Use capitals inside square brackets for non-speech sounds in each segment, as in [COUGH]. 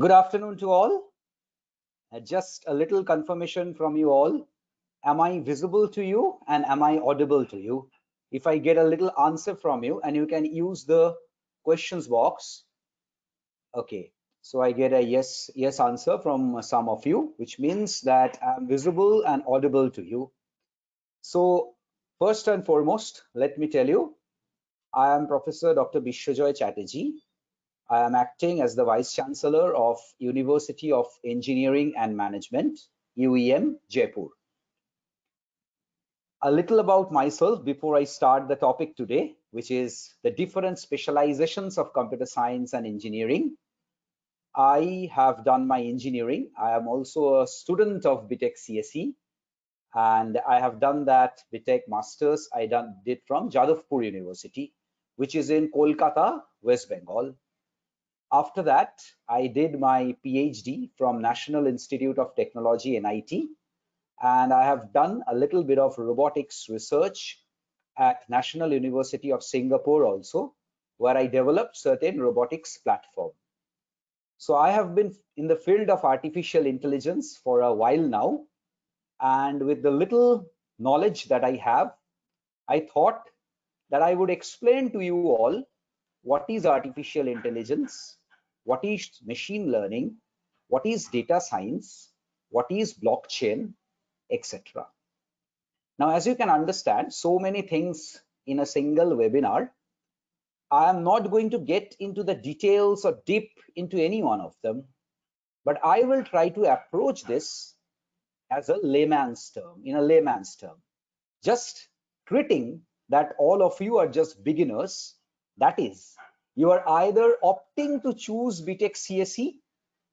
Good afternoon to all. Uh, just a little confirmation from you all. Am I visible to you and am I audible to you? If I get a little answer from you and you can use the questions box. Okay, so I get a yes, yes answer from some of you, which means that I'm visible and audible to you. So first and foremost, let me tell you, I am Professor Dr. Bishwajoy Chatterjee I am acting as the Vice Chancellor of University of Engineering and Management, UEM, Jaipur. A little about myself before I start the topic today, which is the different specializations of computer science and engineering. I have done my engineering. I am also a student of BTEC CSE and I have done that BTEC masters I done did from Jadavpur University, which is in Kolkata, West Bengal. After that, I did my PhD from National Institute of Technology, NIT, and I have done a little bit of robotics research at National University of Singapore also, where I developed certain robotics platform. So I have been in the field of artificial intelligence for a while now, and with the little knowledge that I have, I thought that I would explain to you all what is artificial intelligence what is machine learning, what is data science, what is blockchain, etc. Now, as you can understand, so many things in a single webinar. I am not going to get into the details or deep into any one of them, but I will try to approach this as a layman's term, in a layman's term. Just treating that all of you are just beginners, that is you are either opting to choose BTEC CSE,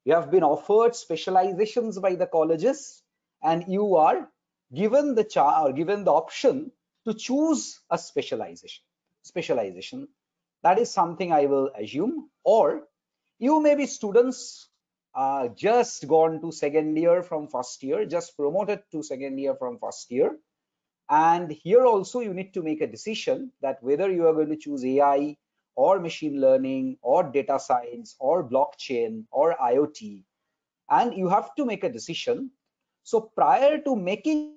you have been offered specializations by the colleges, and you are given the or uh, given the option to choose a specialization. Specialization that is something I will assume, or you may be students uh, just gone to second year from first year, just promoted to second year from first year. And here also you need to make a decision that whether you are going to choose AI or machine learning or data science or blockchain or IoT. And you have to make a decision. So prior to making,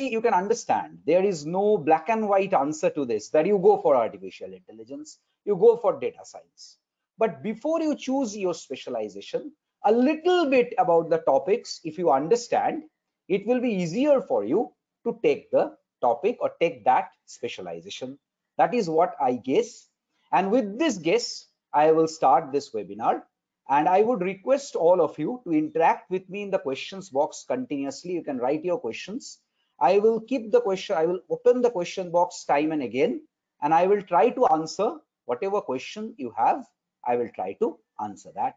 you can understand there is no black and white answer to this that you go for artificial intelligence, you go for data science. But before you choose your specialization, a little bit about the topics, if you understand, it will be easier for you to take the topic or take that specialization. That is what I guess and with this guess, I will start this webinar. And I would request all of you to interact with me in the questions box continuously. You can write your questions. I will keep the question, I will open the question box time and again, and I will try to answer whatever question you have. I will try to answer that.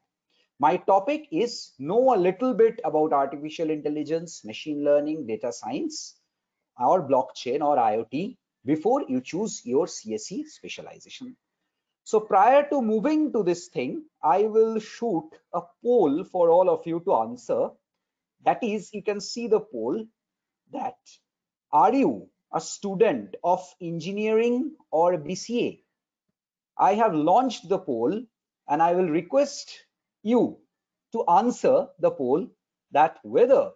My topic is know a little bit about artificial intelligence, machine learning, data science, or blockchain or IoT before you choose your CSE specialization. So prior to moving to this thing, I will shoot a poll for all of you to answer. That is, you can see the poll that are you a student of engineering or BCA? I have launched the poll and I will request you to answer the poll that whether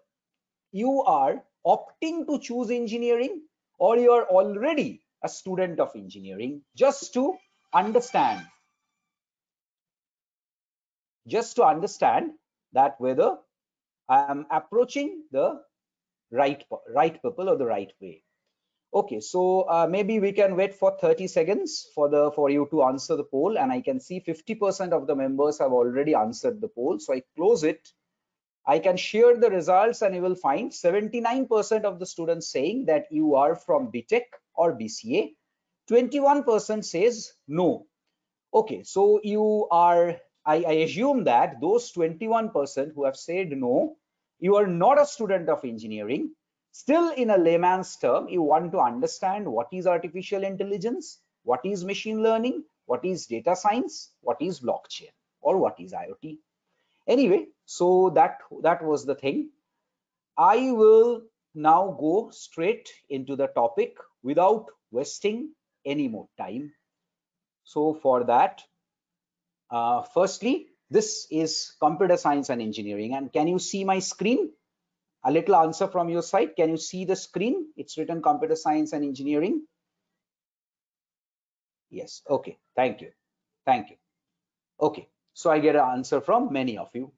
you are opting to choose engineering or you are already a student of engineering just to understand just to understand that whether I am approaching the right right people or the right way. Okay, so uh, maybe we can wait for 30 seconds for the for you to answer the poll, and I can see 50% of the members have already answered the poll. So I close it. I can share the results, and you will find 79% of the students saying that you are from btech or BCA, 21% says no. Okay, so you are, I, I assume that those 21% who have said no, you are not a student of engineering. Still, in a layman's term, you want to understand what is artificial intelligence, what is machine learning, what is data science, what is blockchain, or what is IoT. Anyway, so that, that was the thing. I will now go straight into the topic without wasting any more time. So for that, uh, firstly, this is computer science and engineering. And can you see my screen? A little answer from your side. Can you see the screen? It's written computer science and engineering. Yes, okay, thank you, thank you. Okay, so I get an answer from many of you.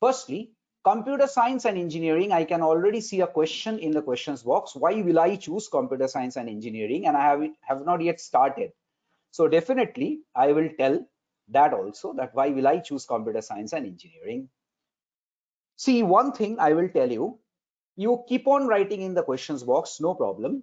Firstly, computer science and engineering i can already see a question in the questions box why will i choose computer science and engineering and i have have not yet started so definitely i will tell that also that why will i choose computer science and engineering see one thing i will tell you you keep on writing in the questions box no problem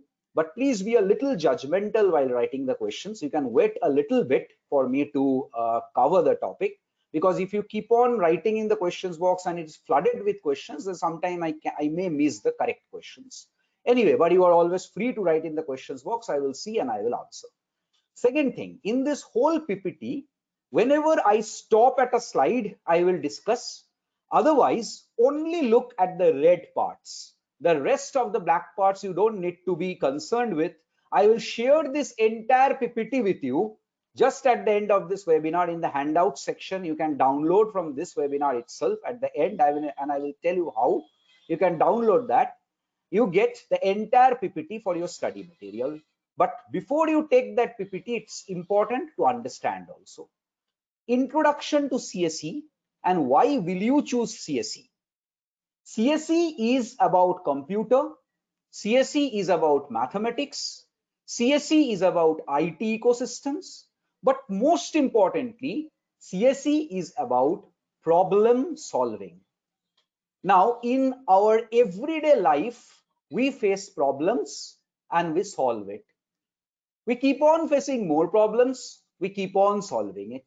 but please be a little judgmental while writing the questions you can wait a little bit for me to uh, cover the topic because if you keep on writing in the questions box and it's flooded with questions then sometime i can i may miss the correct questions anyway but you are always free to write in the questions box i will see and i will answer second thing in this whole ppt whenever i stop at a slide i will discuss otherwise only look at the red parts the rest of the black parts you don't need to be concerned with i will share this entire ppt with you just at the end of this webinar in the handout section, you can download from this webinar itself at the end I will, and I will tell you how you can download that. You get the entire PPT for your study material. But before you take that PPT, it's important to understand also. Introduction to CSE and why will you choose CSE? CSE is about computer, CSE is about mathematics, CSE is about IT ecosystems, but most importantly, CSE is about problem solving. Now, in our everyday life, we face problems and we solve it. We keep on facing more problems, we keep on solving it.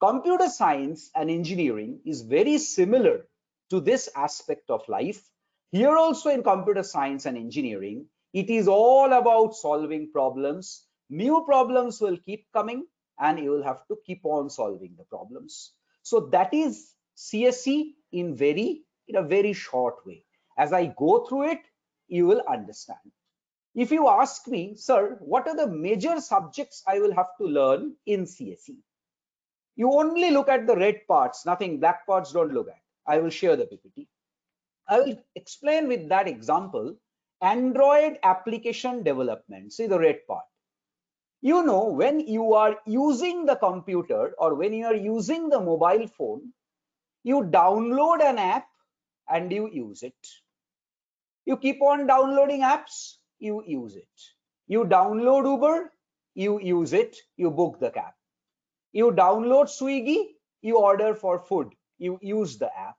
Computer science and engineering is very similar to this aspect of life. Here also in computer science and engineering, it is all about solving problems new problems will keep coming and you will have to keep on solving the problems so that is csc in very in a very short way as i go through it you will understand if you ask me sir what are the major subjects i will have to learn in csc you only look at the red parts nothing black parts don't look at i will share the ppt i will explain with that example android application development see the red part you know when you are using the computer or when you are using the mobile phone you download an app and you use it you keep on downloading apps you use it you download uber you use it you book the cab you download swiggy you order for food you use the app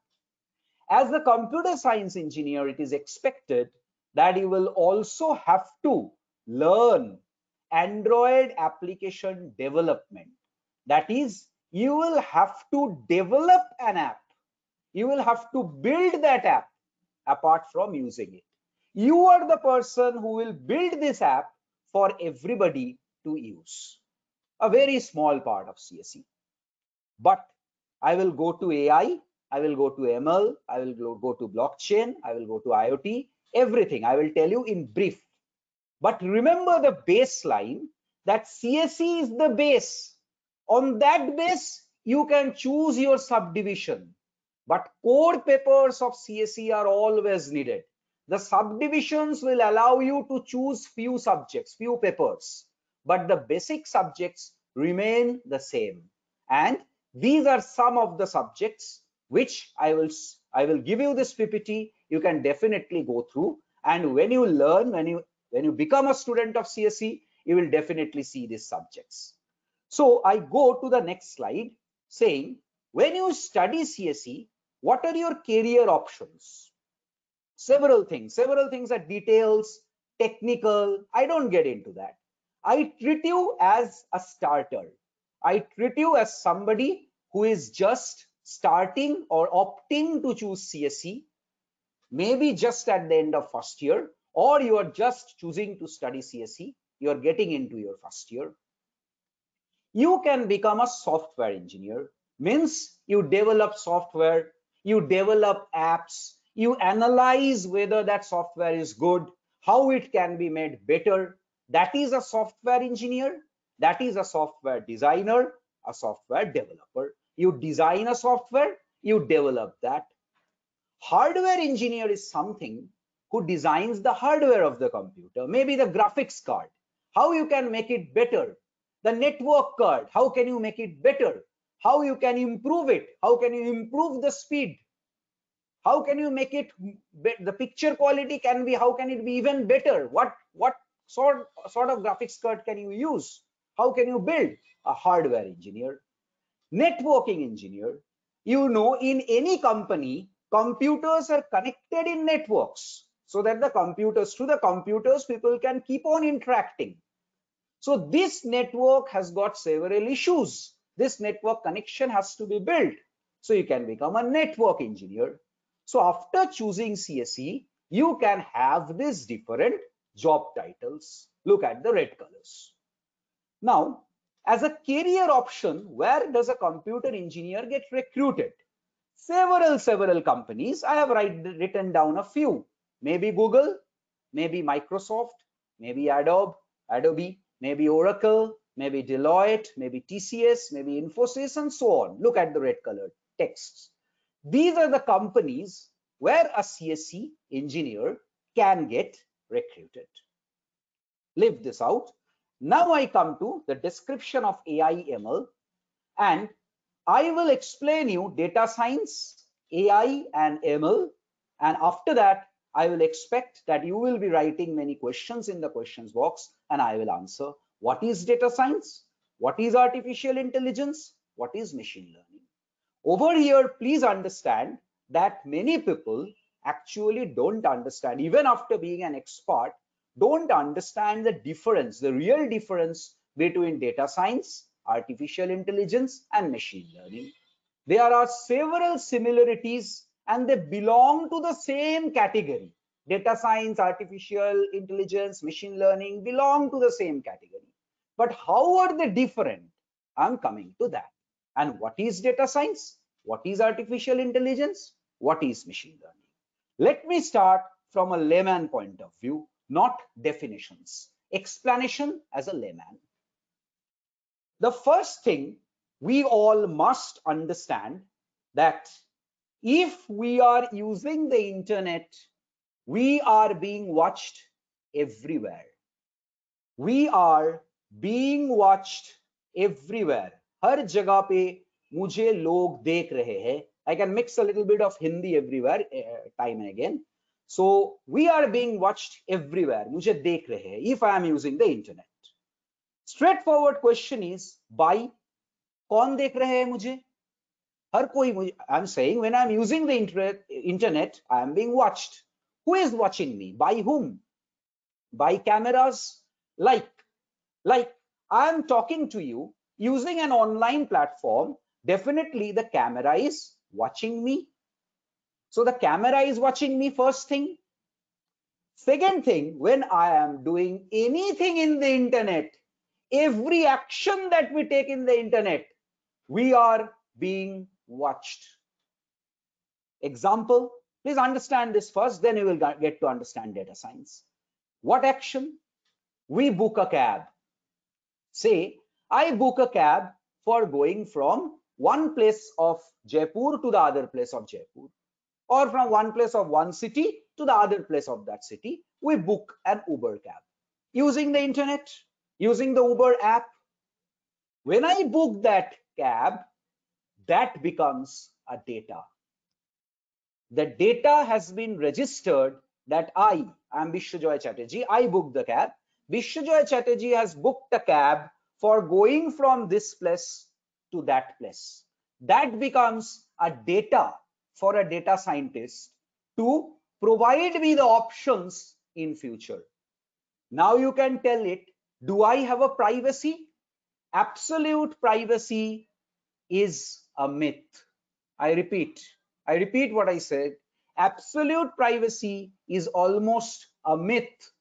as the computer science engineer it is expected that you will also have to learn Android application development. That is, you will have to develop an app. You will have to build that app apart from using it. You are the person who will build this app for everybody to use. A very small part of CSE. But I will go to AI, I will go to ML, I will go to blockchain, I will go to IoT, everything. I will tell you in brief but remember the baseline that CSE is the base. On that base, you can choose your subdivision. But core papers of CSE are always needed. The subdivisions will allow you to choose few subjects, few papers, but the basic subjects remain the same. And these are some of the subjects which I will I will give you this PPT. You can definitely go through. And when you learn, when you when you become a student of CSE, you will definitely see these subjects. So I go to the next slide saying, when you study CSE, what are your career options? Several things, several things are details, technical. I don't get into that. I treat you as a starter. I treat you as somebody who is just starting or opting to choose CSE, maybe just at the end of first year, or you are just choosing to study CSE, you are getting into your first year. You can become a software engineer, means you develop software, you develop apps, you analyze whether that software is good, how it can be made better. That is a software engineer, that is a software designer, a software developer. You design a software, you develop that. Hardware engineer is something who designs the hardware of the computer, maybe the graphics card, how you can make it better, the network card, how can you make it better, how you can improve it, how can you improve the speed, how can you make it, the picture quality can be, how can it be even better, what, what sort, sort of graphics card can you use, how can you build a hardware engineer, networking engineer, you know in any company computers are connected in networks so that the computers, through the computers, people can keep on interacting. So this network has got several issues. This network connection has to be built. So you can become a network engineer. So after choosing CSE, you can have these different job titles. Look at the red colors. Now, as a career option, where does a computer engineer get recruited? Several, several companies. I have write, written down a few maybe Google, maybe Microsoft, maybe Adobe, Adobe, maybe Oracle, maybe Deloitte, maybe TCS, maybe Infosys, and so on. Look at the red colored texts. These are the companies where a CSC engineer can get recruited. Live this out. Now I come to the description of AI ML and I will explain you data science, AI and ML and after that I will expect that you will be writing many questions in the questions box and I will answer what is data science, what is artificial intelligence, what is machine learning. Over here, please understand that many people actually don't understand, even after being an expert, don't understand the difference, the real difference between data science, artificial intelligence, and machine learning. There are several similarities and they belong to the same category data science artificial intelligence machine learning belong to the same category but how are they different i'm coming to that and what is data science what is artificial intelligence what is machine learning let me start from a layman point of view not definitions explanation as a layman the first thing we all must understand that if we are using the internet, we are being watched everywhere. We are being watched everywhere. har jagah pe mujhe log dekh rahe hain I can mix a little bit of Hindi everywhere uh, time and again. So we are being watched everywhere. mujhe dekh rahe hain if I am using the internet. Straightforward question is by kon dekh rahe हैं mujhe हर कोई I'm saying when I'm using the internet, internet I am being watched. Who is watching me? By whom? By cameras? Like, like I am talking to you using an online platform. Definitely the camera is watching me. So the camera is watching me first thing. Second thing, when I am doing anything in the internet, every action that we take in the internet, we are being watched. Example, please understand this first, then you will get to understand data science. What action? We book a cab. Say, I book a cab for going from one place of Jaipur to the other place of Jaipur or from one place of one city to the other place of that city, we book an Uber cab using the internet, using the Uber app. When I book that cab, that becomes a data. The data has been registered that I, am Vishwajoy Chatterjee, I booked the cab. Vishwajoy Chatterjee has booked a cab for going from this place to that place. That becomes a data for a data scientist to provide me the options in future. Now you can tell it, do I have a privacy? Absolute privacy is a myth. I repeat, I repeat what I said. Absolute privacy is almost a myth.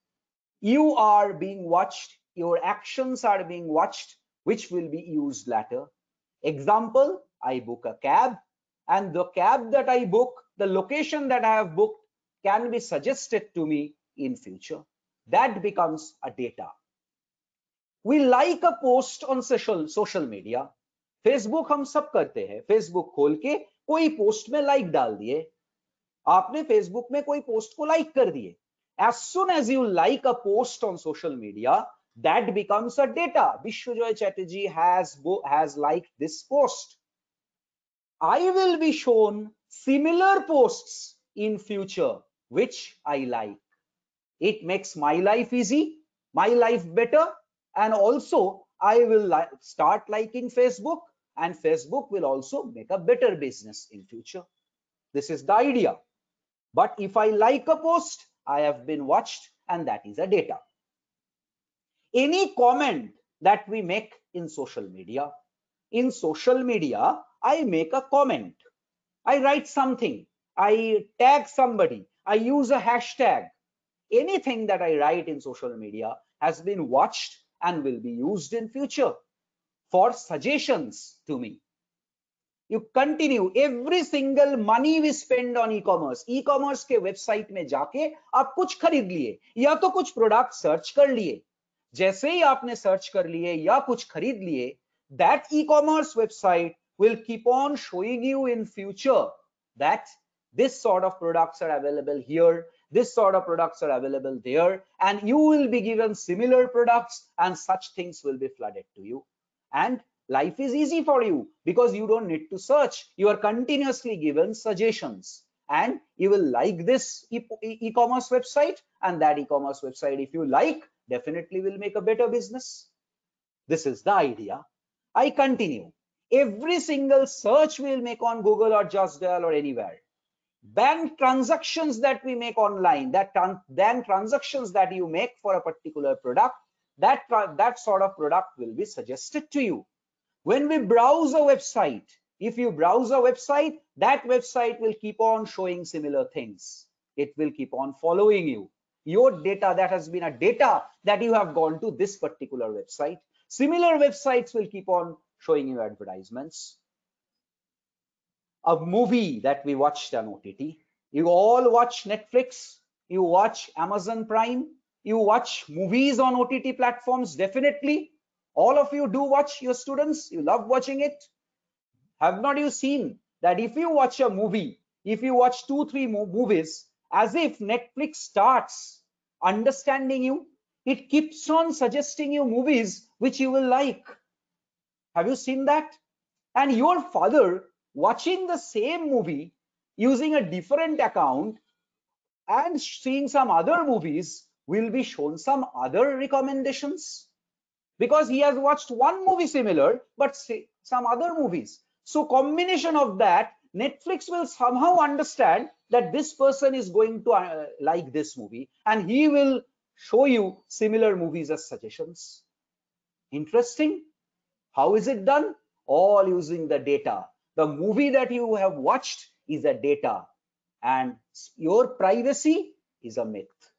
You are being watched, your actions are being watched, which will be used later. Example, I book a cab and the cab that I book, the location that I have booked can be suggested to me in future. That becomes a data. We like a post on social, social media Facebook हम सब करते हैं Facebook खोल के कोई post में like डाल दिए आपने फेसबुक में कोई पोस्ट को लाइक कर दिए as soon as you like a post on social media that becomes a data Vishwajoy Chatterjee has वो has like this post I will be shown similar post in future which I like it makes my life easy my life better and also I will start liking Facebook and Facebook will also make a better business in future. This is the idea. But if I like a post, I have been watched and that is a data. Any comment that we make in social media, in social media, I make a comment. I write something. I tag somebody. I use a hashtag. Anything that I write in social media has been watched and will be used in future for suggestions to me. You continue every single money we spend on e-commerce. E-commerce के website. Website में जाके आप कुछ खरीद लिए या तो कुछ प्रोडक्ट सर्च कर लिए जैसे ही आपने सर्च कर लिए या कुछ खरीद लिए that e-commerce website will keep on showing you in future that this sort of products are available here this sort of products are available there and you will be given similar products and such things will be flooded to you and life is easy for you because you don't need to search you are continuously given suggestions and you will like this e-commerce e e website and that e-commerce website if you like definitely will make a better business this is the idea i continue every single search we'll make on google or just dial or anywhere bank transactions that we make online that tran then transactions that you make for a particular product that that sort of product will be suggested to you when we browse a website if you browse a website that website will keep on showing similar things it will keep on following you your data that has been a data that you have gone to this particular website similar websites will keep on showing you advertisements a movie that we watched on ott you all watch netflix you watch amazon prime you watch movies on OTT platforms, definitely. All of you do watch your students, you love watching it. Have not you seen that if you watch a movie, if you watch two, three movies, as if Netflix starts understanding you, it keeps on suggesting you movies which you will like. Have you seen that? And your father watching the same movie using a different account and seeing some other movies will be shown some other recommendations because he has watched one movie similar but some other movies so combination of that netflix will somehow understand that this person is going to uh, like this movie and he will show you similar movies as suggestions interesting how is it done all using the data the movie that you have watched is a data and your privacy is a myth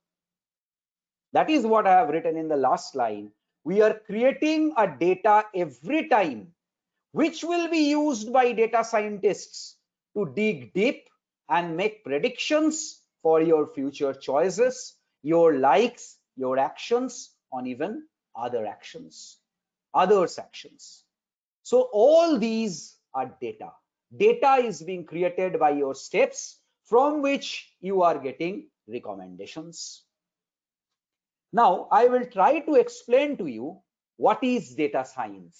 that is what I have written in the last line. We are creating a data every time, which will be used by data scientists to dig deep and make predictions for your future choices, your likes, your actions, on even other actions, others' actions. So all these are data. Data is being created by your steps from which you are getting recommendations. Now, I will try to explain to you what is data science.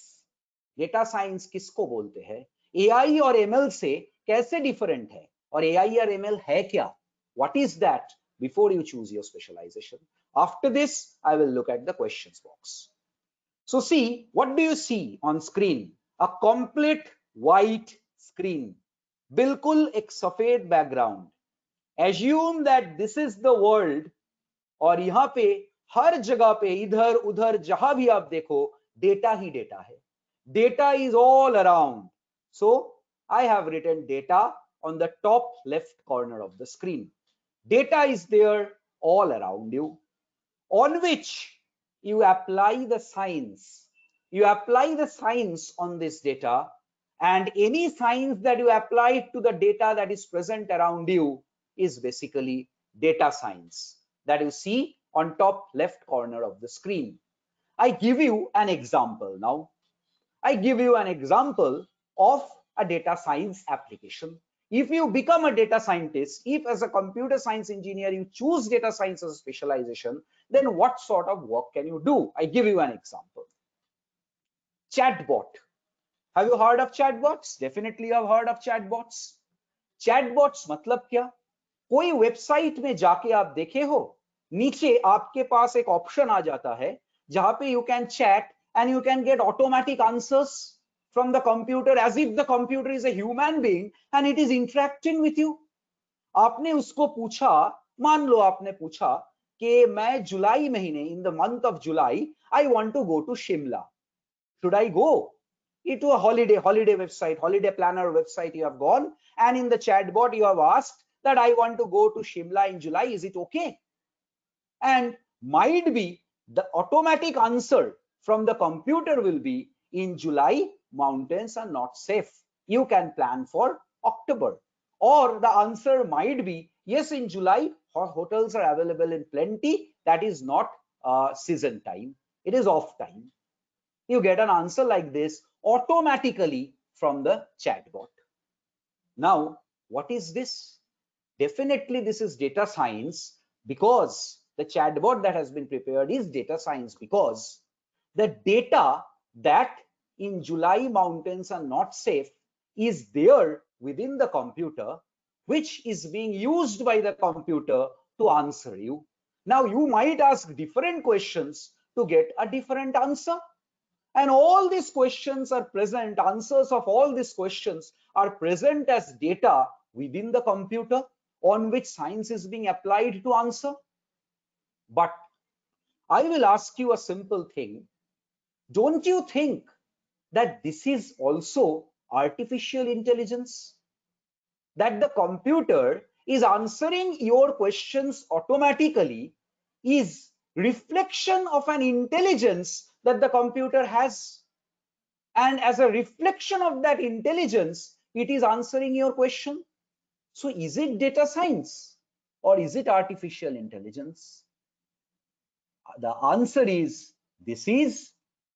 Data science kisko bolte hai? AI or ML se kaise different hai? Or AI or ML hai kya? What is that before you choose your specialization? After this, I will look at the questions box. So see, what do you see on screen? A complete white screen. Bilkul ek safed background. Assume that this is the world or yahan pe हर जगह पे इधर उधर जहां भी आप देखो data ही data है data is all around so I have written data on the top left corner of the screen. Data is there all around you, on which you apply the science. You apply the science on this data, and any science that you apply to the data that is present around you is basically data science that you see on top left corner of the screen. I give you an example now. I give you an example of a data science application. If you become a data scientist, if as a computer science engineer you choose data science as a specialization, then what sort of work can you do? I give you an example. Chatbot. Have you heard of chatbots? Definitely you have heard of chatbots. Chatbots. मतलब क्या कोई website में जाके आप देखे हो नीचे आपके पास एक ऑप्शन आ जाता है जहां पे you can chat and you can get automatic answers from the computer as if the computer is an being and it is interacting with you आपने उसको पूछा मान लो आपने पूछा कि मैं जुलाई महीने in the month of July I want to go to Shimla should I go it to holiday holiday website holiday planner website you have gone and in the chat bot you have asked that I want to go to Shimla in July is it okay okay? and might be the automatic answer from the computer will be in July mountains are not safe you can plan for October or the answer might be yes in July hotels are available in plenty that is not uh, season time it is off time you get an answer like this automatically from the chatbot now what is this definitely this is data science because the chatbot that has been prepared is data science because the data that in July mountains are not safe is there within the computer, which is being used by the computer to answer you. Now you might ask different questions to get a different answer. And all these questions are present, answers of all these questions are present as data within the computer on which science is being applied to answer. But I will ask you a simple thing. Don't you think that this is also artificial intelligence? That the computer is answering your questions automatically is reflection of an intelligence that the computer has. And as a reflection of that intelligence, it is answering your question. So is it data science or is it artificial intelligence? the answer is this is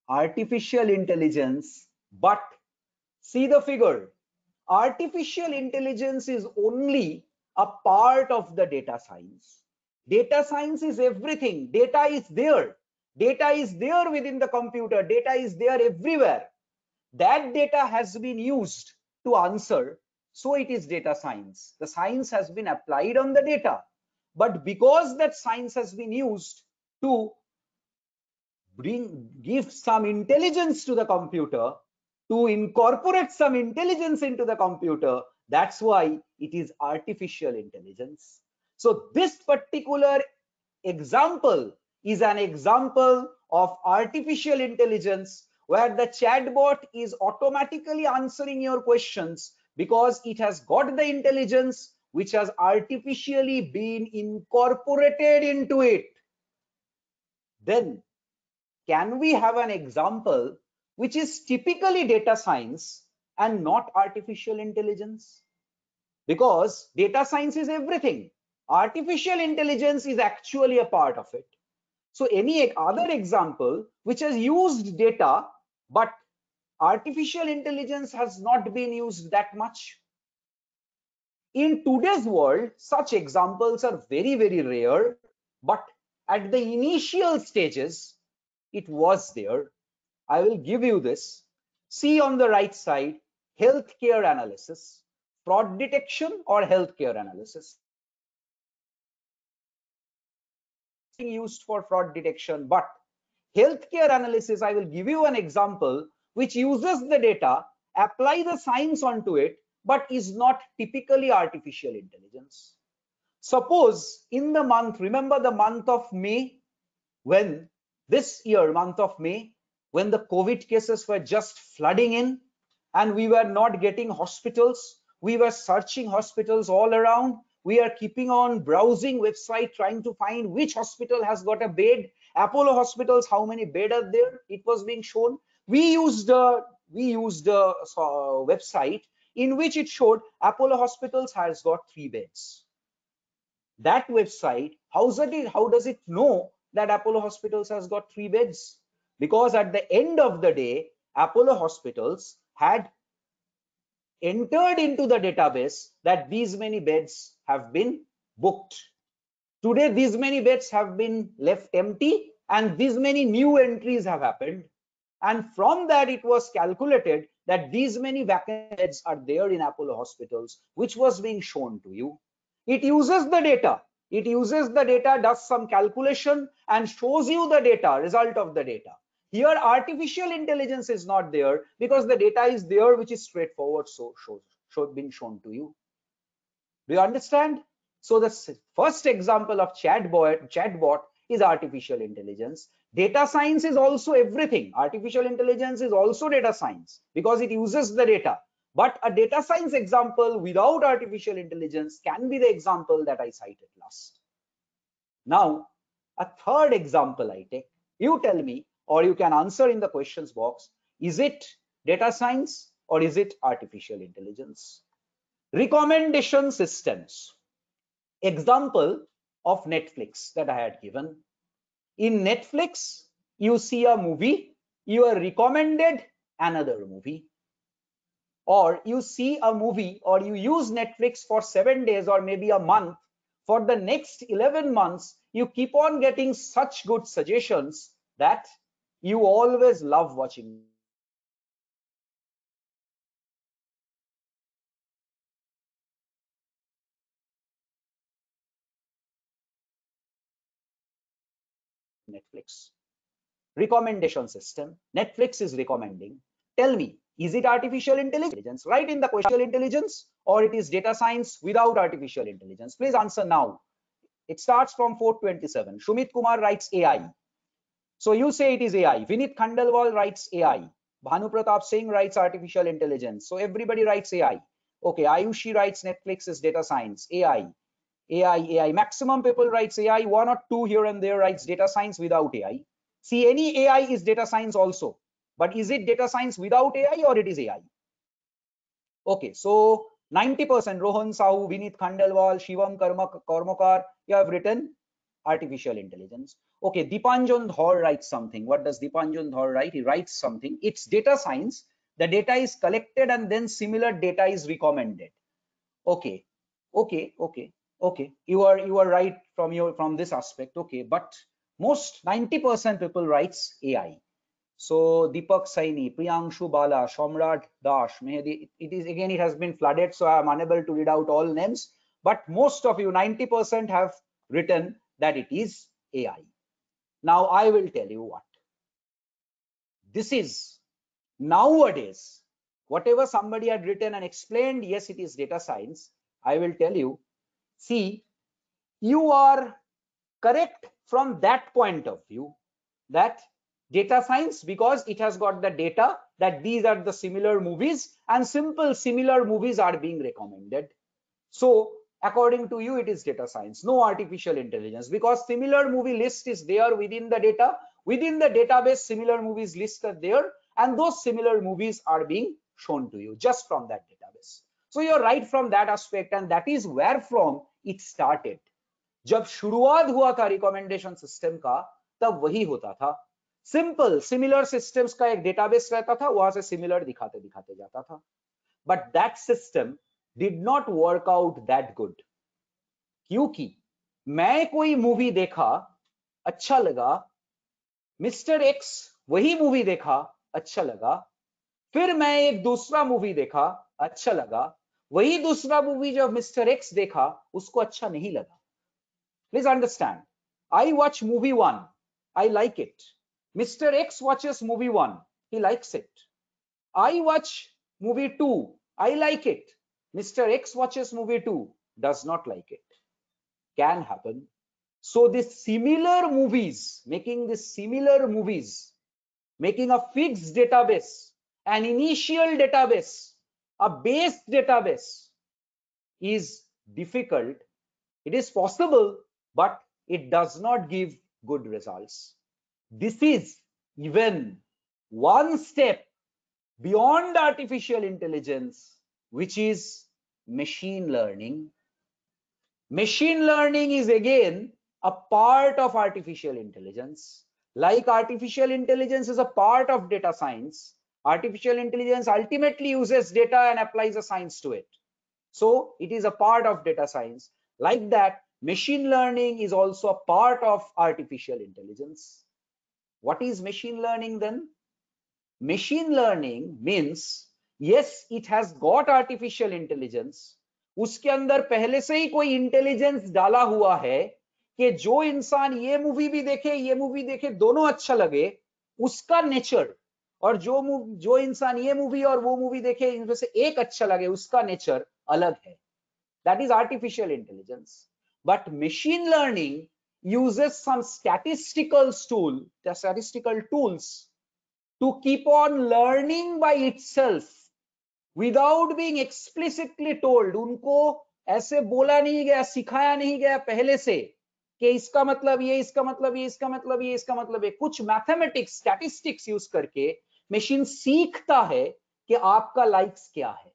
artificial intelligence but see the figure artificial intelligence is only a part of the data science data science is everything data is there data is there within the computer data is there everywhere that data has been used to answer so it is data science the science has been applied on the data but because that science has been used to bring give some intelligence to the computer to incorporate some intelligence into the computer that's why it is artificial intelligence so this particular example is an example of artificial intelligence where the chatbot is automatically answering your questions because it has got the intelligence which has artificially been incorporated into it then can we have an example which is typically data science and not artificial intelligence? Because data science is everything. Artificial intelligence is actually a part of it. So any other example which has used data, but artificial intelligence has not been used that much. In today's world, such examples are very, very rare, but at the initial stages, it was there. I will give you this. See on the right side, healthcare analysis, fraud detection or healthcare analysis. used for fraud detection, but healthcare analysis, I will give you an example which uses the data, apply the science onto it, but is not typically artificial intelligence. Suppose in the month, remember the month of May, when this year, month of May, when the COVID cases were just flooding in and we were not getting hospitals, we were searching hospitals all around. We are keeping on browsing website trying to find which hospital has got a bed. Apollo hospitals, how many beds are there? It was being shown. We used the we used a uh, website in which it showed Apollo hospitals has got three beds that website does it how does it know that apollo hospitals has got three beds because at the end of the day apollo hospitals had entered into the database that these many beds have been booked today these many beds have been left empty and these many new entries have happened and from that it was calculated that these many vacant beds are there in apollo hospitals which was being shown to you it uses the data. It uses the data, does some calculation and shows you the data, result of the data. Here, artificial intelligence is not there because the data is there, which is straightforward, so shows, show, been shown to you. Do you understand? So the first example of chatbot, chatbot is artificial intelligence. Data science is also everything. Artificial intelligence is also data science because it uses the data. But a data science example without artificial intelligence can be the example that I cited last. Now, a third example I take, you tell me, or you can answer in the questions box, is it data science or is it artificial intelligence? Recommendation systems. Example of Netflix that I had given. In Netflix, you see a movie, you are recommended another movie or you see a movie or you use Netflix for seven days or maybe a month, for the next 11 months, you keep on getting such good suggestions that you always love watching Netflix. Recommendation system. Netflix is recommending. Tell me, is it artificial intelligence right in the question intelligence or it is data science without artificial intelligence? Please answer now. It starts from 427. Shumit Kumar writes AI. So you say it is AI. Vinit Khandelwal writes AI. Bhanu Pratap Singh writes artificial intelligence. So everybody writes AI. Okay, Ayushi writes Netflix is data science, AI. AI, AI. Maximum people writes AI. One or two here and there writes data science without AI. See, any AI is data science also but is it data science without ai or it is ai okay so 90% rohan sahu vinit khandelwal shivam karmakar you have written artificial intelligence okay dipanjan Dhar writes something what does dipanjan Dhar write he writes something it's data science the data is collected and then similar data is recommended okay okay okay okay you are you are right from your from this aspect okay but most 90% people writes ai so Deepak Saini, Priyanshu Bala, Shomrat Dash, Mehdi, it is again, it has been flooded. So I'm unable to read out all names, but most of you, 90% have written that it is AI. Now I will tell you what. This is nowadays, whatever somebody had written and explained, yes, it is data science. I will tell you, see, you are correct from that point of view that data science because it has got the data that these are the similar movies and simple similar movies are being recommended so according to you it is data science no artificial intelligence because similar movie list is there within the data within the database similar movies list are there and those similar movies are being shown to you just from that database so you're right from that aspect and that is where from it started जब शुरुआत हुआ था recommendation system का तब वही होता था simple similar systems का एक डेटाबेस रहता था वहां से सिमिलर दिखाते दिखाते जाता था but that system did not work out that good क्योंकि मैं कोई मूवी देखा अच्छा लगा मिस्टर एक्स वही मूवी देखा अच्छा लगा फिर मैं एक दूसरा मूवी देखा अच्छा लगा वही दूसरा मूवी जब मिस्टर एक्स देखा उसको अच्छा नहीं लगा please understand I watch movie one I like it Mr. X watches movie 1. He likes it. I watch movie 2. I like it. Mr. X watches movie 2. Does not like it. Can happen. So this similar movies, making this similar movies, making a fixed database, an initial database, a base database is difficult. It is possible, but it does not give good results this is even one step beyond artificial intelligence, which is machine learning. Machine learning is again a part of artificial intelligence. Like artificial intelligence is a part of data science, artificial intelligence ultimately uses data and applies a science to it. So it is a part of data science. Like that, machine learning is also a part of artificial intelligence. What is machine learning then? Machine learning means yes, it has got artificial intelligence. उसके अंदर पहले से ही कोई intelligence डाला हुआ है कि जो इंसान ये मूवी भी देखे ये मूवी देखे दोनों अच्छा लगे उसका नेचर और जो जो इंसान ये मूवी और वो मूवी देखे इनमें से एक अच्छा लगे उसका नेचर अलग है that is artificial intelligence but machine learning uses some statistical tool, the statistical tools to keep on learning by itself without being explicitly told. उनको ऐसे बोला नहीं गया सिखाया नहीं गया पहले से कि इसका मतलब ये इसका मतलब ये इसका मतलब ये इसका मतलब ये कुछ मैथमेटिक्स स्टैटिस्टिक्स यूज करके मशीन सीखता है कि आपका लाइक्स क्या है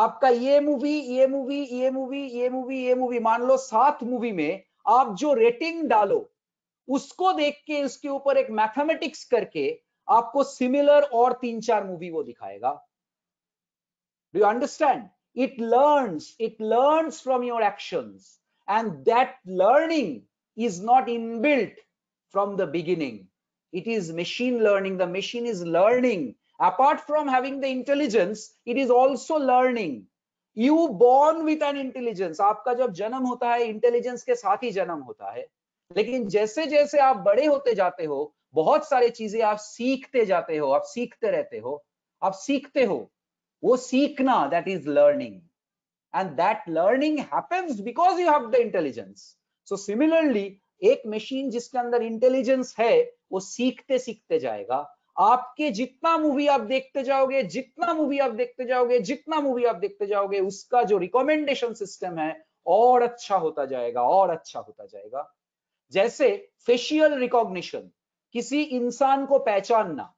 आपका ये मूवी ये मूवी ये मूवी ये मूवी ये मूवी मान लो सात मूवी में आप जो रेटिंग डालो उसको देख के उसके ऊपर एक मैथमेटिक्स करके आपको सिमिलर और तीन चार मूवी वो दिखाएगा do understand it learn it learn from your action and that learning is not in built from the beginning it is machine learning the machine is learning apart from having the intelligence it is also learning you born with an intelligence आपका जब जन्म होता है intelligence के साथ ही जन्म होता है लेकिन जैसे जैसे आप बड़े होते जाते हो बहुत सारी चीजें आप सीखते जाते हो आप सीखते रहते हो आप सीखते हो वो सीखना that is learning and that learning happens because you have the intelligence so similarly एक मशीन जिसके अंदर इंटेलिजेंस है वो सीखते सीखते जाएगा आपके जितना मूवी आप देखते जाओगे जितना मूवी आप देखते जाओगे जितना मूवी आप देखते जाओगे उसका जो रिकमेंडेशन सिस्टम है और अच्छा होता जाएगा और अच्छा होता जाएगा जैसे फेशियल रिकॉग्निशन किसी इंसान को पहचानना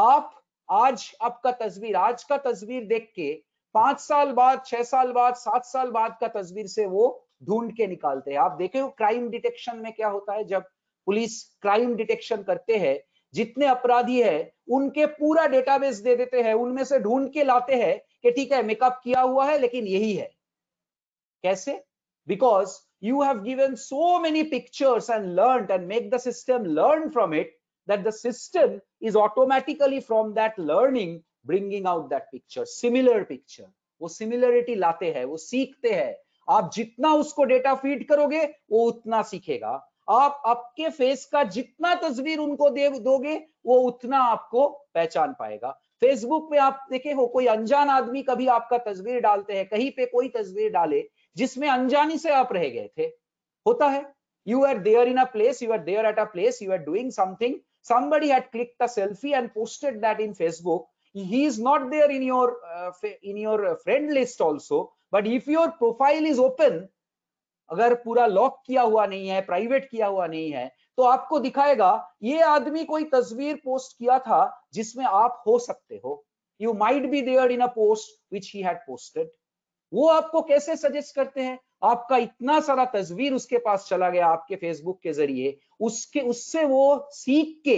आप आज आपका तस्वीर आज का तस्वीर देख के पांच साल बाद छह साल बाद सात साल बाद का तस्वीर से वो ढूंढ के निकालते हैं आप देखे हो क्राइम डिटेक्शन में क्या होता है जब पुलिस क्राइम डिटेक्शन करते हैं जितने अपराधी है उनके पूरा डेटाबेस दे देते हैं उनमें से ढूंढ के लाते हैं कि ठीक है मेकअप किया हुआ है लेकिन यही है कैसे because you have given so many pictures and learn and make the system learn from it that the system is automatically from that learning bringing out that picture similar picture वो similarity लाते हैं वो सीखते हैं आप जितना उसको data feed करोगे वो उतना सीखेगा आप आपके फेस का जितना तस्वीर उनको दे दोगे वो उतना आपको पहचान पाएगा फेसबुक में आप देखे हो कोई अनजान आदमी कभी आपका तस्वीर डालते हैं कहीं पे कोई तस्वीर डाले जिसमें अनजानी से आप रह गए थे होता है you are there in a place you are there at a place you are doing something somebody had click the selfie and posted that in Facebook he is not there in your in in friend list also but if if profile is open अगर पूरा lock किया हुआ नहीं है private किया हुआ नहीं है तो आपको दिखाएगा ये आदमी कोई तस्वीर पोस्ट किया था जिसमें आप हो सकते हो you might be there in a post which he had posted वो आपको कैसे सजेस्ट करते हैं आपका इतना सारा तस्वीर उसके पास चला गया आपके फेसबुक के जरिए उसके उससे वो सीख के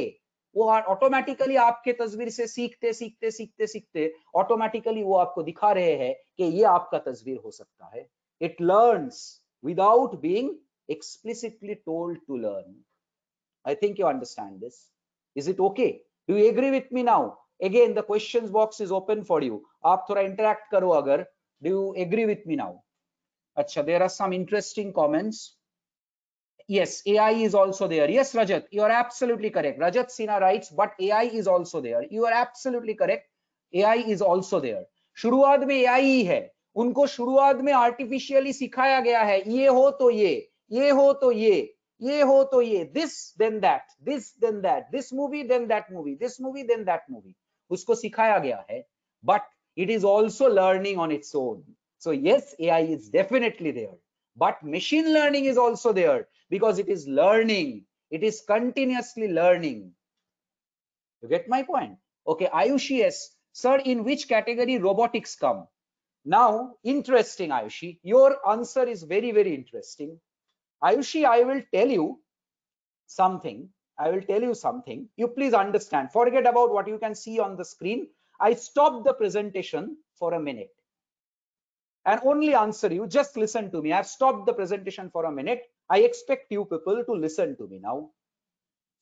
वो ऑटोमेटिकली आपके तस्वीर से सीखते सीखते सीखते सीखते ऑटोमेटिकली वो आपको दिखा रहे हैं कि ये आपका तस्वीर हो सकता है it learns without being explicitly told to learn. I think you understand this. Is it okay? Do you agree with me now? Again, the questions box is open for you. आप थोड़ा interact करो अगर. Do you agree with me now? Acha, there are some interesting comments. Yes, AI is also there. Yes, Rajat, you are absolutely correct. Rajat Sina writes, but AI is also there. You are absolutely correct. AI is also there. शुरुआत में AI ही है उनको शुरुआत में artificially सिखाया गया है ये हो तो ये ये हो तो ये ये हो तो ये this then that this then that this movie then that movie this movie then that movie उसको सिखाया गया है but it is also learning on its own so yes A I is definitely there but machine learning is also there because it is learning it is continuously learning you get my point okay Ayushi yes sir in which category robotics come Now, interesting, Ayushi. Your answer is very, very interesting. Ayushi, I will tell you something. I will tell you something. You please understand. Forget about what you can see on the screen. I stopped the presentation for a minute and only answer you. Just listen to me. I've stopped the presentation for a minute. I expect you people to listen to me now.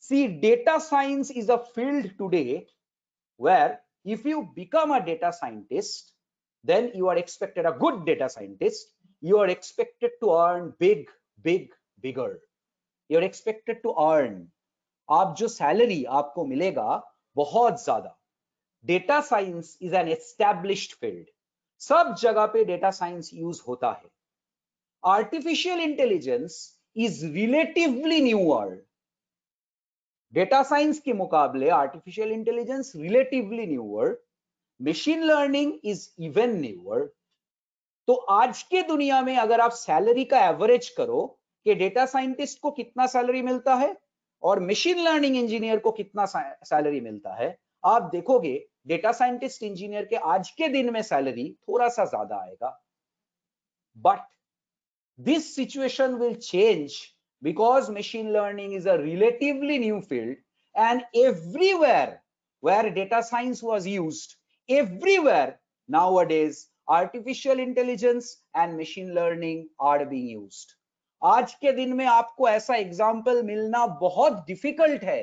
See, data science is a field today where if you become a data scientist, then you are expected a good data scientist you are expected to earn big big bigger you're expected to earn आप जो salary आपको मिलेगा बहुत ज्यादा data science is an established field सब जगह पे data science use होता है artificial intelligence is relatively newer data science के मुकाबले artificial intelligence relatively newer machine learning is even newer तो आज के दुनिया में अगर आप सैलरी का एवरेज करो कि डेटा साइंटिस्ट को कितना सैलरी मिलता है और मशीन लर्निंग इंजीनियर को कितना सैलरी मिलता है आप देखोगे डेटा साइंटिस्ट इंजीनियर के आज के दिन में सैलरी थोड़ा सा ज्यादा आएगा but this situation will change because machine learning is a relatively new field and everywhere where data science was use everywhere nowadays artificial intelligence and machine learning are being used आज के दिन में आपको ऐसा एग्जाम्पल मिलना बहुत difficult है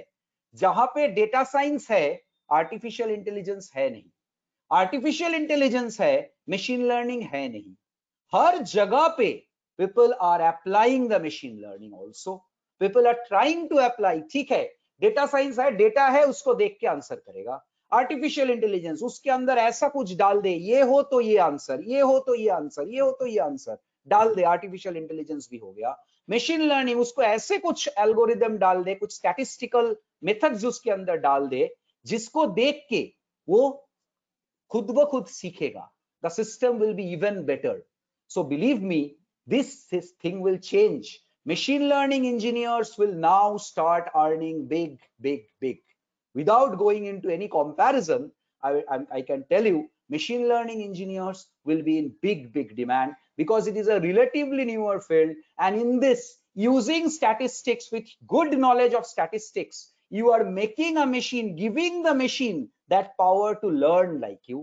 जहां पे डेटा साइंस है आर्टिफिशियल इंटेलिजेंस है नहीं आर्टिफिशियल इंटेलिजेंस है मशीन लर्निंग है नहीं हर जगह पे people are applying the machine learning also people are trying to apply ठीक है डेटा साइंस है डेटा है उसको देख के आंसर करेगा आर्टिफिशियल इंटेलिजेंस उसके अंदर ऐसा कुछ डाल दे ये हो तो ये आंसर ये हो तो ये आंसर ये हो तो ये आंसर डाल दे आर्टिफिशियल इंटेलिजेंस भी हो गया मशीन लर्निंग उसको ऐसे कुछ एल्गोरिदम डाल दे कुछ स्टैटिस्टिकल मेथड्स उसके अंदर डाल दे जिसको देख के वो खुद ब खुद सीखेगा the system will be even better so believe me this thing will change machine learning engineers will now start earning big big big without going into any comparison I, I, I can tell you machine learning engineers will be in big big demand because it is a relatively newer field and in this using statistics with good knowledge of statistics you are making a machine giving the machine that power to learn like you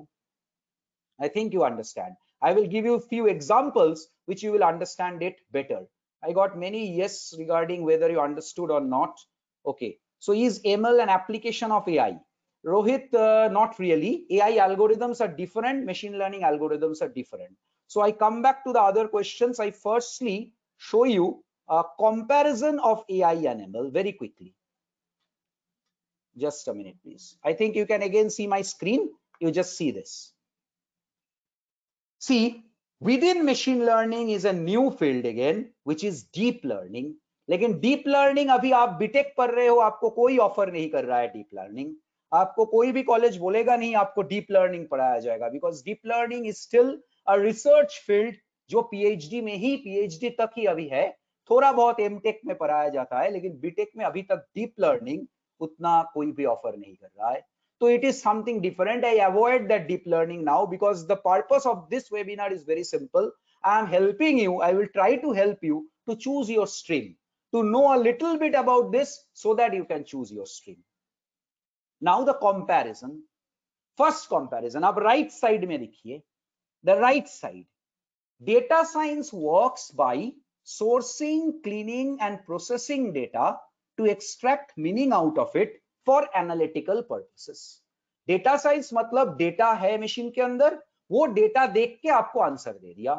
i think you understand i will give you a few examples which you will understand it better i got many yes regarding whether you understood or not okay so is ML an application of AI? Rohit, uh, not really. AI algorithms are different. Machine learning algorithms are different. So I come back to the other questions. I firstly show you a comparison of AI and ML very quickly. Just a minute, please. I think you can again see my screen. You just see this. See, within machine learning is a new field again, which is deep learning. लेकिन deep learning अभी आप BTech पढ़ रहे हो आपको कोई offer नहीं कर रहा है डीप लर्निंग आपको कोई भी कॉलेज बोलेगा नहीं आपको डीप लर्निंग पढ़ाया जाएगा because deep learning is still a research field जो पीएचडी में ही पीएचडी तक ही अभी है थोड़ा बहुत एमटेक में पढ़ाया जाता है लेकिन बीटेक में अभी तक डीप लर्निंग उतना कोई भी ऑफर नहीं कर रहा है तो it is something different I avoid that deep learning now because the purpose of this webinar is very simple I am helping you I will try to help you to choose your stream to know a little bit about this so that you can choose your stream. Now the comparison, first comparison, up right side mein dekhiye, the right side. Data science works by sourcing, cleaning and processing data to extract meaning out of it for analytical purposes. Data science मतलब data है machine के अंदर वो data देख के आपको answer दे दिया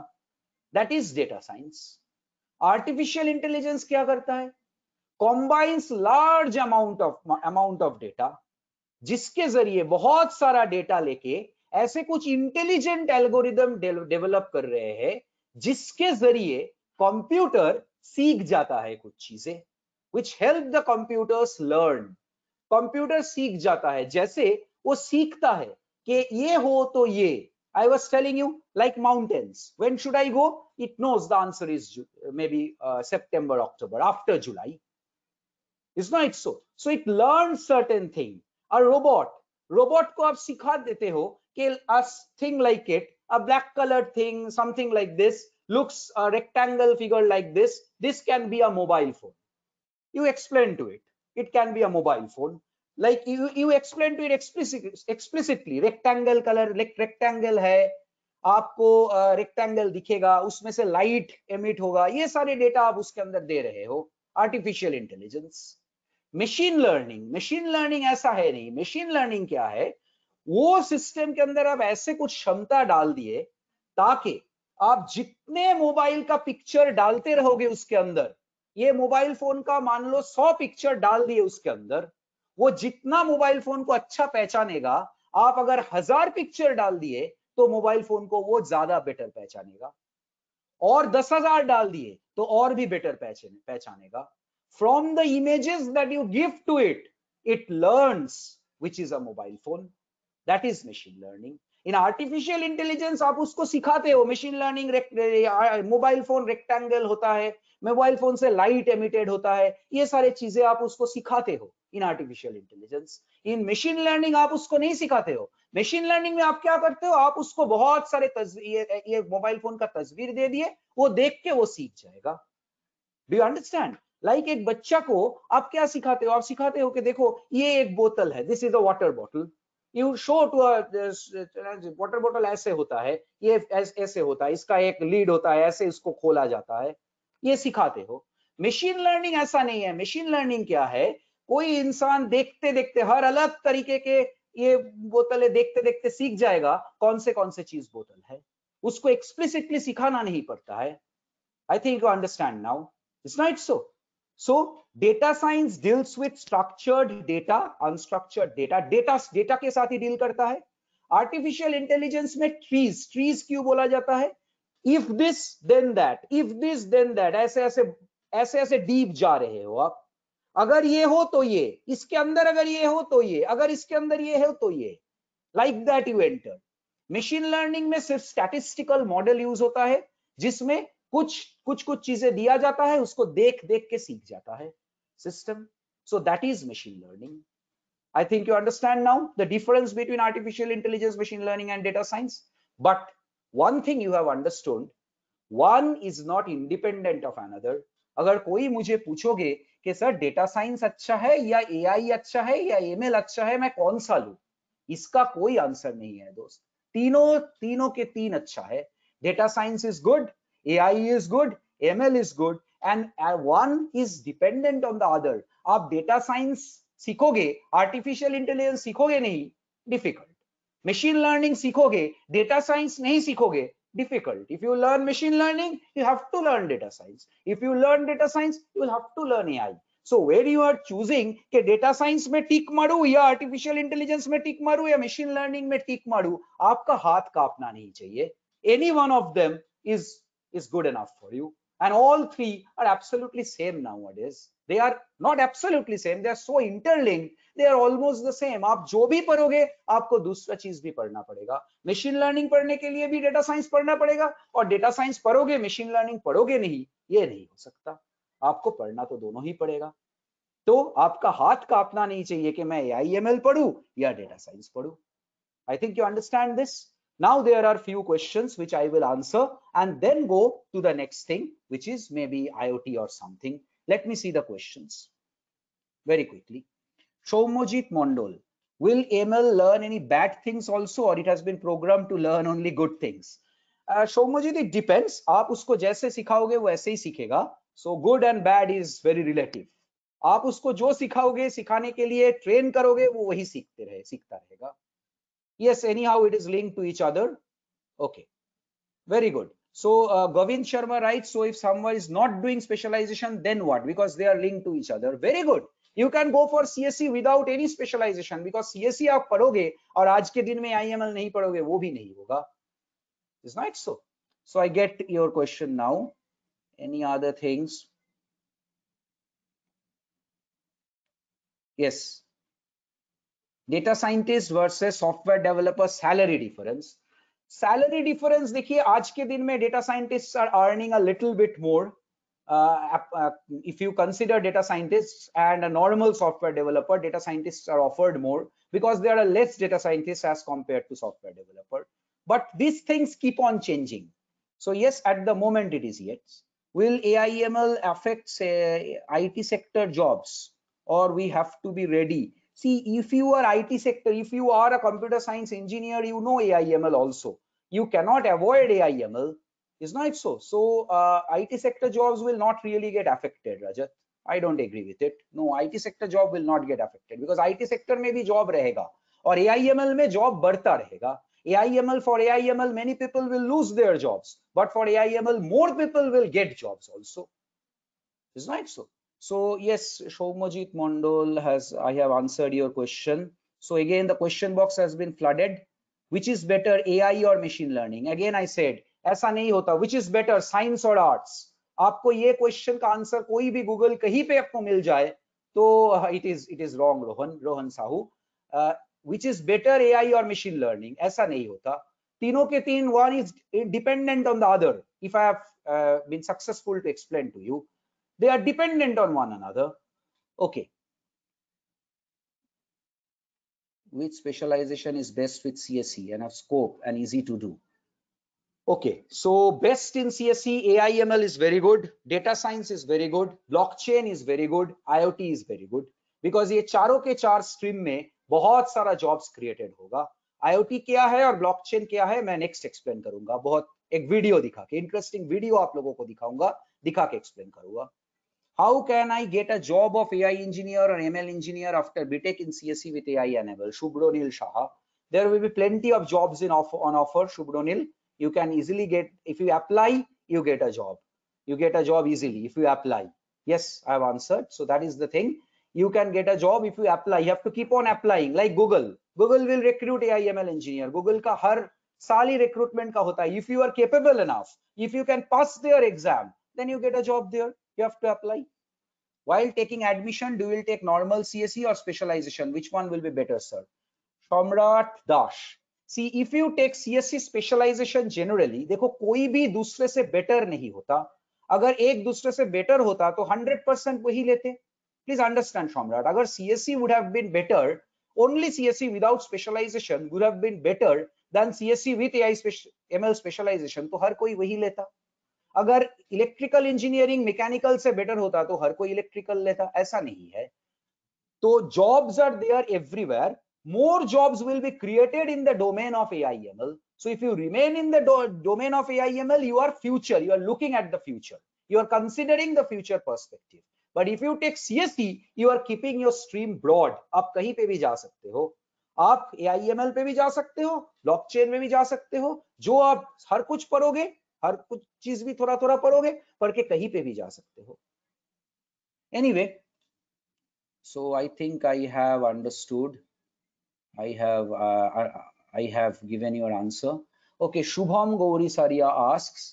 that is data artificial intelligence क्या करता है combines large amount of amount of data जिसके जरिए बहुत सारा डेटा लेके ऐसे कुछ इंटेलिजेंट एल्गोरिदम डेवलप कर रहे हैं जिसके जरिए कंप्यूटर सीख जाता है कुछ चीजें which help the computers learn computer सीख जाता है जैसे वो सीखता है कि ये हो तो ये I was telling you, like mountains. When should I go? It knows the answer is uh, maybe uh, September, October, after July. Is not it so. So it learns certain thing. A robot, robot ko आप सिखा देते हो कि a thing like it, a black colored thing, something like this, looks a rectangle figure like this. This can be a mobile phone. You explain to it. It can be a mobile phone. like you you explain to it explicitly explicitly rectangle color like rectangle hai आपको rectangle दिखेगा उसमें से light emit होगा ये सारे data आप उसके अंदर दे रहे हो artificial intelligence machine learning machine learning ऐसा है नहीं मशीन लर्निंग क्या है वो सिस्टम के अंदर आप ऐसे कुछ क्षमता डाल दिए ताकि आप जितने मोबाइल का पिक्चर डालते रहोगे उसके अंदर ये मोबाइल फोन का मान लो सौ पिक्चर डाल दिए उसके अंदर वो जितना मोबाइल फोन को अच्छा पहचानेगा आप अगर हजार पिक्चर डाल दिए तो मोबाइल फोन को वो ज्यादा बेटर पहचानेगा और दस हजार डाल दिए तो और भी बेटर पहचानेगा from the images that you give to it it learn which is a mobile phone that is machine learning in artificial आप उसको सिखाते हो machine learning mobile phone rectangle होता है मोबाइल फोन से लाइट एमिटेड होता है ये सारे चीजें आप उसको सिखाते हो in artificial intelligence in machine learning आप उसको नहीं सिखाते हो मशीन लर्निंग में आप क्या करते हो आप उसको बहुत सारे ये मोबाइल फोन का तस्वीर दे दिए वो देख के वो सीख जाएगा डू यू अंडरस्टैंड लाइक एक बच्चा को आप क्या सिखाते हो आप सिखाते हो कि देखो ये एक बोतल है this is a water bottle you show to water bottle ऐसे होता है ये ऐसे होता है इसका एक लीड होता है ऐसे इसको खोला जाता है ये सिखाते हो मशीन लर्निंग ऐसा नहीं है मशीन लर्निंग क्या है कोई इंसान देखते देखते हर अलग तरीके के ये बोतलें देखते देखते सीख जाएगा कौन से कौन से चीज बोतल है उसको एक्सप्लिसिटली सिखाना नहीं पड़ता है I think you understand now it's not so so data science deals with structured data unstructured data data data के साथ ही डील करता है आर्टिफिशियल इंटेलिजेंस में ट्रीज ट्रीज क्यों बोला जाता है if this then that if this then that ऐसे ऐसे ऐसे ऐसे डीप जा रहे हो आप अगर ये हो तो ये इसके अंदर अगर ये हो तो ये अगर इसके अंदर ये हो तो ये like that event machine learning में सिर्फ स्टैटिस्टिकल मॉडल यूज होता है जिसमें कुछ कुछ कुछ चीजें दिया जाता है उसको देख देख के सीख जाता है system so that is machine learning I think you understand now the difference between artificial intelligence machine learning and data science but one thing you have understood one is not independent of another अगर कोई मुझे पूछोगे कि sir data science अच्छा है या AI अच्छा है या एमएल अच्छा है मैं कौन सा लू इसका कोई आंसर नहीं है दोस्त तीनों तीनों के तीन अच्छा है data science is good AI is good ML is good and one is dependent on the other आप डेटा साइंस सीखोगे आर्टिफिशियल इंटेलिजेंस सीखोगे नहीं डिफिकल्ट मशीन लर्निंग सीखोगे डेटा साइंस नहीं सीखोगे difficult. If you learn machine learning, you have to learn data science. If you learn data science, you will have to learn AI. So when you are choosing, ke data science may tick maru, ya artificial intelligence may tick maru, ya machine learning may tick maru, aapka haath kaapna nahi chahiye. Any one of them is, is good enough for you. And all three are absolutely same nowadays. They are not absolutely same they are so interlinked they are almost the same aap jo bhi padhoge आपको दूसरा चीज भी पढ़ना पड़ेगा machine learning पढ़ने के लिए भी डेटा साइंस पढ़ना पड़ेगा और डेटा साइंस पढ़ोगे machine लर्निंग पढ़ोगे नहीं ये नहीं हो सकता आपको पढ़ना तो दोनों ही पड़ेगा तो आपका हाथ कांपना नहीं चाहिए कि मैं आई एम एल पढ़ू या डेटा साइंस पढ़ू I think you understand this now there are few questions answer and then go to then go to the next thing which is maybe iot और something Let me see the questions very quickly. Shomojit Mondol, will ML learn any bad things also or it has been programmed to learn only good things? Uh, Shomojit, it depends. aap usko jaise sikhaoge wo aise hi sikhega So good and bad is very relative. आप उसको जो सिखाओगे सिखाने के लिए train करोगे वो वही सीखते रहे सीखता रहेगा yes anyhow it is link to each other okay very good So uh, Govind Sharma writes, so if someone is not doing specialization, then what? Because they are linked to each other. Very good. You can go for CSE without any specialization because CSE आप padoge और आज के दिन में IML नहीं padoge, वो भी नहीं होगा. Is not so. So I get your question now. Any other things? Yes. Data scientist versus software developer salary difference. Salary difference, देखिए आज के दिन data scientists are earning a little bit more. Uh, uh, if you consider data scientists and a normal software developer data scientists are offered more because there are less data scientists as compared to software developer but these things keep on changing so yes at the moment it is yes will AIML affect say, IT sector jobs or we have to be ready see if you are IT sector if you are a computer science engineer you know AIML also you cannot avoid AIML is not so. So uh, IT sector jobs will not really get affected, Rajat. I don't agree with it. No, IT sector job will not get affected because IT sector may be job रहेगा AI AIML may job बढ़ता AI AIML for AIML many people will lose their jobs, but for AIML more people will get jobs also. Is not so. So yes, Shomajit Mondol has I have answered your question. So again, the question box has been flooded. which is better ai or machine learning again i said ऐसा नहीं होता which is better science or arts आपको ये question का answer कोई भी Google कहीं पे आपको मिल जाए तो it is it is wrong Rohan Rohan Sahu which is better AI और मशीन लर्निंग ऐसा नहीं होता तीनों के तीन one is dependent on the other if I have been successful to explain to you they are dependent on one another okay which specialization is best with CSE and have scope and easy to do. Okay, so best in CSE, AI ML is very good, data science is very good, blockchain is very good, IoT is very good because ये चारों के चार stream में बहुत सारा jobs created होगा IoT क्या है और blockchain क्या है मैं next explain करूंगा बहुत एक video दिखा के interesting video आप लोगों को दिखाऊंगा दिखा के explain करूंगा how can I get a job of AI engineer or ML engineer after BTEC in CSE with AI enabled? Shubronil Shah. There will be plenty of jobs in off on offer, Shubronil. You can easily get, if you apply, you get a job. You get a job easily if you apply. Yes, I have answered. So that is the thing. You can get a job if you apply. You have to keep on applying like Google. Google will recruit AI ML engineer. Google ka har साल recruitment ka hota if you are capable enough if you can pass their exam then you get a job there you have to apply. While taking admission, do you will take normal CSE or specialization? Which one will be better, sir? Samrat Dash. See, if you take CSE specialization generally, dekho koi bhi dusre se better nahi hota agar ek dusre se better hota to 100 wahi lete please understand understand agar CSE would have been better, only CSE without specialization would have been better than CSE with AI speci ML specialization, to har koi wahi leta अगर electrical engineering mechanical से better होता तो हर कोई electrical लेता ऐसा नहीं है तो jobs are there everywhere more jobs will be created in the domain of AIML so if you remain in the domain of AIML you are future you are looking at the future you are considering the future perspective but if you take CST you are keeping your stream broad आप कहीं पे भी जा सकते हो आप ए पे भी जा सकते हो ब्लॉकचेन में भी जा सकते हो जो आप हर कुछ पढ़ोगे हर कुछ चीज भी थोड़ा थोड़ा पढ़ोगे पढ़ के कहीं पे भी जा सकते हो anyway so i think i have understood i have uh, i have given your answer okay shubham gauri saria asks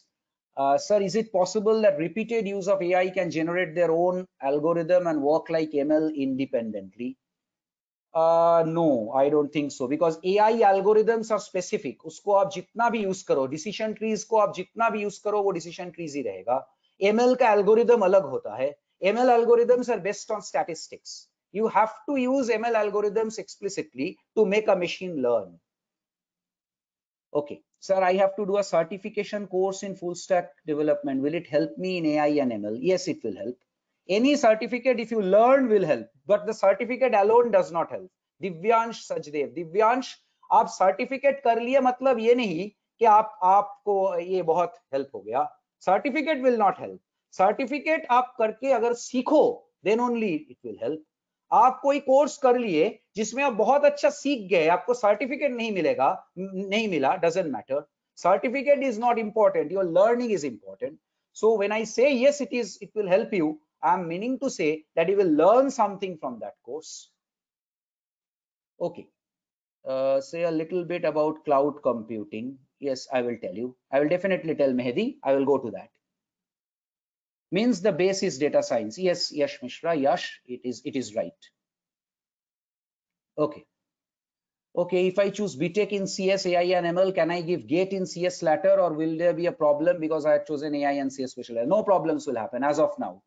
uh, sir is it possible that repeated use of ai can generate their own algorithm and work like ml independently no I don't think so because A I algorithms are specific उसको आप जितना भी use करो decision trees को आप जितना भी use करो वो डिसीशन ट्रीज ही रहेगा एमएल का एल्गोरिदम अलग होता है ML algorithms are based on statistics you have to use ML algorithms explicitly to make a machine learn okay sir I have to do a certification course in full stack development will it help me in A I and ML yes it will help any certificate if you learn will help but the certificate alone does not help Divyansh Sachdev Divyansh आप certificate कर लिए मतलब ये नहीं कि आप आपको ये बहुत हेल्प हो गया certificate will not help certificate आप करके अगर सीखो then only it will help आप कोई कोर्स कर लिए जिसमें आप बहुत अच्छा सीख गए आपको सर्टिफिकेट नहीं मिलेगा नहीं मिला doesn't matter certificate is not important your learning is important so when i say yes it is it will help you I'm meaning to say that you will learn something from that course. Okay. Uh, say a little bit about cloud computing. Yes, I will tell you. I will definitely tell Mehdi. I will go to that. Means the base is data science. Yes, Yash Mishra, Yash, it is it is right. Okay. Okay, if I choose BTEC in CS, AI and ML, can I give GATE in CS later or will there be a problem because I have chosen AI and CS specialized? No problems will happen as of now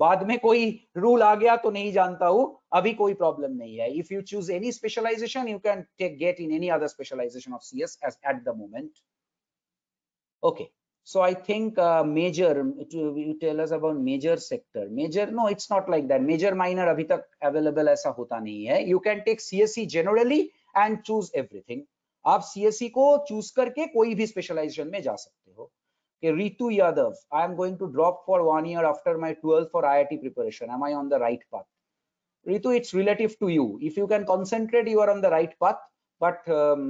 बाद में कोई rule आ गया तो नहीं जानता हूँ अभी कोई प्रॉब्लम नहीं है if you choose any specialisation you can take get in any other specialisation of C S as at the moment okay so i think uh, major you tell us about major sector major no it's not like that major minor abhi tak available aisa hota nahi hai you can take csc generally and choose everything आप CSC को choose करके कोई भी specialisation में जा सकते ritu yadav i am going to drop for one year after my 12 for iit preparation am i on the right path ritu it's relative to you if you can concentrate you are on the right path but um,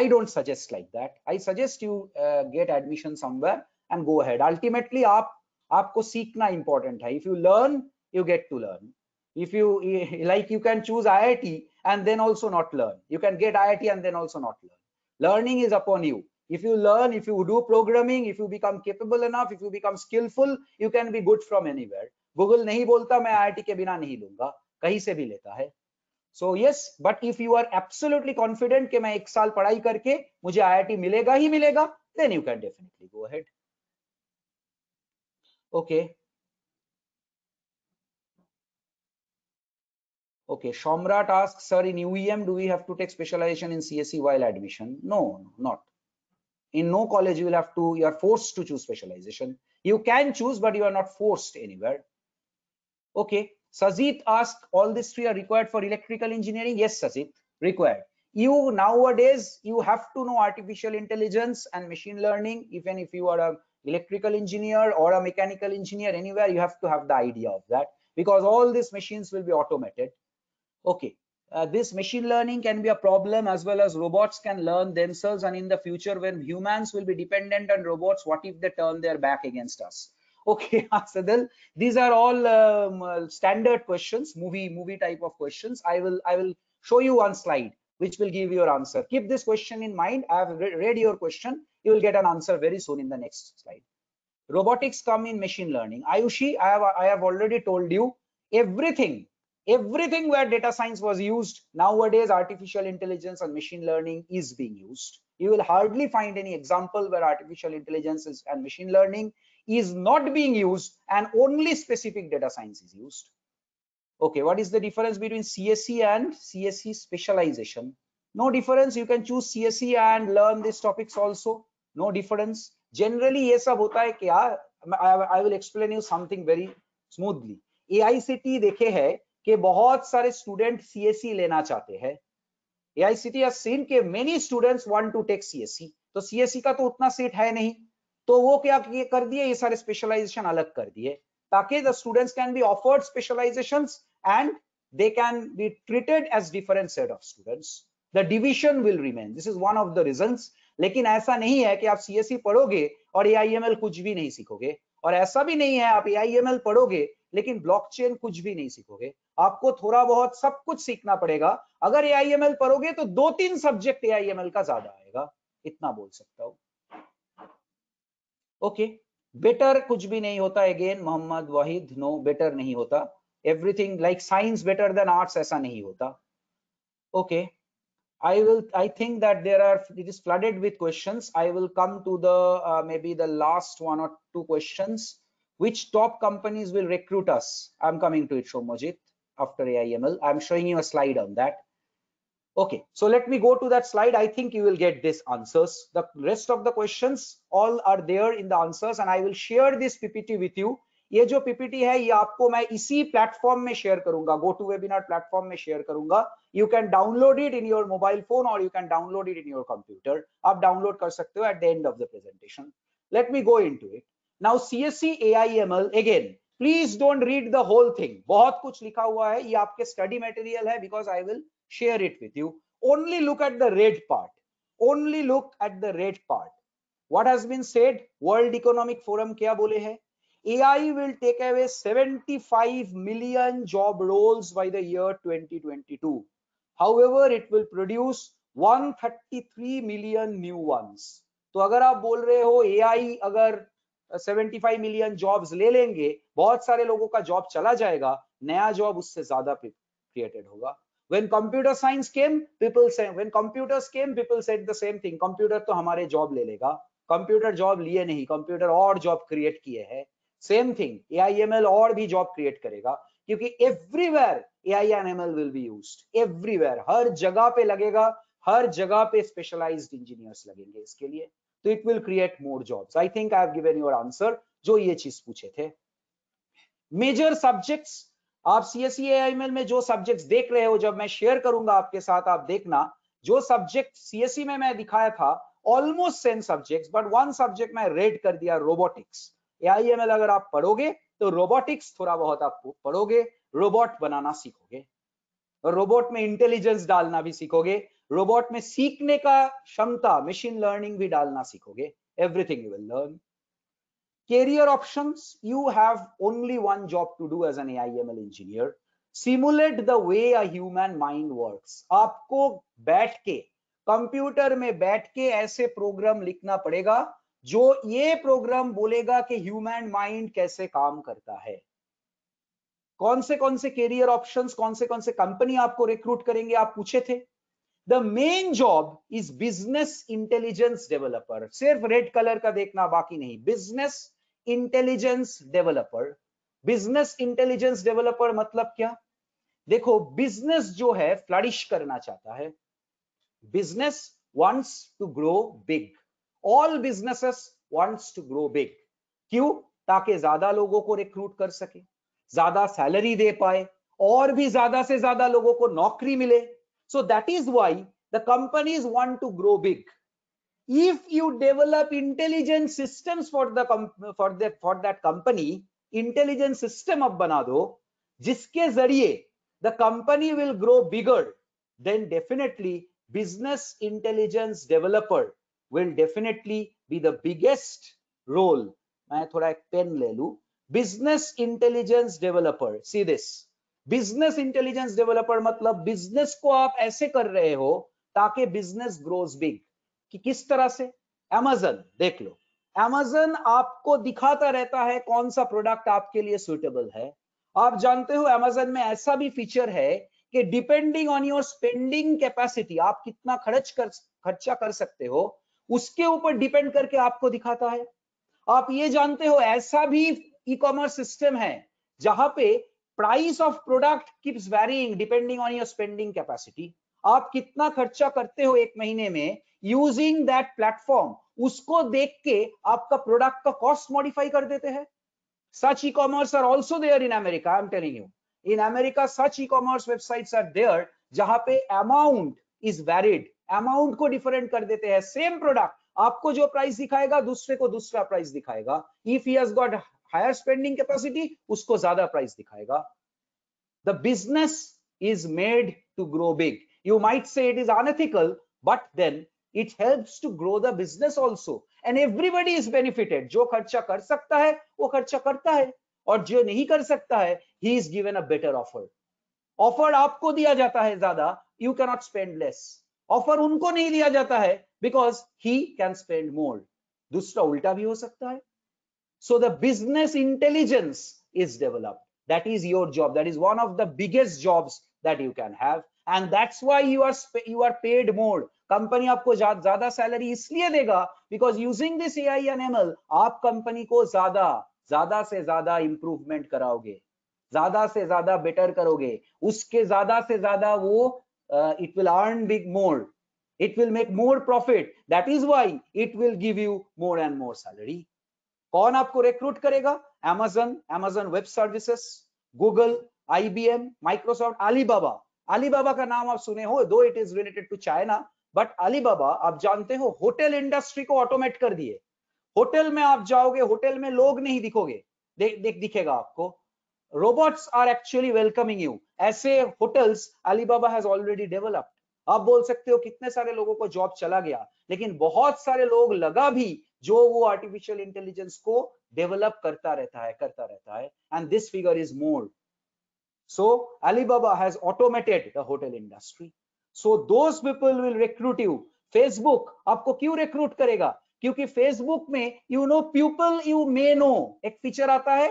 i don't suggest like that i suggest you uh, get admission somewhere and go ahead ultimately aap aapko seekhna important hai if you learn you get to learn if you [LAUGHS] like you can choose iit and then also not learn you can get iit and then also not learn learning is upon you if you learn if you do programming if you become capable enough if you become skillful you can be good from anywhere google nahi bolta main iit ke bina nahi lunga kahi se bhi leta hai so yes but if you are absolutely confident ke main ek saal padhai karke mujhe iit milega hi milega then you can definitely go ahead okay okay shomrat asks sir in uem do we have to take specialization in cse while admission no, no not in no college you will have to you are forced to choose specialization you can choose but you are not forced anywhere okay sajit asked all these three are required for electrical engineering yes sajit required you nowadays you have to know artificial intelligence and machine learning even if you are a electrical engineer or a mechanical engineer anywhere you have to have the idea of that because all these machines will be automated okay uh, this machine learning can be a problem as well as robots can learn themselves and in the future when humans will be dependent on robots what if they turn their back against us [LAUGHS] okay [LAUGHS] Asadil, these are all um, uh, standard questions movie movie type of questions i will i will show you one slide which will give your answer keep this question in mind i have re read your question you will get an answer very soon in the next slide robotics come in machine learning ayushi i have i have already told you everything everything where data science was used nowadays artificial intelligence and machine learning is being used you will hardly find any example where artificial intelligence is, and machine learning is not being used and only specific data science is used okay what is the difference between csc and csc specialization no difference you can choose csc and learn these topics also no difference generally yes I, I will explain you something very smoothly AICT देखे है कि बहुत सारे student CSC e लेना चाहते हैं AICTE has seen के many students want to take CSC तो सीएससी e का तो उतना सीट है नहीं तो वो क्या ये कर दिए ये सारे स्पेशलाइजेशन अलग कर दिए ताकि the students can be offered specialisation and they can be treated as different set of students the division will remain this is one of the reason लेकिन ऐसा नहीं है कि आप सीएससी e पढ़ोगे और ए कुछ भी नहीं सीखोगे और ऐसा भी नहीं है आप ए पढ़ोगे लेकिन ब्लॉकचेन कुछ भी नहीं सीखोगे आपको थोड़ा बहुत सब कुछ सीखना पड़ेगा अगर ए पढ़ोगे तो दो तीन सब्जेक्ट ए का ज्यादा आएगा इतना बोल सकता हूँ ओके बेटर कुछ भी नहीं होता again Mohammad Wahid no better नहीं होता everything like science better than arts ऐसा नहीं होता okay I will, I think that there are, it is flooded with questions. I will come to the, uh, maybe the last one or two questions. Which top companies will recruit us? I'm coming to it, Shomojit. after AIML. I'm showing you a slide on that. Okay, so let me go to that slide. I think you will get this answers. The rest of the questions all are there in the answers and I will share this PPT with you. ये जो PPT है ये आपको मैं इसी platform में share करूँगा, webinar platform में share करूँगा. You can download it in your mobile phone or you can download it in your computer. आप download कर at the end of the presentation. Let me go into it. Now CSC AIML again. Please don't read the whole thing बहुत कुछ लिखा हुआ है ये आपके study material है because I will share it with you only look at the red part only look at the red part what has been said World Economic Forum क्या बोले हैं A I will take away seventy five million job roles by the year twenty twenty two however it will produce one thirty three million new ones तो अगर आप बोल रहे हो ए आई अगर 75 मिलियन जॉब्स ले लेंगे बहुत सारे लोगों का जॉब चला जाएगा नया जॉब उससे ज्यादा क्रिएटेड होगा when computer science came people when computer came people said the same thing computer तो हमारे जॉब ले लेगा कंप्यूटर जॉब लिए नहीं कंप्यूटर और जॉब क्रिएट किए हैं same thing A I M L और भी जॉब क्रिएट करेगा क्योंकि everywhere A I and M L will be use everywhere हर जगह पे लगेगा हर जगह पे स्पेशलाइज्ड इंजीनियर्स लगेंगे इसके लिए तो it will create more jobs I think I have given your answer जो ये चीज पूछे थे मेजर सब्जेक्ट्स आप सी एस e, में जो सब्जेक्ट्स देख रहे हो जब मैं शेयर करूंगा आपके साथ आप देखना जो सब्जेक्ट सी e में मैं दिखाया था almost same subjects but one subject मैं रेड कर दिया रोबोटिक्स ए अगर आप पढ़ोगे तो रोबोटिक्स थोड़ा बहुत आप पढ़ोगे रोबोट बनाना सीखोगे रोबोट में इंटेलिजेंस डालना भी सीखोगे रोबोट में सीखने का क्षमता मशीन लर्निंग भी डालना सीखोगे everything you will learn career options you have only one job to do as an AIML engineer simulate the way a human mind works आपको बैठ के कंप्यूटर में बैठ के ऐसे प्रोग्राम लिखना पड़ेगा जो ये प्रोग्राम बोलेगा कि ह्यूमन माइंड कैसे काम करता है कौन से कौन से कैरियर ऑप्शंस कौन से कौन से कंपनी आपको रिक्रूट करेंगे आप पूछे थे the main job is business intelligence developer सिर्फ रेड कलर का देखना बाकी नहीं business intelligence developer business intelligence developer मतलब क्या देखो बिजनेस जो है फ्लरिश करना चाहता है business wants to grow big all business wants to grow big क्यों ताकि ज्यादा लोगों को रिक्रूट कर सके ज्यादा सैलरी दे पाए और भी ज्यादा से ज्यादा लोगों को नौकरी मिले So that is why the companies want to grow big. If you develop intelligent systems for the for that for that company, intelligent system of banado, दो जिसके the company will grow bigger, then definitely business intelligence developer will definitely be the biggest role. I थोड़ा एक pen Business intelligence developer. See this. Business intelligence developer मतलब business को आप ऐसे कर रहे हो ताकि बिजनेस ग्रोज बिग कि किस तरह से एमेजन देख लो एमेजन आपको दिखाता रहता है कौन सा प्रोडक्ट आपके लिए सुटेबल है आप जानते हो एमेजन में ऐसा भी फीचर है कि depending on your spending capacity आप कितना खर्च कर खर्चा कर सकते हो उसके ऊपर डिपेंड करके आपको दिखाता है आप ये जानते हो ऐसा भी ई कॉमर्स सिस्टम है जहां पे price of product keeps varying depending on your spending capacity aap kitna kharcha karte ho ek mahine mein using that platform usko dekh ke aapka product ka cost modify kar dete hain such e-commerce are also there in america i'm telling you in america such e-commerce websites are there jahan pe amount is varied amount ko different kar dete hain same product aapko jo price dikhayega dusre ko dusra price dikhayega if he has got higher spending capacity उसको ज्यादा price दिखाएगा the business is made to grow big you might say it is unethical but then it helps to grow the business also and everybody is benefited जो खर्चा कर सकता है वो खर्चा करता है और जो नहीं कर सकता है he is given a better offer offer आपको दिया जाता है ज्यादा you cannot spend less offer उनको नहीं दिया जाता है because he can spend more दूसरा उल्टा भी हो सकता है So the business intelligence is developed. That is your job. That is one of the biggest jobs that you can have. And that's why you are you are paid more. Company आपको ज्यादा salary इसलिए देगा because using this AI I and ML आप company को ज्यादा ज्यादा से ज्यादा इंप्रूवमेंट कराओगे ज्यादा से ज्यादा बेटर करोगे उसके ज्यादा से ज्यादा वो it will earn big more it will make more profit that is why it will give you more and more salary कौन आपको रिक्रूट करेगा Amazon Amazon web services Google IBM Microsoft Alibaba Alibaba का नाम आप सुने हो though it is related to China but Alibaba आप जानते हो होटल इंडस्ट्री को ऑटोमेट कर दिए होटल में आप जाओगे होटल में लोग नहीं दिखोगे देख दिखेगा आपको robots are actually welcoming you ऐसे hotels Alibaba has already developed आप बोल सकते हो कितने सारे लोगों को जॉब चला गया लेकिन बहुत सारे लोग लगा भी जो वो आर्टिफिशियल इंटेलिजेंस को डेवलप करता रहता है करता रहता है and this figure is more so Alibaba has automated the hotel industry so those people will recruit you Facebook आपको क्यों रिक्रूट करेगा क्योंकि फेसबुक में you know people you may know एक फीचर आता है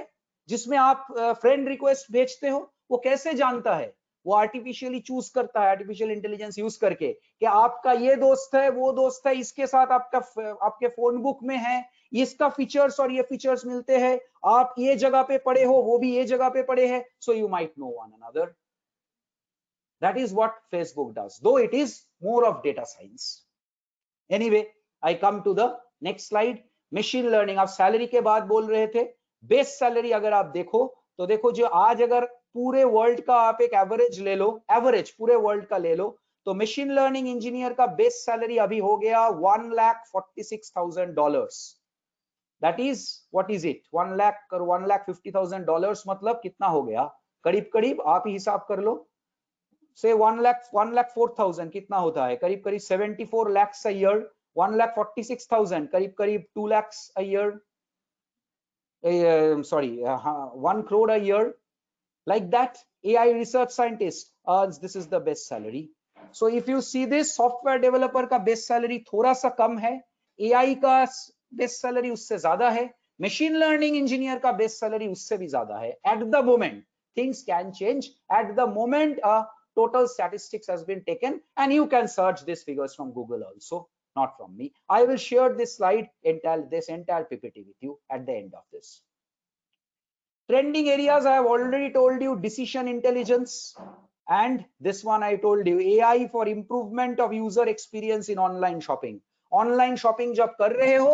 जिसमें आप फ्रेंड uh, रिक्वेस्ट भेजते हो वो कैसे जानता है वो आर्टिफिशियली चूज करता है आर्टिफिशियल इंटेलिजेंस यूज करके कि आपका ये दोस्त है वो दोस्त है इसके साथ आपका आपके फोन बुक में है इसका फीचर्स और ये फीचर्स मिलते हैं आप ये जगह पे पड़े हो वो भी ये जगह पे पड़े हैं so you might know one another that is what Facebook does though it is more of data science anyway I come to the next slide machine learning आप सैलरी के बाद बोल रहे थे बेस्ट सैलरी अगर आप देखो तो देखो जो आज अगर पूरे वर्ल्ड का आप एक एवरेज ले लो एवरेज पूरे वर्ल्ड का ले लो तो मशीन लर्निंग इंजीनियर का बेस सैलरी अभी हो गया one lakh forty six thousand dollar that is what is it one lakh कर one lakh fifty thousand dollar मतलब कितना हो गया करीब करीब आप ही हिसाब कर लो से one lakh one lakh four thousand कितना होता है करीब करीब seventy four lakhs uh one lakh forty six thousand करीब करीब two lakhs uh sorry one crore uh Like that, AI research scientist earns this is the best salary. So if you see this software developer का best salary thora सा कम है AI का best salary उससे ज्यादा है machine learning engineer का best salary उससे भी ज्यादा है at the moment things can change at the moment uh, total statistics has been taken and you can search these figures from Google also not from me I will share this slide entire this entire PPT with you at the end of this Trending areas, I have already told you decision intelligence. And this one I told you AI for improvement of user experience in online shopping. Online shopping jab kar rahe ho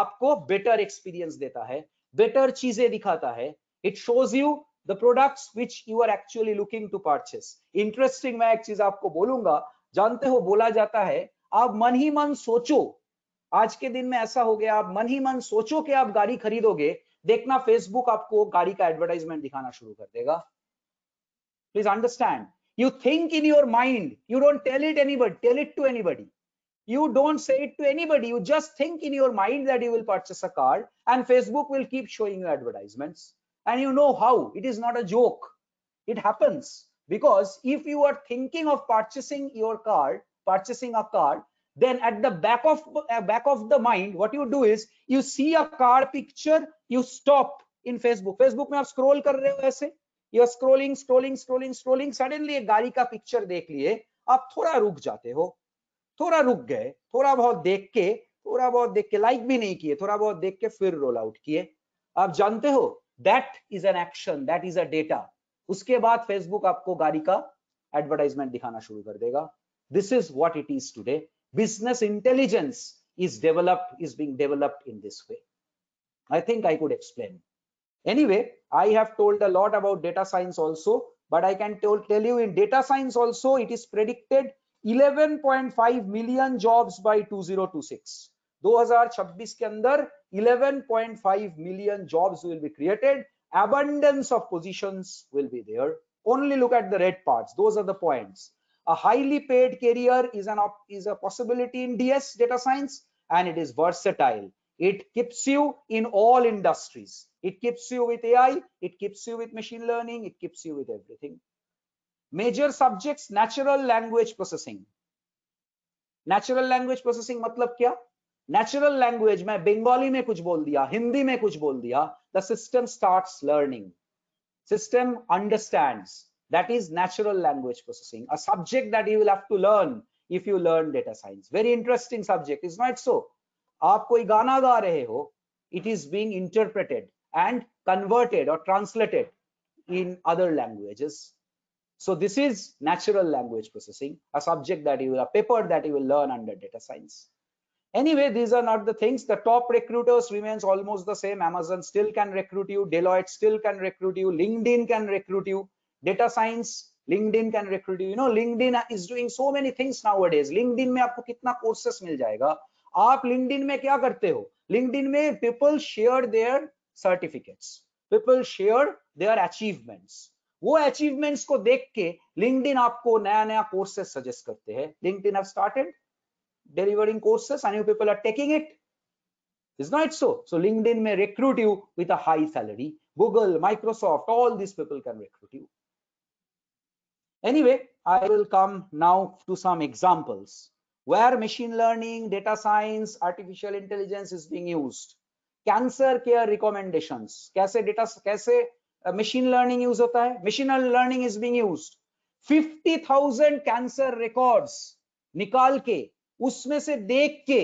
aapko better experience deta hai better cheeze dikhata hai it shows you the products which you are actually looking to purchase interesting मैं ek cheez aapko bolunga jante ho bola jata hai aap man hi man socho aaj ke din mein aisa ho gaya aap man hi man socho ke aap gaadi khareedoge देखना Facebook आपको गाड़ी का advertisement दिखाना शुरू कर देगा please understand you think in your mind you don't tell it anybody tell it to anybody you don't say it to anybody you just think in your mind that you will purchase a car and facebook will keep showing you advertisements and you know how it is not a joke it happens because if you are thinking of purchasing your car purchasing a car then at the back of uh, back of the mind what you do is you see a car picture you stop in facebook facebook mein aap scroll kar rahe ho aise you are scrolling scrolling scrolling scrolling suddenly एक gaadi ka picture dekh liye aap thoda ruk jate ho thoda ruk gaye thoda bahut dekh ke thoda bahut dekh ke like bhi nahi kiye thoda bahut dekh ke fir roll out kiye aap jante ho that is an action that is a data uske baad facebook aapko gaadi ka advertisement dikhana shuru kar dega this is what it is today business intelligence is developed is being developed in this way i think i could explain anyway i have told a lot about data science also but i can tell, tell you in data science also it is predicted 11.5 million jobs by 2026 2026 के अंदर 11.5 million jobs will be created abundance of positions will be there only look at the red parts those are the points a highly paid career is an is a possibility in ds data science and it is versatile it keeps you in all industries it keeps you with ai it keeps you with machine learning it keeps you with everything major subjects natural language processing natural language processing matlab क्या natural language मैं bengali में कुछ बोल दिया हिंदी में the system starts learning system understands that is natural language processing, a subject that you will have to learn if you learn data science. Very interesting subject, is not so. आप गाना गा रहे हो, it is being interpreted and converted or translated in other languages. So this is natural language processing, a subject that you will, a paper that you will learn under data science. Anyway, these are not the things. The top recruiters remains almost the same. Amazon still can recruit you. Deloitte still can recruit you. LinkedIn can recruit you. Data science LinkedIn can recruit you know LinkedIn is doing so many things now nowadays LinkedIn में आपको कितना courses मिल जाएगा आप LinkedIn में क्या करते हो LinkedIn में people share their certificates people share their achievements वो अचीवमेंट्स को देख के लिंक्डइन आपको नया नया कोर्सेस सजेस्ट करते हैं LinkedIn have started delivering courses and you people are taking it is not so so linkedin में recruit you with a high salary Google Microsoft all this people can recruit you anyway i will come now to some examples where machine learning data science artificial intelligence is being used cancer care recommendation कैसे data कैसे machine learning use होता है machine learning is being used 50,000 cancer records निकाल के उसमें से देख के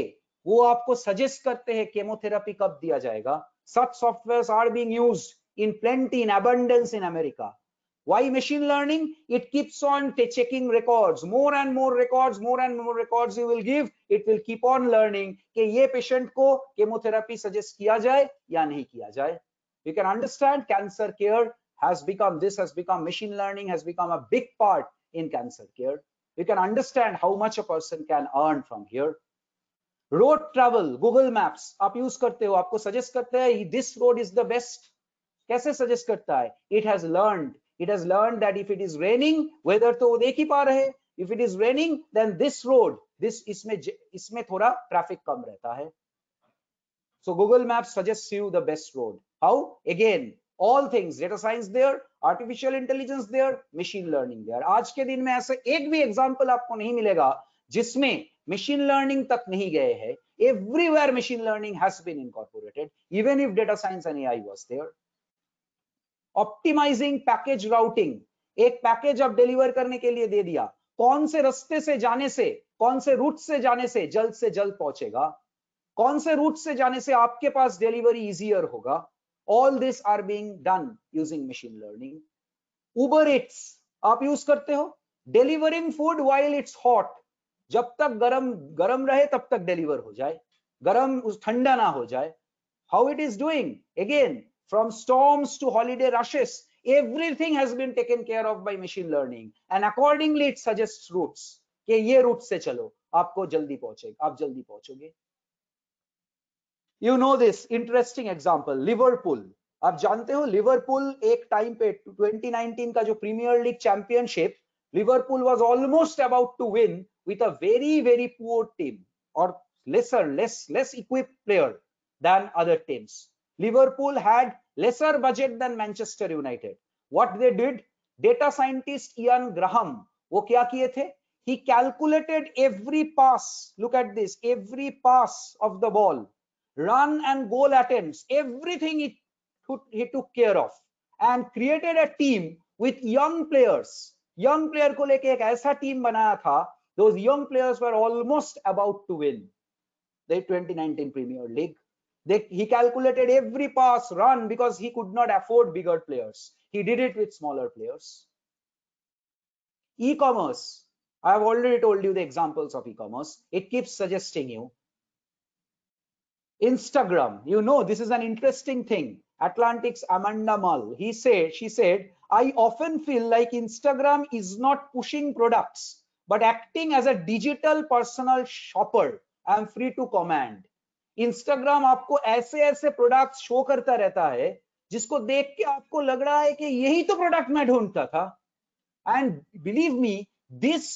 वो आपको सजेस्ट करते हैं केमोथेरेपी कब दिया जाएगा such software are being used in plenty in abundance in America Why machine learning? It keeps on checking records. More and more records, more and more records you will give, it will keep on learning कि ये patient को chemotherapy suggest किया जाए या नहीं किया जाए. You can understand cancer care has become this has become machine learning has become a big part in cancer care. You can understand how much a person can earn from here. Road travel, Google Maps. आप use करते हो आपको suggest करता है this road is the best कैसे suggest? करता है it it has learned that if it is raining weather to वो देख ही पा if it is raining then this road this isme isme thoda traffic kam rehta hai so google maps suggests you the best road how again all things data science there artificial intelligence there machine learning there aaj ke din mein ऐसा ek bhi example aapko nahi milega jisme machine learning tak nahi gaye hai everywhere machine learning has been incorporated even if data science and ai was there optimizing package routing एक package अब deliver करने के लिए दे दिया कौन से रस्ते से जाने से कौन से रूट से जाने से जल्द से जल्द पहुंचेगा कौन से रूट से जाने से आपके पास डिलीवरी इजियर होगा all this are being done using machine learning Uber it's आप यूज करते हो delivering food while it's hot जब तक गरम गरम रहे तब तक डिलीवर हो जाए गरम उस ठंडा ना हो जाए how it is doing again from storms to holiday rushes everything has been taken care of by machine learning and accordingly it suggests routes ke ye route se chalo aapko jaldi pahunchega aap jaldi pahunchoge you know this interesting example liverpool आप जानते हो Liverpool एक time पे 2019 का जो premier league championship Liverpool was almost about to win with a very, very poor team और lesser less, less equipped player than other teams Liverpool had lesser budget than Manchester United. What they did, data scientist Ian Graham, वो क्या किए He calculated every pass. Look at this, every pass of the ball, run and goal attempts, everything he took, he took care of and created a team with young players. Young player को लेके एक ऐसा team बनाया था. Those young players were almost about to win the 2019 Premier League. They, he calculated every pass run because he could not afford bigger players. He did it with smaller players. E-commerce. I have already told you the examples of e-commerce. It keeps suggesting you. Instagram. You know, this is an interesting thing. Atlantic's Amanda Mal. He said, she said, I often feel like Instagram is not pushing products, but acting as a digital personal shopper. I'm free to command Instagram आपको ऐसे ऐसे product show करता रहता है जिसको देख के आपको लग रहा है कि यही तो प्रोडक्ट मैं ढूंढता था and believe me this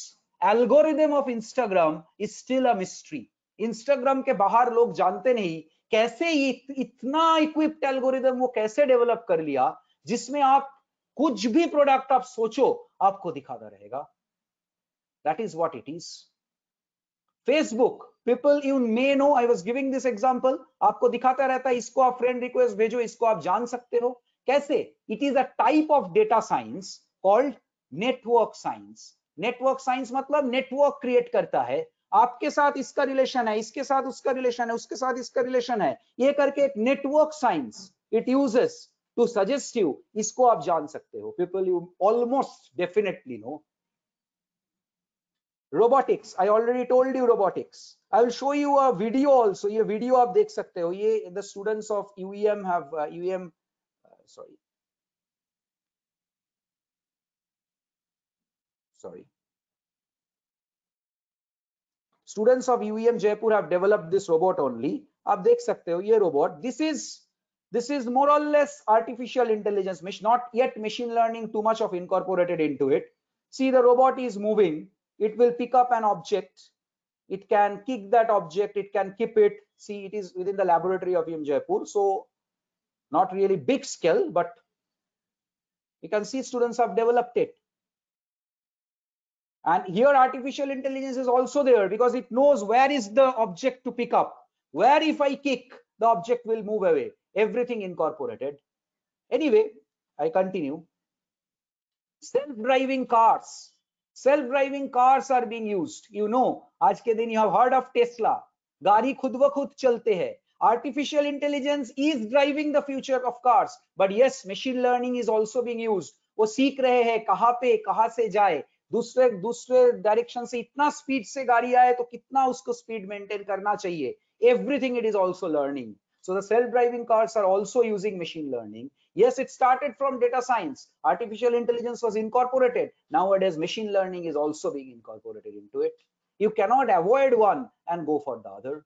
algorithm of Instagram is still a mystery Instagram के बाहर लोग जानते नहीं कैसे इतना इक्विप्ड एल्गोरिदम वो कैसे डेवलप कर लिया जिसमें आप कुछ भी प्रोडक्ट आप सोचो आपको दिखाता रहेगा that is what it is Facebook people you may know I was giving this example आपको दिखाता रहता है इसको आप फ्रेंड रिक्वेस्ट भेजो इसको आप जान सकते हो कैसे it is a type of data science called network science network science मतलब नेटवर्क क्रिएट करता है आपके साथ इसका रिलेशन है इसके साथ उसका रिलेशन है उसके साथ इसका रिलेशन है ये करके एक network science it uses to suggest you इसको आप जान सकते हो people you almost definitely know robotics i already told you robotics i will show you a video also A video aap dekh sakte ho ye the students of uem have uh, uem uh, sorry sorry students of uem jaipur have developed this robot only aap dekh sakte ho ye robot this is this is more or less artificial intelligence not yet machine learning too much of incorporated into it see the robot is moving it will pick up an object it can kick that object it can keep it see it is within the laboratory of im jaipur so not really big scale but you can see students have developed it and here artificial intelligence is also there because it knows where is the object to pick up where if i kick the object will move away everything incorporated anyway i continue self-driving cars self driving cars are being used you know आज के दिन you have heard of Tesla गाड़ी खुद ब खुद चलते हैं artificial intelligence is driving the future of cars but yes machine learning is also being use वो सीख रहे हैं कहाँ पे कहा से जाए दूसरे दूसरे डायरेक्शन से इतना स्पीड से गाड़ी आए तो कितना उसको स्पीड मेंटेन करना चाहिए everything it is also learning so the self driving cars are also using machine learning Yes, it started from data science. Artificial intelligence was incorporated. Nowadays, machine learning is also being incorporated into it. You cannot avoid one and go for the other.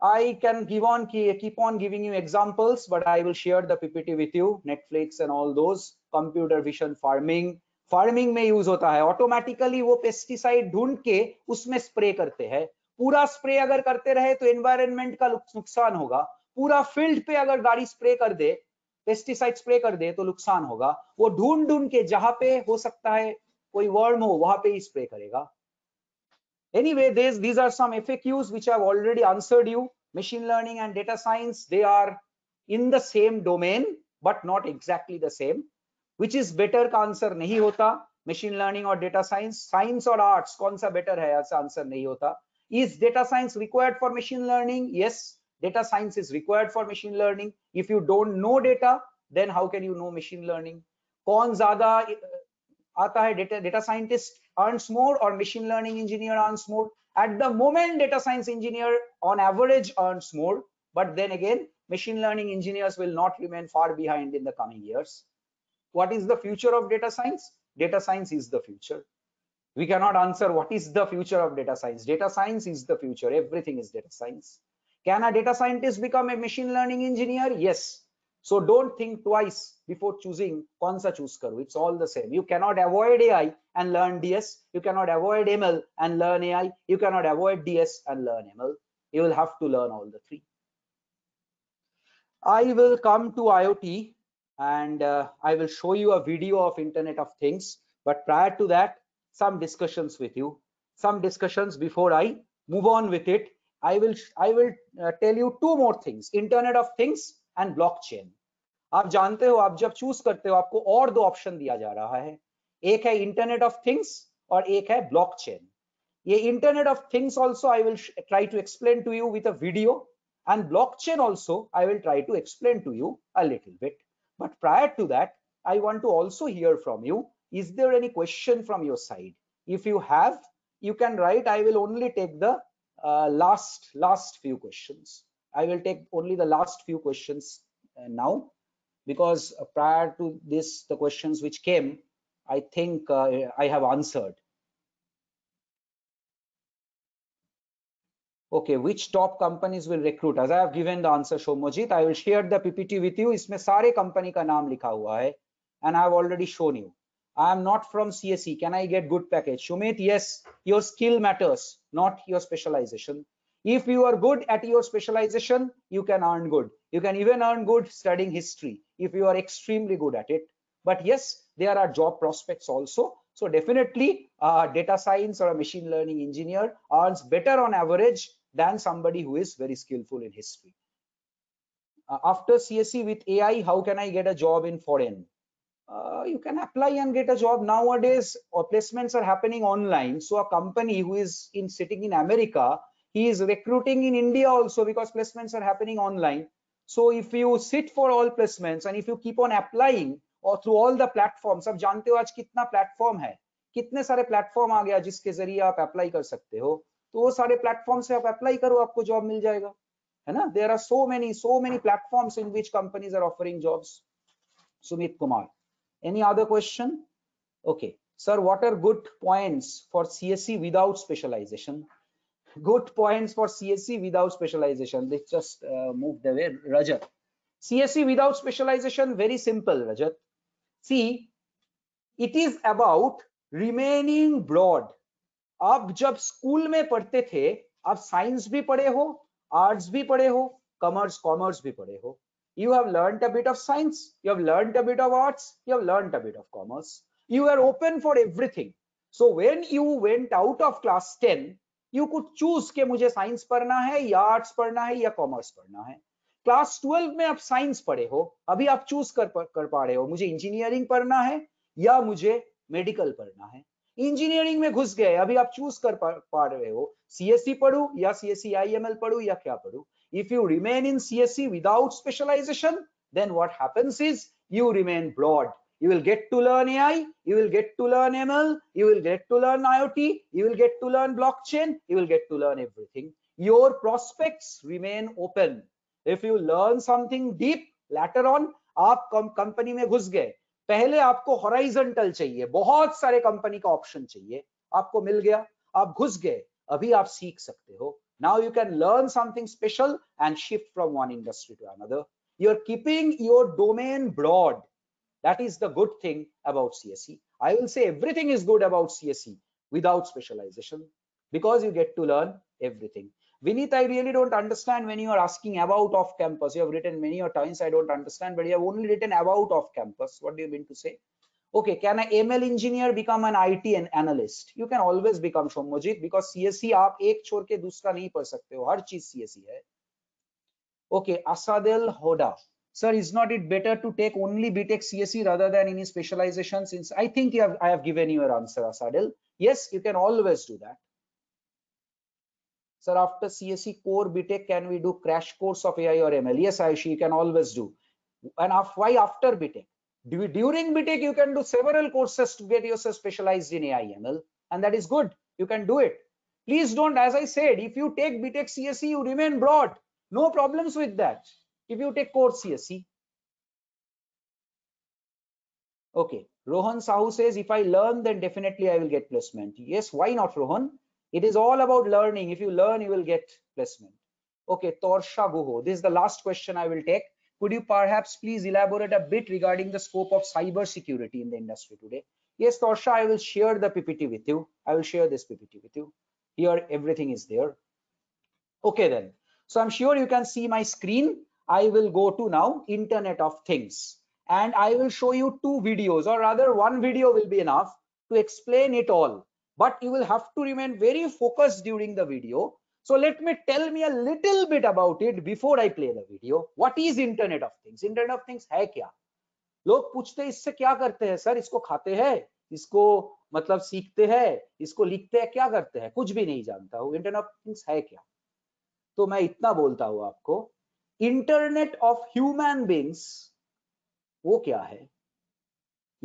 I can give on keep on giving you examples, but I will share the PPT with you. Netflix and all those computer vision farming. Farming में use होता है automatically वो pesticide ढूंढ के उसमें spray करते हैं पूरा स्प्रे अगर करते रहे तो एनवायरमेंट का नुकसान होगा पूरा फील्ड पे अगर गाड़ी स्प्रे कर दे पेस्टिसाइड स्प्रे कर दे तो नुकसान होगा वो ढूंढ ढूंढ के जहां पे हो सकता है कोई वर्म हो वहां पे ही स्प्रे करेगा anyway this these are some which I already answered you machine learning and data science they are in the same domain but not exactly the same which is better का answer नहीं होता machine learning और data science science और arts कौन सा better है ऐसा answer नहीं होता is data science required for machine learning yes data science is required for machine learning if you don't know data then how can you know machine learning कौन ज्यादा uh, aata hai. data data scientist earns more or machine learning engineer earns more at the moment data science engineer on average earns more but then again machine learning engineers will not remain far behind in the coming years what is the future of data science data science is the future we cannot answer what is the future of data science data science is the future everything is data science can a data scientist become a machine learning engineer? Yes. So don't think twice before choosing konsa choose karu. It's all the same. You cannot avoid AI and learn DS. You cannot avoid ML and learn AI. You cannot avoid DS and learn ML. You will have to learn all the three. I will come to IoT and uh, I will show you a video of Internet of Things. But prior to that, some discussions with you, some discussions before I move on with it I will I will uh, tell you two more things: Internet of Things and blockchain. आप जानते हो आप choose, choose करते हो आपको और दो option दिया जा रहा है एक है इंटरनेट ऑफ थिंग्स और एक है ब्लॉकचेन ये internet of things also I will try to explain and blockchain also i will try to explain to you a little bit but prior to that i want to also hear from you is there any question from your side if you have you can write i will only take the uh, last last few questions i will take only the last few questions uh, now because uh, prior to this the questions which came i think uh, i have answered okay which top companies will recruit as i have given the answer shomojit i will share the ppt with you isme sare company ka naam likha hua hai and i have already shown you I am not from CSE. Can I get good package? Sumit, yes, your skill matters, not your specialization. If you are good at your specialization, you can earn good. You can even earn good studying history if you are extremely good at it. But yes, there are job prospects also. So definitely uh, data science or a machine learning engineer earns better on average than somebody who is very skillful in history. Uh, after CSE with AI, how can I get a job in foreign? uh, you can apply and get a job nowadays or placements are happening online so a company who is in sitting in america he is recruiting in india also because placements are happening online so if you sit for all placements and if you keep on applying or through all the platforms सब jante ho aaj kitna platform hai kitne sare platform aa gaya jiske zariye aap apply kar sakte ho to wo sare platforms se aap apply karo aapko job mil jayega hai na there are so many so many platforms in which companies are offering jobs sumit kumar any other question okay sir what are good points for csc without specialization good points for csc without specialization they just uh, moved away rajat csc without specialization very simple rajat see it is about remaining broad आप जब school में पढ़ते थे आप science भी पढ़े हो arts भी पढ़े हो कॉमर्स कॉमर्स भी पढ़े हो you have learned a bit of science, you have learned a bit of arts, you have learned a bit of commerce. You are open for everything. So when you went out of class 10, you could choose ke mujhe science padhna hai ya arts padhna hai ya commerce padhna hai class 12 mein aap science padhe ho abhi aap choose kar kar pa rahe ho mujhe engineering padhna hai ya mujhe medical padhna hai engineering में घुस गए अभी आप choose कर पा, पा रहे हो सीएससी पढ़ू या सीएससी आईएमएल पढ़ू या क्या पढ़ू If you remain in CSE without specialization, then what happens is you remain broad. You will get to learn AI, you will get to learn ML, you will get to learn IoT, you will get to learn blockchain, you will get to learn everything. Your prospects remain open. If you learn something deep later on, aap आप company mein ghus gaye. Pehle aapko horizontal chahiye, bahut sare company ka option chahiye. Aapko mil gaya, aap ghus gaye. Abhi aap सीख sakte ho. Now you can learn something special and shift from one industry to another. You're keeping your domain broad. That is the good thing about CSE. I will say everything is good about CSE without specialization because you get to learn everything. Vinith, I really don't understand when you are asking about off campus. You have written many times, I don't understand, but you have only written about off campus. What do you mean to say? okay, can an ML engineer become an IT and analyst? You can always become Shomojit because CSE आप एक छोड़ के दूसरा नहीं पढ़ सकते हो हर चीज CSE है okay asadel hoda sir is not it better to take only btech cse rather than any specialization since i think you have i have given your answer asadel yes you can always do that sir after cse core btech can we do crash course of ai or ml yes ayushi you can always do and why after btech during BTEC, you can do several courses to get yourself specialized in AI ML, and that is good. You can do it. Please don't, as I said, if you take BTEC CSE, you remain broad. No problems with that. If you take core CSE. Okay, Rohan Sahu says, if I learn, then definitely I will get placement. Yes, why not, Rohan? It is all about learning. If you learn, you will get placement. Okay, Torsha Guho. This is the last question I will take. Could you perhaps please elaborate a bit regarding the scope of cyber security in the industry today? Yes, Torsha, I will share the PPT with you. I will share this PPT with you. Here, everything is there. Okay, then. So I'm sure you can see my screen. I will go to now Internet of Things and I will show you two videos or rather one video will be enough to explain it all. But you will have to remain very focused during the video So let me tell me a little bit about it before I play the video. What is Internet of Things? Internet of Things है क्या लोग पूछते हैं इससे क्या करते हैं sir इसको खाते हैं इसको मतलब सीखते हैं इसको लिखते हैं क्या करते हैं कुछ भी नहीं जानता हूँ इंटरनेट ऑफ थिंग्स है क्या तो मैं इतना बोलता हूँ आपको इंटरनेट ऑफ ह्यूमन बींग्स वो क्या है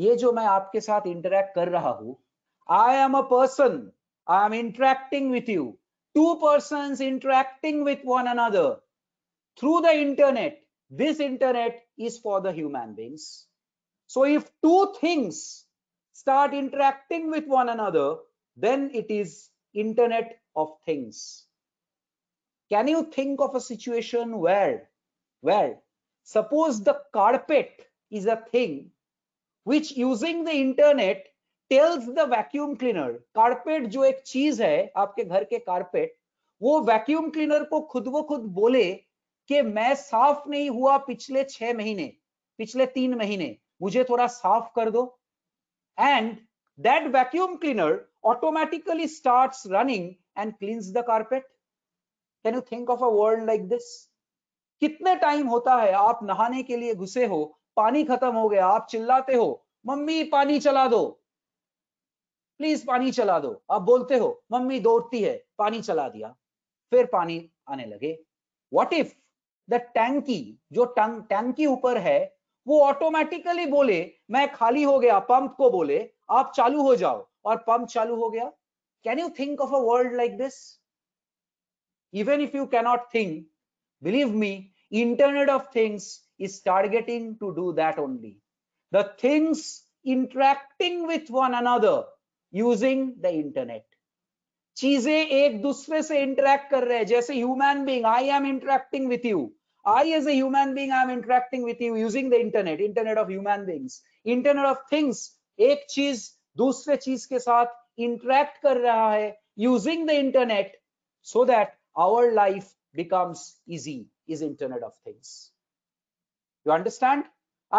ये जो मैं आपके साथ इंटरेक्ट कर रहा हूं I am a person I am interacting with you two persons interacting with one another through the internet this internet is for the human beings so if two things start interacting with one another then it is internet of things can you think of a situation where where suppose the carpet is a thing which using the internet tells the vacuum cleaner carpet जो एक चीज है आपके घर के carpet वो vacuum cleaner को खुद वो खुद बोले कि मैं साफ नहीं हुआ पिछले छह महीने पिछले तीन महीने मुझे थोड़ा साफ कर दो and that vacuum cleaner automatically starts running and cleans the carpet can you think of a world like this कितने टाइम होता है आप नहाने के लिए घुसे हो पानी खत्म हो गया आप चिल्लाते हो मम्मी पानी चला दो प्लीज पानी चला दो आप बोलते हो मम्मी दौड़ती है पानी चला दिया फिर पानी आने लगे वॉट इफ द टैंकी जो टंग टैंकी ऊपर है वो ऑटोमेटिकली बोले मैं खाली हो गया पंप को बोले आप चालू हो जाओ और पंप चालू हो गया can you think of a world like this even if you cannot think believe me internet of things is targeting to do that only the things interacting with one another using the internet चीजें एक दूसरे से interact कर रहे हैं जैसे human I I am interacting with I, as a human being, I am interacting with you using the internet, internet of human beings, internet of things. एक चीज दूसरे चीज के साथ इंटरेक्ट कर रहा है using the internet so that our life becomes easy is internet of things you understand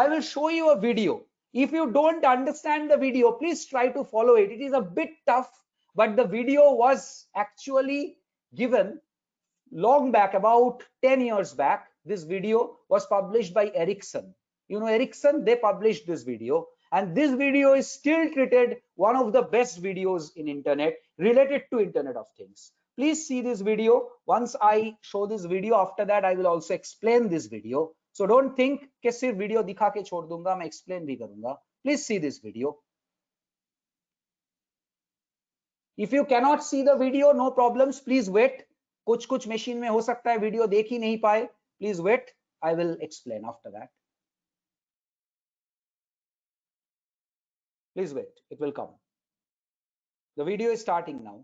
i will show you a video if you don't understand the video, please try to follow it. It is a bit tough, but the video was actually given long back, about 10 years back. This video was published by Ericsson. You know, Ericsson, they published this video. And this video is still treated one of the best videos in internet related to Internet of Things please see this video once i show this video after that i will also explain this video so don't think कि सिर्फ video दिखा के छोड़ दूंगा मैं explain भी करूंगा please see this video if you cannot see the video no problem please wait कुछ कुछ मशीन में हो सकता है वीडियो देख ही नहीं पाए please wait I will explain after that please wait it will come the video is starting now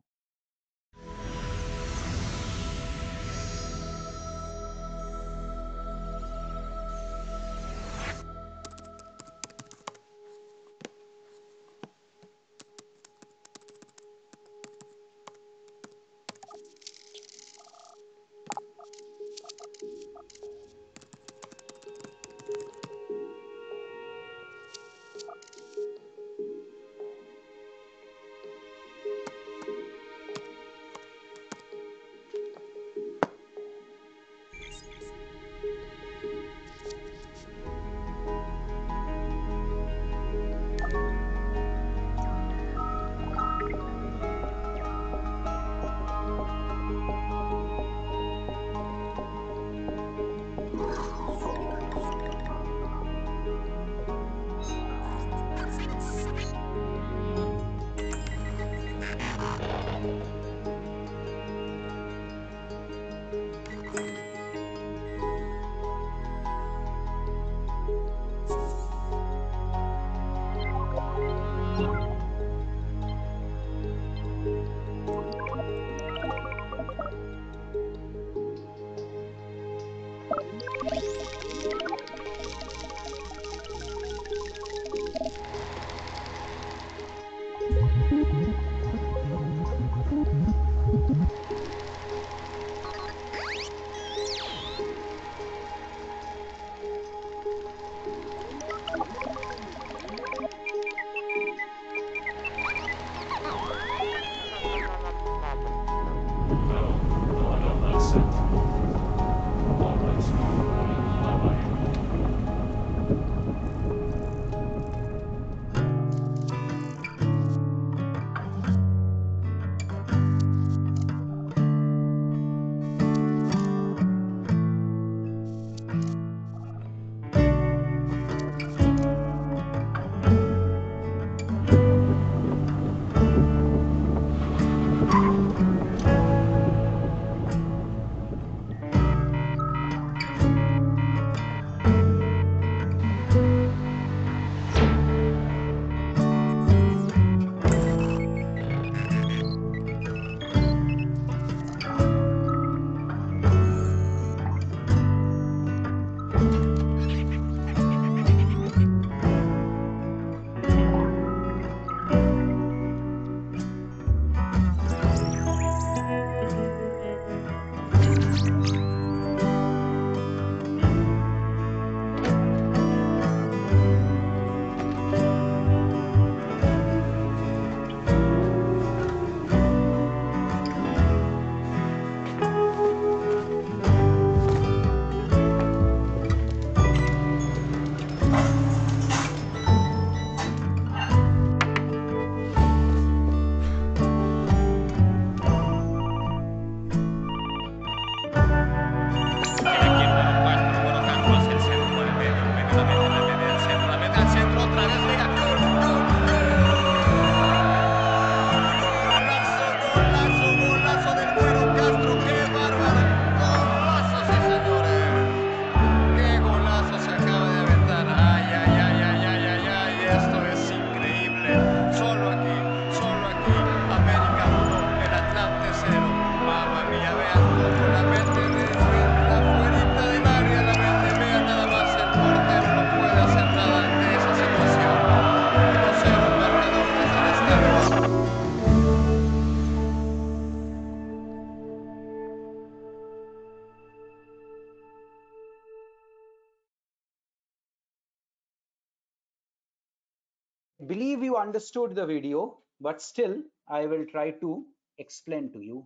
understood the video, but still I will try to explain to you.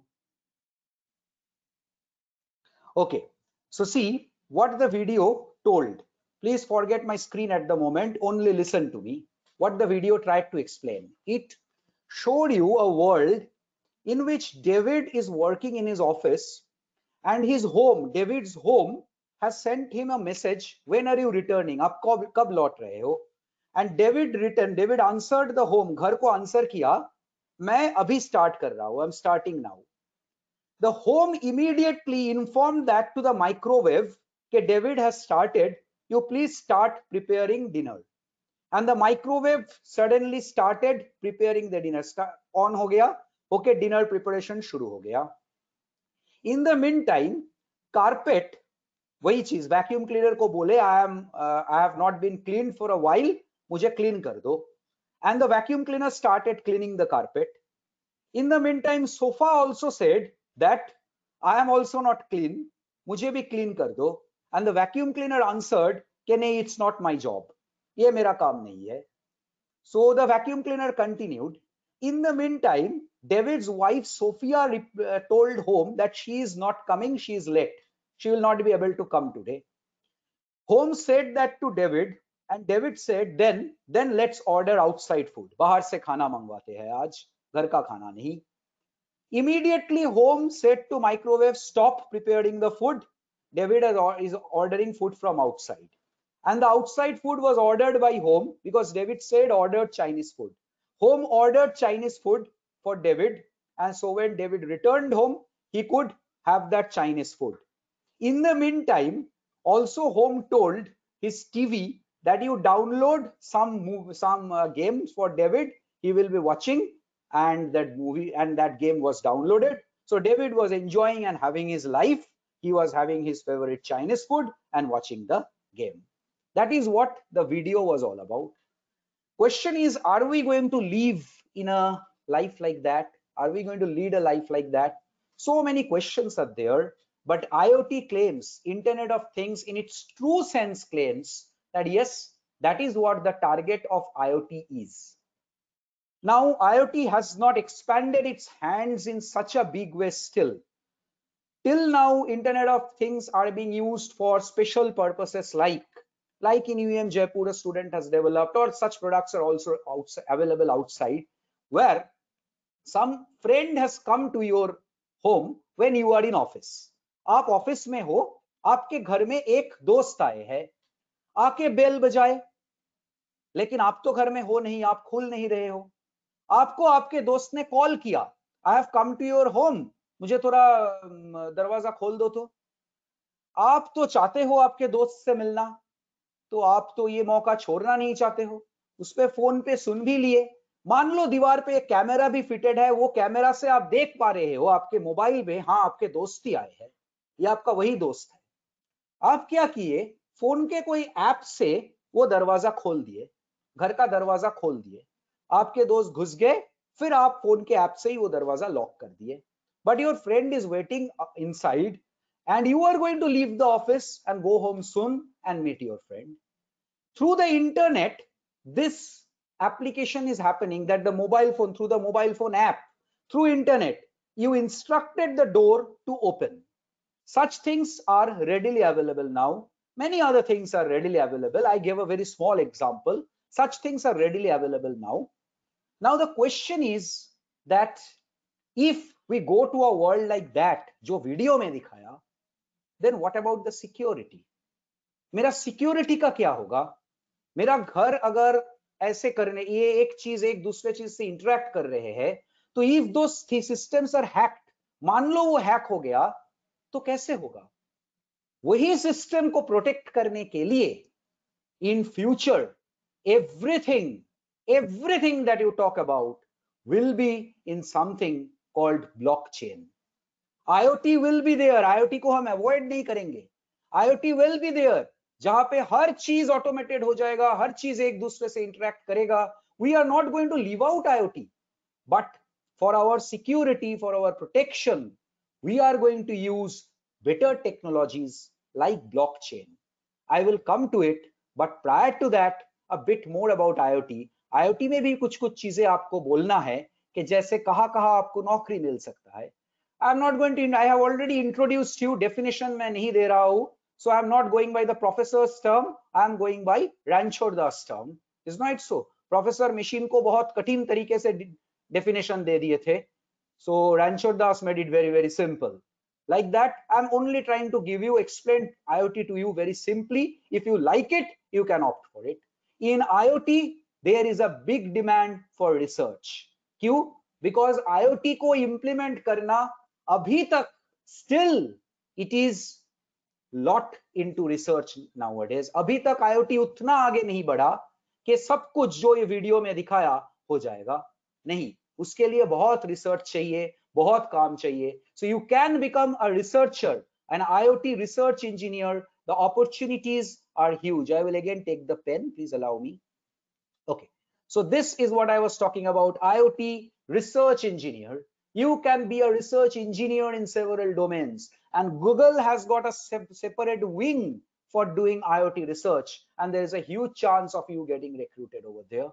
Okay, so see what the video told. Please forget my screen at the moment, only listen to me. What the video tried to explain. It showed you a world in which David is working in his office and his home, David's home, has sent him a message, when are you returning? Up kab, ho? and David written, David answered the home, घर को answer किया, मैं अभी start कर रहा हूँ, I'm starting now. The home immediately informed that to the microwave कि David has started, you please start preparing dinner. And the microwave suddenly started preparing the dinner. On हो गया, okay dinner preparation शुरू हो गया. In the meantime, carpet, वही चीज़, vacuum cleaner को बोले, I am, uh, I have not been cleaned for a while. मुझे clean कर दो and the vacuum cleaner start at cleaning the carpet in the mean time sofa also said that I am also not clean मुझे भी clean कर दो and the vacuum cleaner answered के नहीं it's not my job ये मेरा काम नहीं है so the vacuum cleaner continued in the meantime time wife wife Sophia told home that she is not coming she is late she will not be able to come today home said that to David and david said then then let's order outside food bahar se khana mangwate hai aaj ghar ka khana nahi immediately home said to microwave stop preparing the food david is ordering food from outside and the outside food was ordered by home because david said ordered chinese food home ordered chinese food for david and so when david returned home he could have that chinese food in the meantime also home told his tv that you download some move, some uh, games for David. He will be watching, and that movie and that game was downloaded. So David was enjoying and having his life. He was having his favorite Chinese food and watching the game. That is what the video was all about. Question is, are we going to live in a life like that? Are we going to lead a life like that? So many questions are there, but IoT claims, Internet of Things in its true sense claims that yes, that is what the target of IoT is. Now, IoT has not expanded its hands in such a big way still. Till now, Internet of Things are being used for special purposes like, like in UM Jaipur, a student has developed or such products are also outside, available outside where some friend has come to your home when you are in office. आप office में हो आपके घर में एक दोस्त आए हैं आके बेल बजाए लेकिन आप तो घर में हो नहीं आप खुल नहीं रहे हो आपको आपके दोस्त ने कॉल किया I have come to your home मुझे थोड़ा दरवाजा खोल दो तो आप तो चाहते हो आपके दोस्त से मिलना तो आप तो ये मौका छोड़ना नहीं चाहते हो उस पर फोन पे सुन भी लिए मान लो दीवार पे एक कैमरा भी फिटेड है वो कैमरा से आप देख पा रहे हो आपके मोबाइल में हाँ आपके दोस्त ही आए हैं ये आपका वही दोस्त है आप क्या किए फोन के कोई ऐप से वो दरवाजा खोल दिए घर का दरवाजा खोल दिए आपके दोस्त घुस गए फिर आप फोन के ऐप से ही वो दरवाजा लॉक कर दिए but your friend is waiting inside and you are going to leave the office and go home soon and meet your friend through the internet this application is happening that the mobile phone through the mobile phone app through internet you instructed the door to open such things are readily available now Many other things are readily available. I gave a very small example. Such things are readily available now. Now the question is that if we go to a world like that, jo video mein dikhaya then what about the security? mera security ka kya hoga mera ghar agar aise karne ye ek cheez ek dusre cheez se interact kar rahe hai to if those systems are hacked मान लो वो hack हो गया तो कैसे होगा वही system को protect करने के लिए in future everything everything that you talk about will be in something called blockchain IoT will be there IoT को हम अवॉइड नहीं करेंगे. आईओटी विल बी देयर जहां पे हर चीज ऑटोमेटेड हो जाएगा हर चीज एक दूसरे से इंटरेक्ट करेगा we are not going to live out IoT but for our security for our protection we are going to use better technologies like blockchain. I will come to it, but prior to that, a bit more about IoT. IoT में भी कुछ कुछ चीजें आपको बोलना है कि जैसे कहाँ कहाँ आपको नौकरी मिल सकता है I am not going to I have already introduced you definition मैं नहीं दे रहा हूँ so i'm not going by the professor's term i'm going by rancho das term is not so professor machine ko bahut kathin tarike se definition de diye the so rancho das made it very very simple like that i'm only trying to give you explain iot to you very simply if you like it you can opt for it in iot there is a big demand for research क्यों because iot ko implement karna abhi tak still it is lot into research nowadays abhi tak iot utna aage nahi badha ke sab kuch jo ye video mein dikhaya ho jayega nahi uske liye bahut research chahiye बहुत काम चाहिए so you can become a researcher an IoT research engineer, the opportunities are huge. I will again take the pen, please allow me. Okay, so this is what I was talking about, IoT research engineer. You can be a research engineer in several domains and Google has got a separate wing for doing IoT research and there is a huge chance of you getting recruited over there.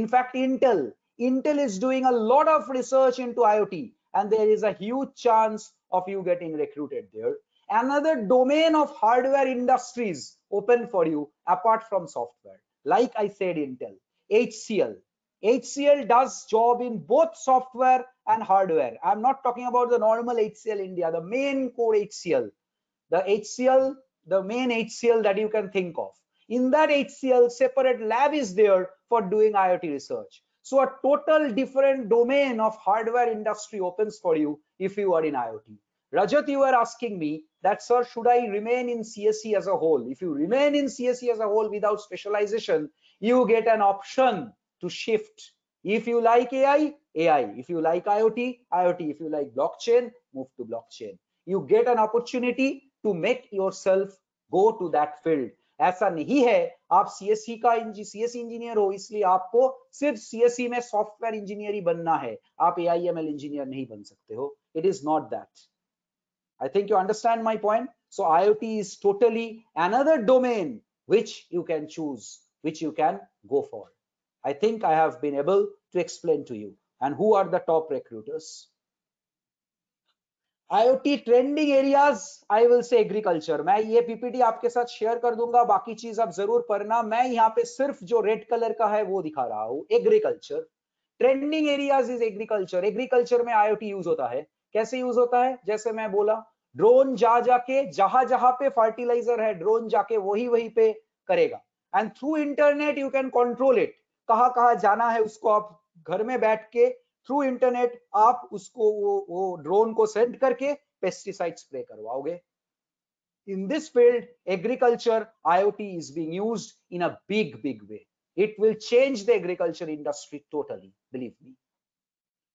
In fact, Intel, Intel is doing a lot of research into IoT and there is a huge chance of you getting recruited there another domain of hardware industries open for you apart from software like i said intel hcl hcl does job in both software and hardware i'm not talking about the normal hcl india the main core hcl the hcl the main hcl that you can think of in that hcl separate lab is there for doing iot research so a total different domain of hardware industry opens for you if you are in IoT. Rajat, you were asking me that, sir, should I remain in CSE as a whole? If you remain in CSE as a whole without specialization, you get an option to shift. If you like AI, AI. If you like IoT, IoT. If you like blockchain, move to blockchain. You get an opportunity to make yourself go to that field ऐसा नहीं है आप सी S सी का C S engineer हो इसलिए आपको सिर्फ CSC e में सॉफ्टवेयर इंजीनियर ही बनना है आप A I M L engineer नहीं बन सकते हो it is not that I think you understand my point so I IoT is totally another domain which you can choose which you can go for I think I have been able to explain to you and who are the top recruiters IoT trending areas I will से agriculture मैं ये PPT आपके साथ share कर दूंगा बाकी चीज आप जरूर पढ़ना मैं यहाँ पे सिर्फ जो रेड कलर का है वो दिखा रहा हूँ agriculture trending areas is agriculture agriculture में आईओटी यूज होता है कैसे यूज होता है जैसे मैं बोला ड्रोन जा जाके जहां जहां पे फर्टिलाइजर है ड्रोन जाके वही वही पे करेगा and through internet you can control it कहा जाना है उसको आप घर में बैठ के Through internet, आप उसको वो, वो ड्रोन को सेंड करके in this field agriculture iot is being used in a big big way it will change the agriculture industry totally believe me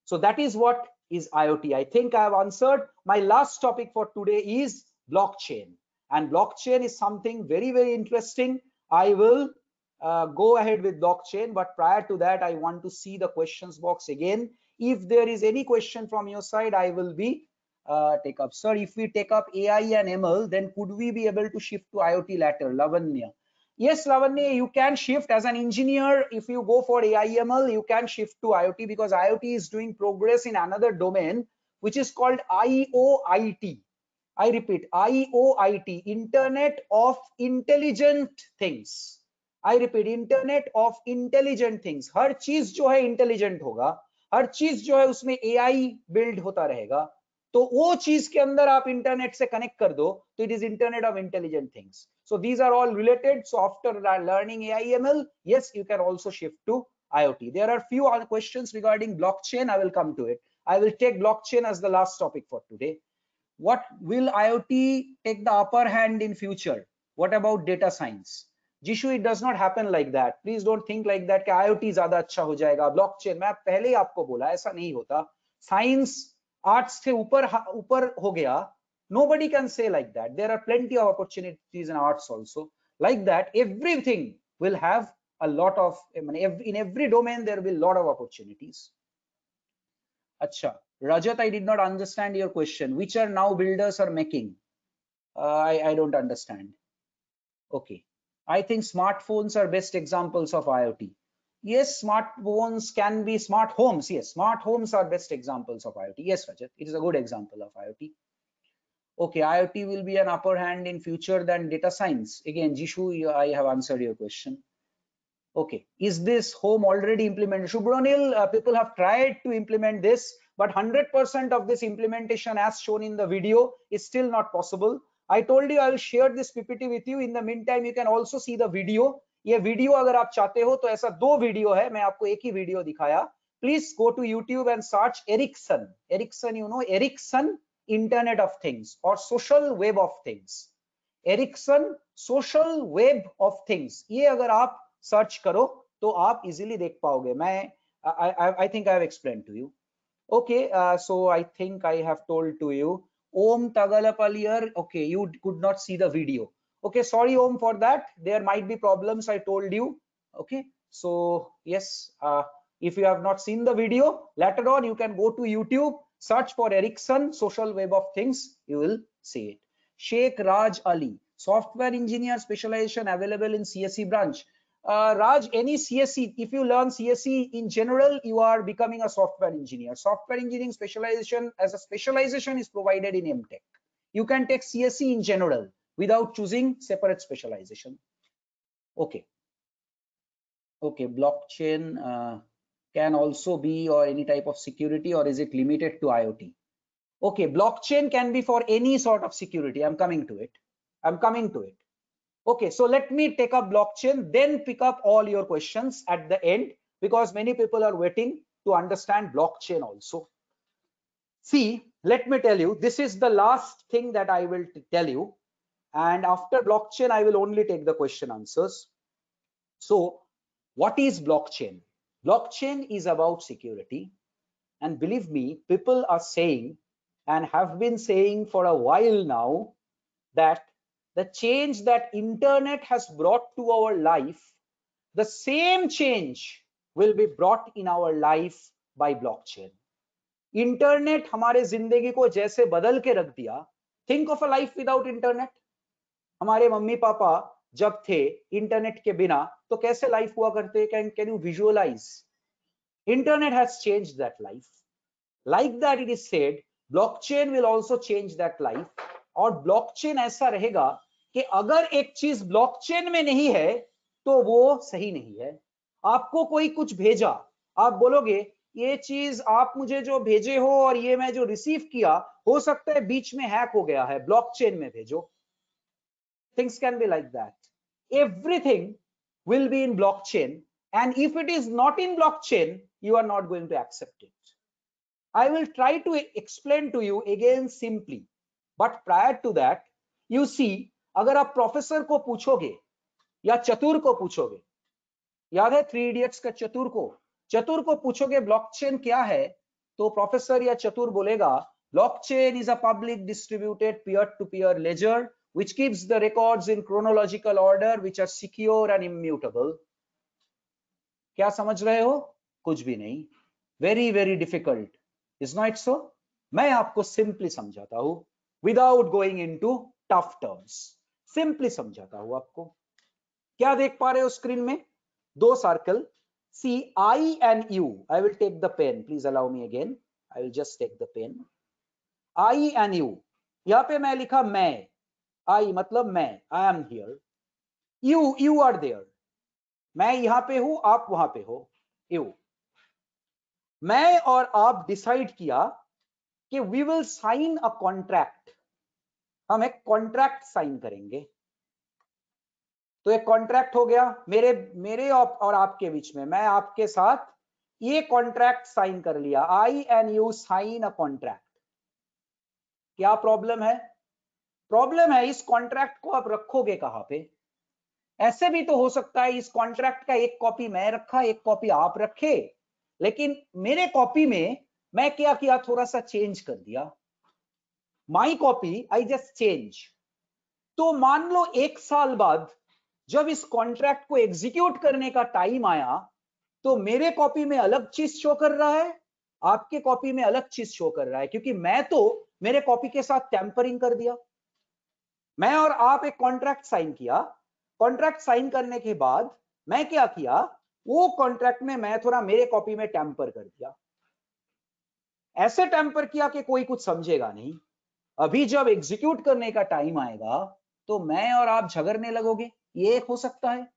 so that is what is iot i think i have answered my last topic for today is blockchain and blockchain is something very very interesting i will uh, go ahead with blockchain. But prior to that, I want to see the questions box again. If there is any question from your side, I will be uh, take up. Sir, if we take up AI and ML, then could we be able to shift to IoT later? Lavanya. Yes, Lavanya, you can shift as an engineer. If you go for AI ML, you can shift to IoT because IoT is doing progress in another domain, which is called IOIT. I repeat, IOIT, Internet of Intelligent Things I repeat internet of intelligent things हर चीज जो है intelligent होगा हर चीज जो है उसमें ए build होता रहेगा तो वो चीज के अंदर आप इंटरनेट से कनेक्ट कर दो तो it is internet of intelligent things so these are all related software learning A I M L yes you can also shift to I O T there are few are question regarding block chain I will come to it I will take block chain as the last topic for today what will I O T take the upper hand in future what about data science जीशु it does not happen like that please don't think like that कि IOT ज्यादा अच्छा हो जाएगा blockchain मैं पहले ही आपको बोला ऐसा नहीं होता साइंस आर्ट्स से ऊपर ऊपर हो गया nobody can say like that there are plenty of opportunities in arts also like that everything will have a lot of I mean, in every domain there will be a lot of opportunities acha rajat i did not understand your question which are now builders are making uh, i i don't understand okay I think smartphones are best examples of IoT. Yes, smartphones can be smart homes. Yes, smart homes are best examples of IoT. Yes, Rajat, it is a good example of IoT. Okay, IoT will be an upper hand in future than data science. Again, Jishu, I have answered your question. Okay, is this home already implemented? Shubranil, uh, people have tried to implement this, but 100% of this implementation as shown in the video is still not possible I told you I will share this PPT with you. In the meantime, you can also see the video. ये video अगर आप चाहते हो तो ऐसा दो video है मैं आपको एक ही वीडियो दिखाया please go to YouTube and search Ericsson Ericsson you know Ericsson internet of things और social web of things Ericsson social web of things ये अगर आप सर्च करो तो आप इजीली देख पाओगे मैं I think I have explain to you okay uh, so i think i have told to you Om Tagalapalier, okay, you could not see the video. Okay, sorry Om for that. There might be problems I told you. Okay, so yes, uh, if you have not seen the video, later on you can go to YouTube, search for Ericsson Social Web of Things, you will see it. Sheikh Raj Ali, software engineer specialization available in CSE branch uh, Raj, any CSE, if you learn CSE in general, you are becoming a software engineer. Software engineering specialization as a specialization is provided in MTech. You can take CSE in general without choosing separate specialization. Okay. Okay, blockchain uh, can also be or any type of security or is it limited to IoT? Okay, blockchain can be for any sort of security. I'm coming to it. I'm coming to it okay so let me take up blockchain then pick up all your questions at the end because many people are waiting to understand blockchain also see let me tell you this is the last thing that i will tell you and after blockchain i will only take the question answers so what is blockchain blockchain is about security and believe me people are saying and have been saying for a while now that the change that internet has brought to our life the same change will be brought in our life by blockchain internet हमारे जिंदगी को जैसे बदल के रख दिया think of a life without internet हमारे mummy papa जब थे इंटरनेट के बिना तो कैसे लाइफ हुआ करते can can you visualise internet has change that life like that it is said blockchain will also change that life और ब्लॉकचेन ऐसा रहेगा कि अगर एक चीज ब्लॉकचेन में नहीं है तो वो सही नहीं है आपको कोई कुछ भेजा आप बोलोगे ये चीज आप मुझे जो भेजे हो और ये मैं जो रिसीव किया हो सकता है बीच में हैक हो गया है ब्लॉकचेन में भेजो things can be like that everything will be in blockchain and if it is not in blockchain you are not going to accept it I will try to explain to you again simply but prior to that you see अगर आप professor को पूछोगे या चतुर को पूछोगे याद है थ्री इडियट्स का चतुर को चतुर को पूछोगे ब्लॉकचेन क्या है तो प्रोफेसर या चतुर बोलेगा blockchain is a public distributed peer to peer ledger ledger keeps the records in chronological order order are secure and immutable क्या समझ रहे हो कुछ भी नहीं very very difficult is not so मैं आपको सिंपली समझाता हूं without going into tough terms simply समझाता हूं आपको क्या देख पा रहे हो स्क्रीन में दो circle see I and you I will take the pen please allow me again I will just take the pen I and you यहां पे मैं लिखा मैं आई मतलब मैं I am here you you are there मैं यहां पे हूं आप वहां पे हो यू मैं और आप डिसाइड किया कि we will sign a contract हम एक कॉन्ट्रैक्ट साइन करेंगे तो एक कॉन्ट्रैक्ट हो गया मेरे मेरे और आपके बीच में मैं आपके साथ ये कॉन्ट्रैक्ट साइन कर लिया I and you sign a contract क्या प्रॉब्लम है प्रॉब्लम है इस कॉन्ट्रैक्ट को आप रखोगे कहां पे ऐसे भी तो हो सकता है इस कॉन्ट्रैक्ट का एक कॉपी मैं रखा एक कॉपी आप रखे लेकिन मेरे कॉपी में मैं क्या किया थोड़ा सा चेंज कर दिया my copy I just change तो मान लो एक साल बाद जब इस कॉन्ट्रैक्ट को एग्जीक्यूट करने का टाइम आया तो मेरे कॉपी में अलग चीज शो कर रहा है आपके कॉपी में अलग चीज शो कर रहा है क्योंकि मैं तो मेरे कॉपी के साथ टेम्परिंग कर दिया मैं और आप एक कॉन्ट्रैक्ट साइन किया कॉन्ट्रैक्ट साइन करने के बाद मैं क्या किया वो कॉन्ट्रैक्ट में मैं थोड़ा मेरे कॉपी में टैंपर कर दिया ऐसे टेम्पर किया कि कोई कुछ समझेगा नहीं अभी जब एग्जीक्यूट करने का टाइम आएगा तो मैं और आप झगड़ने लगोगे ये एक हो सकता है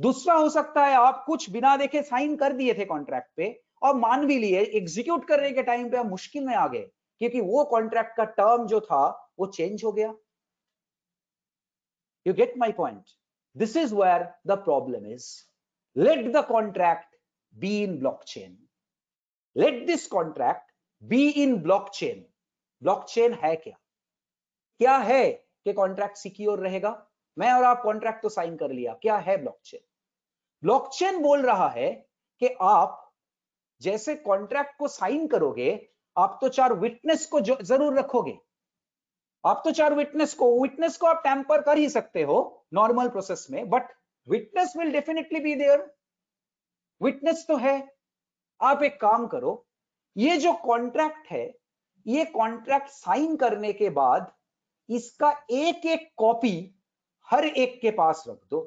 दूसरा हो सकता है आप कुछ बिना देखे साइन कर दिए थे कॉन्ट्रैक्ट पे और मान भी लिए एग्जीक्यूट करने के टाइम पे आप मुश्किल में आ गए क्योंकि वो कॉन्ट्रैक्ट का टर्म जो था वो चेंज हो गया my point this is where the problem is let the contract be in block chain let this contract be in block chain blockchain है क्या क्या है कि कॉन्ट्रैक्ट सिक्योर रहेगा मैं और आप कॉन्ट्रैक्ट तो साइन कर लिया क्या है ब्लॉकचेन ब्लॉकचेन बोल रहा है कि आप जैसे कॉन्ट्रैक्ट को साइन करोगे आप तो चार विटनेस को जरूर रखोगे आप तो चार विटनेस को विटनेस को आप टैंपर कर ही सकते हो नॉर्मल प्रोसेस में but witness will definitely be there witness तो है आप एक काम करो ये जो कॉन्ट्रैक्ट है ये कॉन्ट्रैक्ट साइन करने के बाद इसका एक एक कॉपी हर एक के पास रख दो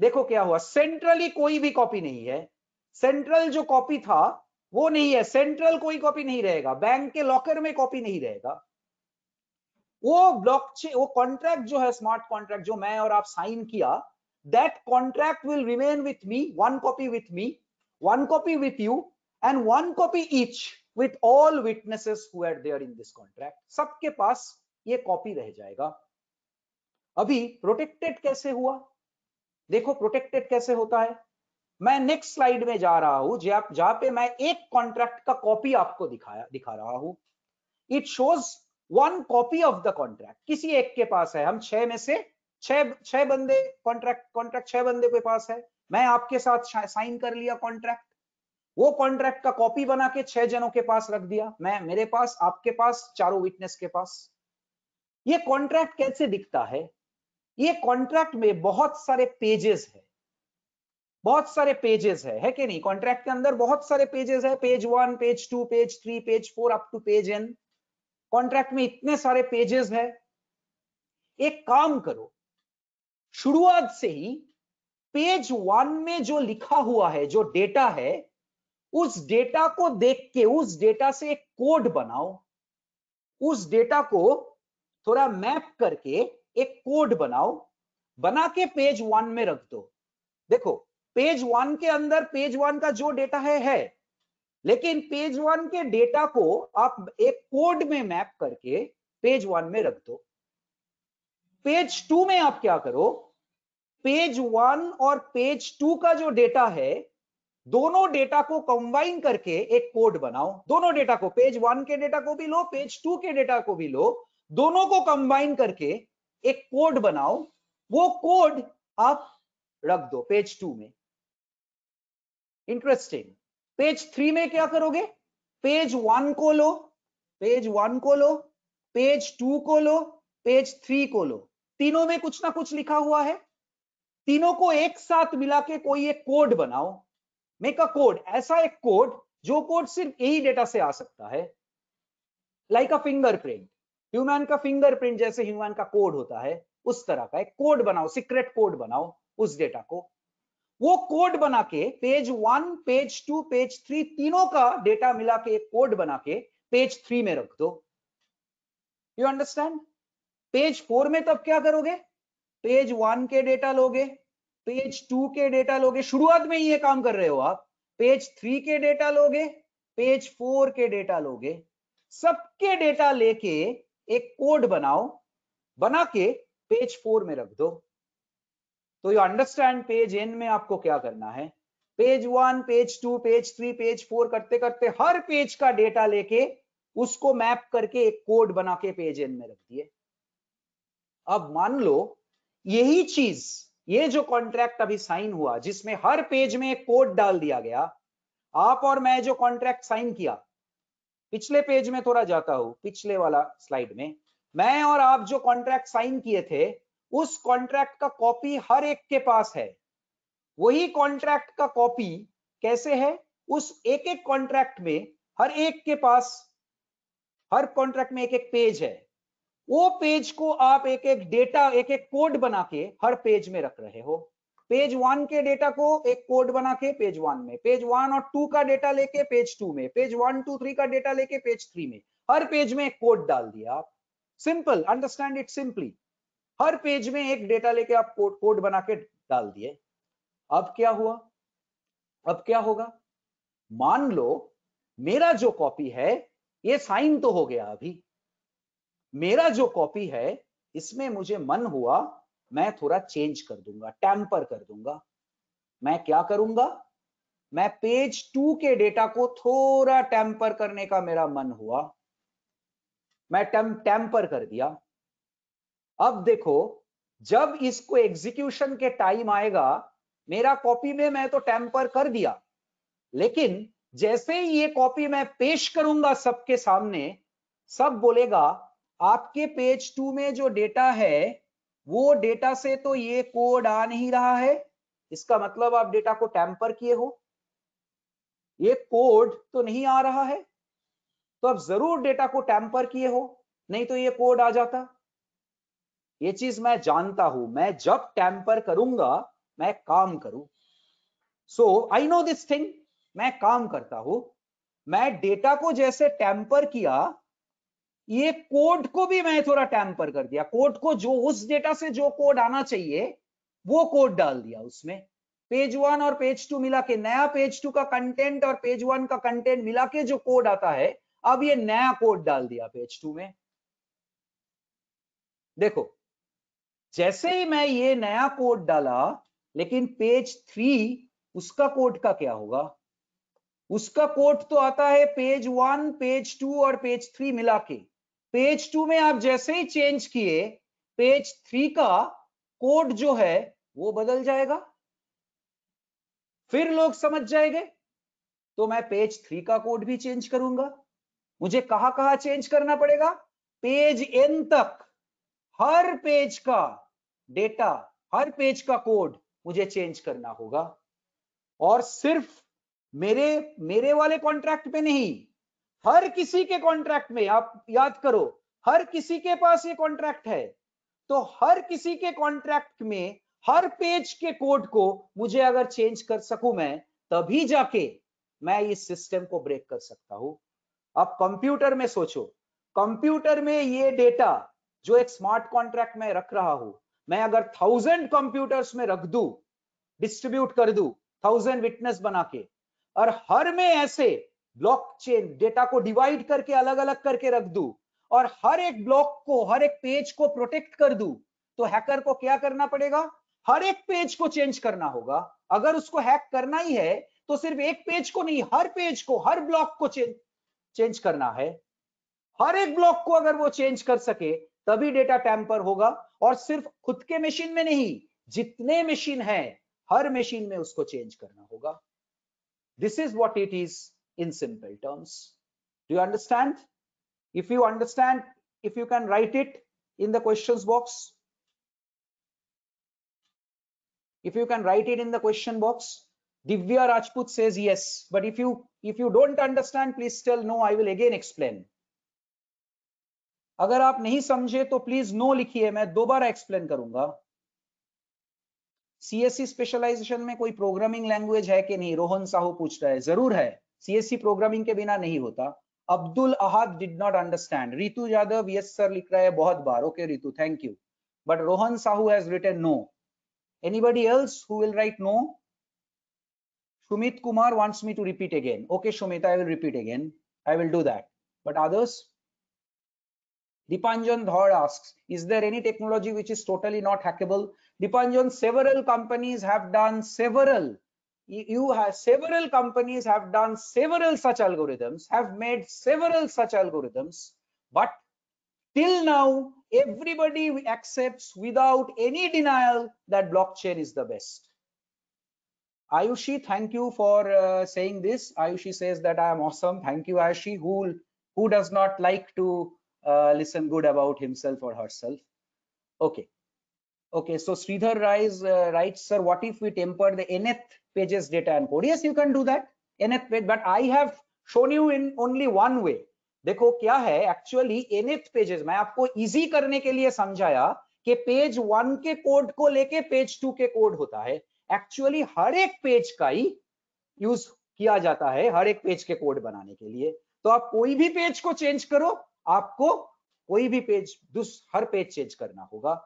देखो क्या हुआ सेंट्रली कोई भी कॉपी नहीं है सेंट्रल जो कॉपी था वो नहीं है सेंट्रल कोई कॉपी नहीं रहेगा बैंक के लॉकर में कॉपी नहीं रहेगा वो ब्लॉक वो कॉन्ट्रैक्ट जो है स्मार्ट कॉन्ट्रैक्ट जो मैं और आप साइन किया that contract will remain with me one copy with me one copy with you and one copy each with all witnesses who there in this contract सबके पास ये कॉपी रह जाएगा अभी प्रोटेक्टेड कैसे हुआ देखो प्रोटेक्टेड कैसे होता है मैं नेक्स्ट स्लाइड में जा रहा हूं जहां पे मैं एक कॉन्ट्रैक्ट का कॉपी आपको दिखाया दिखा रहा हूं it shows one copy of the contract किसी एक के पास है हम छह में से छह बंदे कॉन्ट्रैक्ट कॉन्ट्रैक्ट छह बंदे के पास है मैं आपके साथ साइन कर लिया कॉन्ट्रैक्ट वो कॉन्ट्रैक्ट का कॉपी बना के छह जनों के पास रख दिया मैं मेरे पास आपके पास चारों विटनेस के पास ये कॉन्ट्रैक्ट कैसे दिखता है ये कॉन्ट्रैक्ट में बहुत सारे पेजेस है बहुत सारे पेजेस है है कि नहीं कॉन्ट्रैक्ट के अंदर बहुत सारे पेजेस है page one page two page three page four up to page N contract में इतने सारे पेजेस है एक काम करो शुरुआत से ही पेज वन में जो लिखा हुआ है जो डेटा है उस डेटा को देख के उस डेटा से एक कोड बनाओ उस डेटा को थोड़ा मैप करके एक कोड बनाओ बना के पेज वन में रख दो देखो पेज वन के अंदर पेज वन का जो डेटा है है लेकिन पेज वन के डेटा को आप एक कोड में मैप करके पेज वन में रख दो पेज टू में आप क्या करो पेज वन और पेज टू का जो डेटा है दोनों डेटा को कंबाइन करके एक कोड बनाओ दोनों डेटा को पेज वन के डेटा को भी लो पेज टू के डेटा को भी लो दोनों को कंबाइन करके एक कोड बनाओ वो कोड आप रख दो पेज टू में इंटरेस्टिंग पेज थ्री में क्या करोगे पेज वन को लो पेज वन को लो पेज टू को लो पेज थ्री को लो तीनों में कुछ ना कुछ लिखा हुआ है तीनों को एक साथ मिला के कोई एक कोड बनाओ मेक अ कोड ऐसा एक कोड जो कोड सिर्फ यही डेटा से आ सकता है लाइक अ फिंगरप्रिंट ह्यूमैन का फिंगरप्रिंट जैसे ह्यूमैन का कोड होता है उस तरह का एक कोड बनाओ सीक्रेट कोड बनाओ उस डेटा को वो कोड बना के page one page two page three तीनों का डेटा मिला के एक कोड बना के पेज थ्री में रख दो यू अंडरस्टैंड पेज फोर में तब क्या करोगे पेज वन के डेटा लोगे पेज टू के डेटा लोगे शुरुआत में ही ये काम कर रहे हो आप पेज थ्री के डेटा लोगे पेज फोर के डेटा लोगे सबके डेटा लेके एक कोड बनाओ बना के पेज फोर में रख दो तो यू अंडरस्टैंड पेज एन में आपको क्या करना है page one page two page three page four करते करते हर पेज का डेटा लेके उसको मैप करके एक कोड बना के पेज एन में रख दिए अब मान लो यही चीज ये जो कॉन्ट्रैक्ट अभी साइन हुआ जिसमें हर पेज में एक कोड डाल दिया गया आप और मैं जो कॉन्ट्रैक्ट साइन किया पिछले पेज में थोड़ा जाता हूं पिछले वाला स्लाइड में मैं और आप जो कॉन्ट्रैक्ट साइन किए थे उस कॉन्ट्रैक्ट का कॉपी हर एक के पास है वही कॉन्ट्रैक्ट का कॉपी कैसे है उस एक एक कॉन्ट्रैक्ट में हर एक के पास हर कॉन्ट्रैक्ट में एक एक पेज है वो पेज को आप एक एक डेटा एक एक कोड बना के हर पेज में रख रहे हो पेज वन के डेटा को एक कोड बना के पेज वन में पेज वन और टू का डेटा लेके पेज टू में पेज वन टू थ्री का डेटा लेके पेज थ्री में हर पेज में एक कोड डाल दिया आप सिंपल अंडरस्टैंड इट सिंपली हर पेज में एक डेटा लेके आप कोड कोड बना के डाल दिए अब क्या हुआ अब क्या होगा मान लो मेरा जो कॉपी है ये साइन तो हो गया अभी मेरा जो कॉपी है इसमें मुझे मन हुआ मैं थोड़ा चेंज कर दूंगा टैंपर कर दूंगा मैं क्या करूंगा मैं पेज टू के डेटा को थोड़ा टैंपर करने का मेरा मन हुआ मैं टेम टैंपर कर दिया अब देखो जब इसको एग्जीक्यूशन के टाइम आएगा मेरा कॉपी में मैं तो टैंपर कर दिया लेकिन जैसे ही ये कॉपी मैं पेश करूंगा सबके सामने सब बोलेगा आपके पेज टू में जो डेटा है वो डेटा से तो ये कोड आ नहीं रहा है इसका मतलब आप डेटा को टैंपर किए हो ये कोड तो नहीं आ रहा है तो आप जरूर डेटा को टैंपर किए हो नहीं तो ये कोड आ जाता ये चीज मैं जानता हूं मैं जब टैंपर करूंगा मैं काम करू so I know this thing मैं काम करता हूं मैं डेटा को जैसे टैंपर किया ये कोड को भी मैं थोड़ा टैम्पर कर दिया कोड को जो उस डेटा से जो कोड आना चाहिए वो कोड डाल दिया उसमें पेज वन और पेज टू मिला के नया पेज टू का कंटेंट और पेज वन का कंटेंट मिला के जो कोड आता है अब ये नया कोड डाल दिया पेज टू में देखो जैसे ही मैं ये नया कोड डाला लेकिन पेज थ्री उसका कोड का क्या होगा उसका कोड तो आता है पेज वन पेज टू और पेज थ्री मिला के पेज टू में आप जैसे ही चेंज किए पेज थ्री का कोड जो है वो बदल जाएगा फिर लोग समझ जाएंगे तो मैं पेज थ्री का कोड भी चेंज करूंगा मुझे कहा कहा चेंज करना पड़ेगा पेज एन तक हर पेज का डेटा हर पेज का कोड मुझे चेंज करना होगा और सिर्फ मेरे मेरे वाले कॉन्ट्रैक्ट पे नहीं हर किसी के कॉन्ट्रैक्ट में आप याद करो हर किसी के पास ये कॉन्ट्रैक्ट है तो हर किसी के कॉन्ट्रैक्ट में हर पेज के कोड को मुझे अगर चेंज कर सकू मैं तभी जाके मैं इस सिस्टम को ब्रेक कर सकता हूं आप कंप्यूटर में सोचो कंप्यूटर में ये डेटा जो एक स्मार्ट कॉन्ट्रैक्ट में रख रहा हूं मैं अगर थाउजेंड कंप्यूटर्स में रख दू डिस्ट्रीब्यूट कर दू थाउजेंड विटनेस बना के और हर में ऐसे ब्लॉकचेन डेटा को डिवाइड करके अलग अलग करके रख दू और हर एक ब्लॉक को हर एक पेज को प्रोटेक्ट कर दू तो हैकर को क्या करना पड़ेगा हर एक पेज को चेंज करना होगा अगर उसको हैक करना ही है तो सिर्फ एक पेज को नहीं हर पेज को हर ब्लॉक को चेंज चेंज करना है हर एक ब्लॉक को अगर वो चेंज कर सके तभी डेटा टैंपर होगा और सिर्फ खुद के मशीन में नहीं जितने मशीन है हर मशीन में उसको चेंज करना होगा this is what it is in simple terms. Do you understand? If you understand, if you can write it in the questions box, if you can write it in the question box, Divya Rajput says yes. But if you if you don't understand, please tell no. I will again explain. अगर आप नहीं समझे तो please no लिखिए मैं दोबारा explain करूंगा CSC specialisation में कोई प्रोग्रामिंग लैंग्वेज है कि नहीं रोहन साहू पूछ रहा है जरूर है सीएससी प्रोग्रामिंग के बिना नहीं होता Abdul Ahad did not understand Ritu Yadav yes sir लिख रहा है बहुत बार okay Ritu thank you but Rohan Sahu has written no anybody else who will write no Sumit Kumar wants me to repeat again. Okay, Sumit, I will repeat again. I will do that. But others? Dipanjan Dhar asks, is there any technology which is totally not hackable? Dipanjan, several companies have done several you have several companies have done several such algorithms have made several such algorithms but till now everybody accepts without any denial that blockchain is the best ayushi thank you for uh, saying this ayushi says that i am awesome thank you ayushi who who does not like to uh, listen good about himself or herself okay Okay, so Sridhar Rais, uh, writes, sir, what if we temper the nth pages data and code? Yes, you can do that, nth page, but I have shown you in only one way. देखो क्या है actually nth pages मैं आपको easy करने के लिए समझाया कि पेज वन के कोड को लेके पेज टू के कोड होता है एक्चुअली हर एक पेज का ही यूज किया जाता है हर एक पेज के कोड बनाने के लिए तो आप कोई भी पेज को चेंज करो आपको कोई भी पेज हर पेज चेंज करना होगा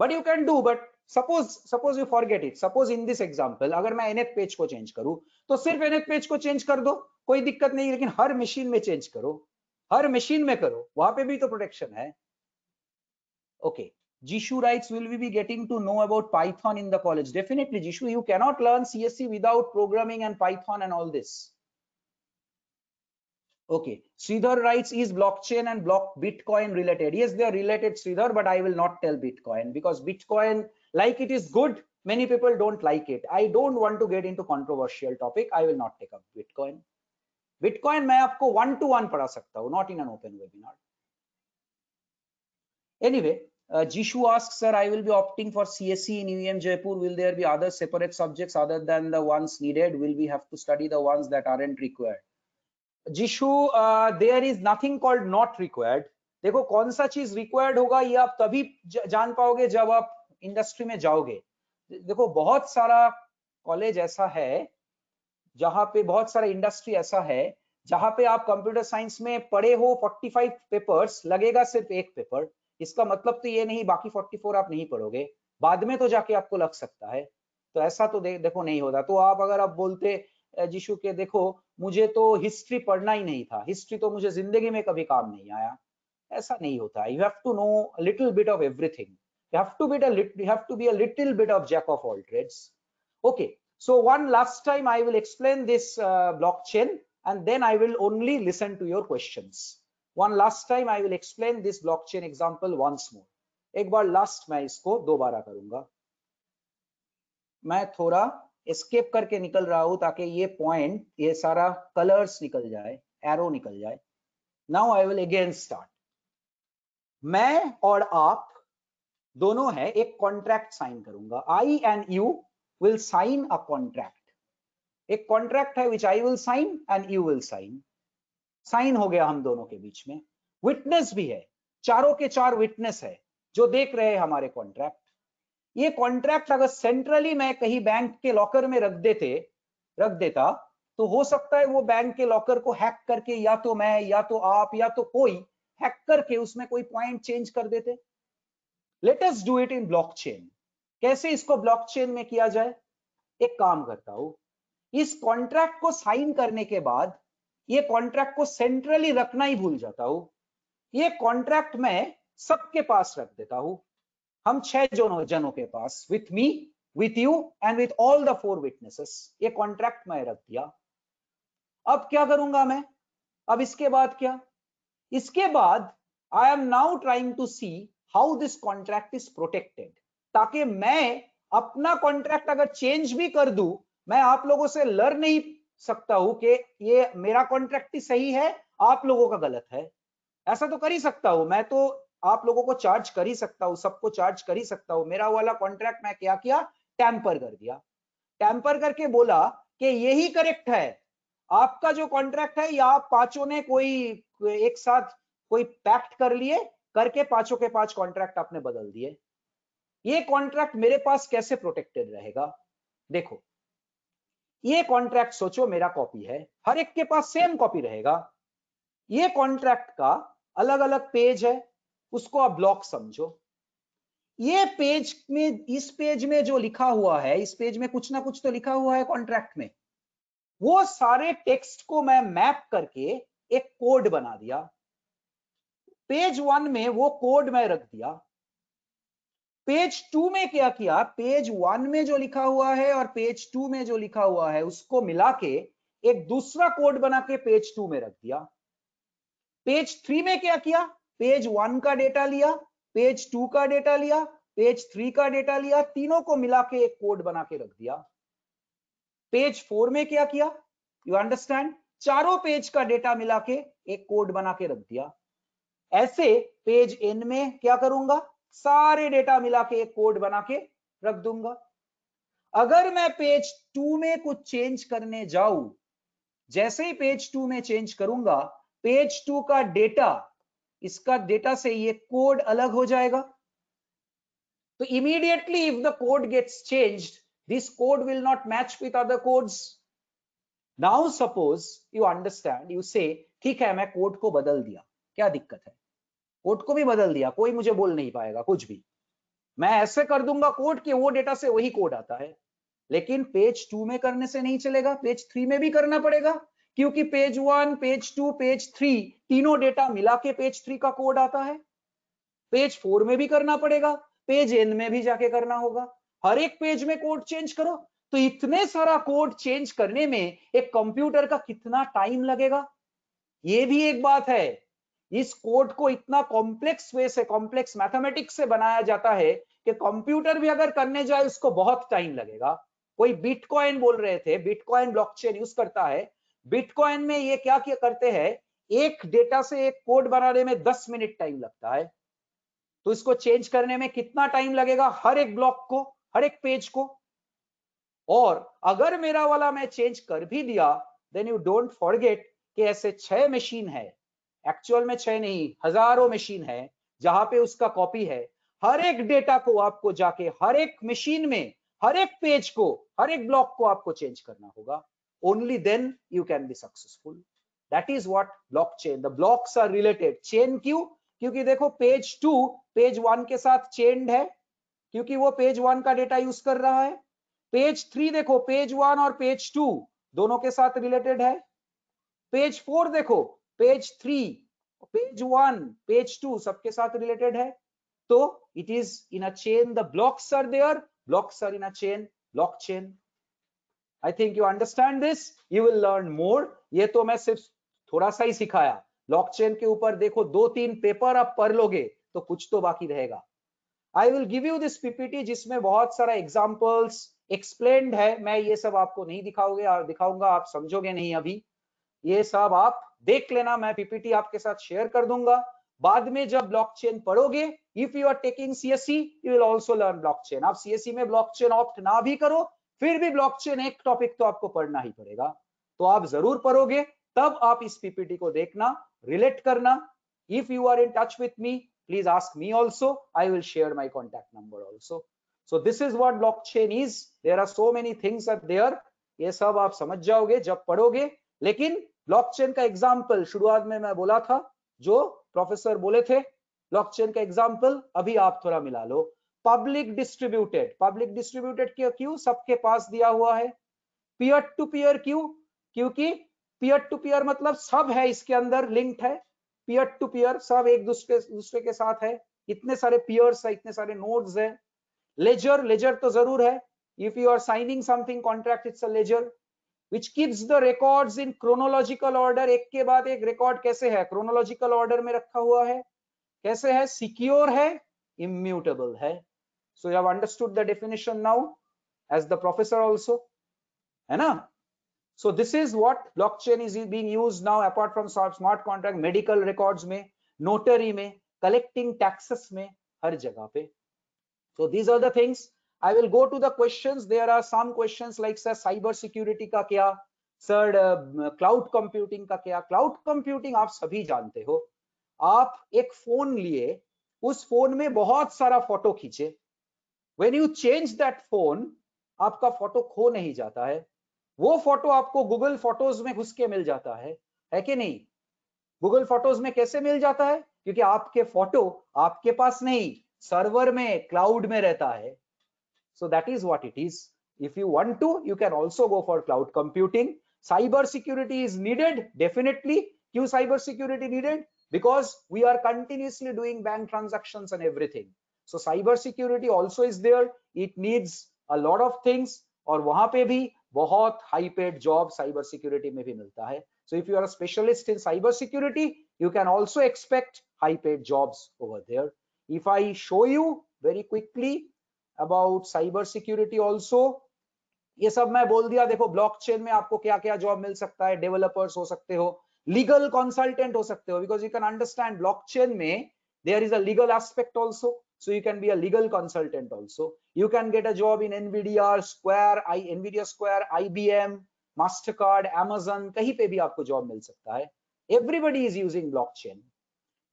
but you can do but suppose suppose you forget it suppose in this example अगर मैं एनएफ पेज को चेंज करूं तो सिर्फ एनएफ पेज को चेंज कर दो कोई दिक्कत नहीं लेकिन हर मशीन में चेंज करो हर मशीन में करो वहां पे भी तो प्रोटेक्शन है okay Jishu writes will be be getting to know about Python in the college definitely Jishu you cannot learn C S C without programming and Python and all this Okay, Sridhar writes is blockchain and block Bitcoin related. Yes, they are related, Sridhar, but I will not tell Bitcoin because Bitcoin, like it is good, many people don't like it. I don't want to get into controversial topic. I will not take up Bitcoin. Bitcoin may आपको one to one पढ़ा सकता not in an open webinar. Anyway, uh, Jishu asks, sir, I will be opting for CSE in UEM Jaipur. Will there be other separate subjects other than the ones needed? Will we have to study the ones that aren't required? Jishu there is nothing called not required देखो कौन सा चीज required होगा ये आप तभी जान पाओगे जब आप इंडस्ट्री में जाओगे देखो बहुत सारा कॉलेज ऐसा है जहां पे बहुत सारा इंडस्ट्री ऐसा है जहां पे आप कंप्यूटर साइंस में पढ़े हो 45 पेपर्स लगेगा सिर्फ एक पेपर इसका मतलब तो ये नहीं बाकी 44 आप नहीं पढ़ोगे बाद में तो जाके आपको लग सकता है तो ऐसा तो दे, देखो नहीं होता तो आप अगर आप बोलते जीशु के देखो मुझे तो हिस्ट्री पढ़ना ही नहीं था हिस्ट्री तो मुझे जिंदगी में कभी काम नहीं आया ऐसा नहीं होता you have to know little bit of everything little bit of jack of all trade okay so one last time I will explain this block and then I will only listen to your question one last time I will explain this block chain example more एक बार last मैं इसको दोबारा करूंगा मैं थोड़ा escape करके निकल रहा हूं ताकि ये पॉइंट ये सारा कलर्स निकल जाए एरो निकल जाए now I will again start मैं और आप दोनों है एक कॉन्ट्रैक्ट साइन करूंगा I and you will sign a contract एक कॉन्ट्रैक्ट है which I will sign and you will sign sign हो गया हम दोनों के बीच में विटनेस भी है चारों के चार विटनेस है जो देख रहे हैं हमारे कॉन्ट्रैक्ट ये कॉन्ट्रैक्ट अगर सेंट्रली मैं कहीं बैंक के लॉकर में रख देते रख देता तो हो सकता है वो बैंक के लॉकर को हैक करके या तो मैं या तो आप या तो कोई हैक करके उसमें कोई पॉइंट चेंज कर देते latest do it in blockchain कैसे इसको ब्लॉकचेन में किया जाए एक काम करता हूं इस कॉन्ट्रैक्ट को साइन करने के बाद ये कॉन्ट्रैक्ट को सेंट्रली रखना ही भूल जाता हूं ये कॉन्ट्रैक्ट मैं सबके पास रख देता हूं हम छह जनों जनों के पास with me with you and with all the four witnesses ये कॉन्ट्रैक्ट मैं रख दिया अब क्या करूंगा मैं अब इसके बाद क्या इसके बाद I am now trying to see how this contract is protected ताकि मैं अपना कॉन्ट्रैक्ट अगर चेंज भी कर दू मैं आप लोगों से लर नहीं सकता हूं कि ये मेरा कॉन्ट्रैक्ट ही सही है आप लोगों का गलत है ऐसा तो कर ही सकता हूं मैं तो आप लोगों को चार्ज कर ही सकता हूँ सबको चार्ज कर ही सकता हूँ मेरा वाला कॉन्ट्रैक्ट मैं क्या किया टैंपर कर दिया टैंपर करके बोला कि यही करेक्ट है आपका जो कॉन्ट्रैक्ट है या आप पांचों ने कोई एक साथ कोई पैक्ट कर लिए करके पांचों के पांच कॉन्ट्रैक्ट आपने बदल दिए ये कॉन्ट्रैक्ट मेरे पास कैसे प्रोटेक्टेड रहेगा देखो ये कॉन्ट्रैक्ट सोचो मेरा कॉपी है हर एक के पास सेम कॉपी रहेगा ये कॉन्ट्रैक्ट का अलग अलग पेज है उसको आप ब्लॉक समझो ये पेज में इस पेज में जो लिखा हुआ है इस पेज में कुछ ना कुछ तो लिखा हुआ है कॉन्ट्रैक्ट में वो सारे टेक्स्ट को मैं मैप करके एक कोड बना दिया पेज वन में वो कोड मैं रख दिया पेज टू में क्या किया पेज वन में जो लिखा हुआ है और पेज टू में जो लिखा हुआ है उसको मिला के एक दूसरा कोड बना के पेज टू में रख दिया पेज थ्री में क्या किया पेज वन का डेटा लिया पेज टू का डेटा लिया पेज थ्री का डेटा लिया तीनों को मिला के एक कोड बना के रख दिया पेज फोर में क्या किया यू अंडरस्टैंड चारों पेज का डेटा मिला के एक कोड बना के रख दिया ऐसे पेज एन में क्या करूंगा सारे डेटा मिला के एक कोड बना के रख दूंगा अगर मैं पेज टू में कुछ चेंज करने जाऊं जैसे ही पेज टू में चेंज करूंगा पेज टू का डेटा इसका डेटा से ये कोड अलग हो जाएगा तो immediately if the code gets changed this code will not match with other codes now suppose you understand you say ठीक है मैं कोड को बदल दिया क्या दिक्कत है कोड को भी बदल दिया कोई मुझे बोल नहीं पाएगा कुछ भी मैं ऐसे कर दूंगा कोड कि वो डेटा से वही कोड आता है लेकिन पेज टू में करने से नहीं चलेगा पेज थ्री में भी करना पड़ेगा क्योंकि page one page two page three तीनों डेटा मिला के पेज थ्री का कोड आता है पेज फोर में भी करना पड़ेगा पेज एन में भी जाके करना होगा हर एक पेज में कोड चेंज करो तो इतने सारा कोड चेंज करने में एक कंप्यूटर का कितना टाइम लगेगा ये भी एक बात है इस कोड को इतना कॉम्प्लेक्स वे से कॉम्प्लेक्स मैथमेटिक्स से बनाया जाता है कि कंप्यूटर भी अगर करने जाए उसको बहुत टाइम लगेगा कोई बिटकॉइन बोल रहे थे बिटकॉइन ब्लॉकचेन यूज करता है बिटकॉइन में ये क्या क्या करते हैं एक डेटा से एक कोड बनाने में दस मिनट टाइम लगता है तो इसको चेंज करने में कितना टाइम लगेगा हर एक ब्लॉक को हर एक पेज को और अगर मेरा वाला मैं चेंज कर भी दिया देन यू डोंट फॉरगेट कि ऐसे छह मशीन है एक्चुअल में छह नहीं हजारों मशीन है जहां पे उसका कॉपी है हर एक डेटा को आपको जाके हर एक मशीन में हर एक पेज को हर एक ब्लॉक को आपको चेंज करना होगा only then you can be successful that is what blockchain the blocks are related chain क्यों क्योंकि देखो पेज टू पेज वन के साथ चेंड है क्योंकि वो पेज वन का डेटा यूज कर रहा है पेज थ्री देखो पेज वन और पेज टू दोनों के साथ रिलेटेड है पेज फोर देखो page three page one page two सबके साथ रिलेटेड है तो it is in a chain the blocks are there blocks are in a chain blockchain I think you understand this you will learn more ये तो मैं सिर्फ थोड़ा सा ही सिखाया ब्लॉकचेन के ऊपर देखो दो तीन पेपर आप पढ़ लोगे तो कुछ तो बाकी रहेगा I will give you this PPT जिसमें बहुत सारा एग्जाम्पल्स एक्सप्लेन है मैं ये सब आपको नहीं दिखाओगे दिखाऊंगा आप समझोगे नहीं अभी ये सब आप देख लेना मैं पीपीटी आपके साथ शेयर कर दूंगा बाद में जब ब्लॉकचेन पढ़ोगे if you are taking CSC you will also learn blockchain आप सीएससी e में ब्लॉकचेन ऑप्ट ना भी करो फिर भी ब्लॉकचेन एक टॉपिक तो आपको पढ़ना ही पड़ेगा तो आप जरूर पढ़ोगे तब आप इस पीपीटी को देखना रिलेट करना if you are in touch with me please ask me also I will share my contact number also so this is what block chain is there are so many things are there ये सब आप समझ जाओगे जब पढ़ोगे लेकिन blockchain का example शुरुआत में मैं बोला था जो प्रोफेसर बोले थे ब्लॉकचेन का एग्जाम्पल अभी आप थोड़ा मिला लो पब्लिक डिस्ट्रीब्यूटेड पब्लिक डिस्ट्रीब्यूटेड क्यों क्यों सबके पास दिया हुआ है पियर टू पियर क्यों क्योंकि पियर टू पियर मतलब सब है इसके अंदर लिंक्ड है पियर टू पियर सब एक दूसरे दूसरे के साथ है इतने सारे पीयर्स है इतने सारे नोड्स है लेजर लेजर तो जरूर है if you are signing something contract it's a ledger which keeps the records in chronological order एक के बाद एक record कैसे है chronological order में रखा हुआ है कैसे है secure है immutable है so you have understood the definition now as the professor also hai na so this is what blockchain is being used now apart from smart contract medical records mein notary mein collecting taxes mein har jagah pe so these are the things I will go to the questions there are some questions like sir cyber security ka kya sir uh, cloud computing ka kya cloud computing aap sabhi jante ho aap ek phone liye us phone mein bahut sara photo khiche when you change that phone आपका photo खो नहीं जाता है वो photo आपको Google photos में घुस के मिल जाता है है कि नहीं गूगल फोटोज में कैसे मिल जाता है क्योंकि आपके फोटो आपके पास नहीं सर्वर में क्लाउड में रहता है so that is what it is if you want to you can also go for cloud computing cyber security is needed definitely क्यों cyber security needed because we are continuously doing bank transaction and everything so cyber security also is there it needs a lot of things और वहां पे भी बहुत high paid job cyber security में भी मिलता है so if you are specialist in cyber security you can also expect high paid jobs over there if i show you very quickly about cyber security also ये सब मैं बोल दिया देखो ब्लॉकचेन में आपको क्या क्या जॉब मिल सकता है डेवलपर्स हो सकते हो लीगल कंसल्टेंट हो सकते हो because you can understand blockchain में there is a legal aspect also so you can be a legal consultant also you can get a job in nvidia square i nvidia square ibm mastercard amazon kahi pe bhi aapko job mil sakta hai everybody is using blockchain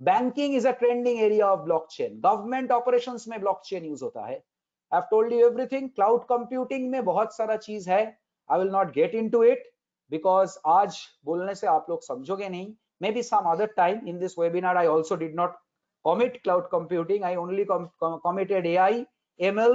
banking is a trending area of blockchain government operations mein blockchain use hota hai i have told you everything cloud computing mein bahut sara cheez hai i will not get into it because aaj bolne se aap log samjhoge nahi maybe some other time in this webinar i also did not commit cloud computing. I only com com committed AI, ML,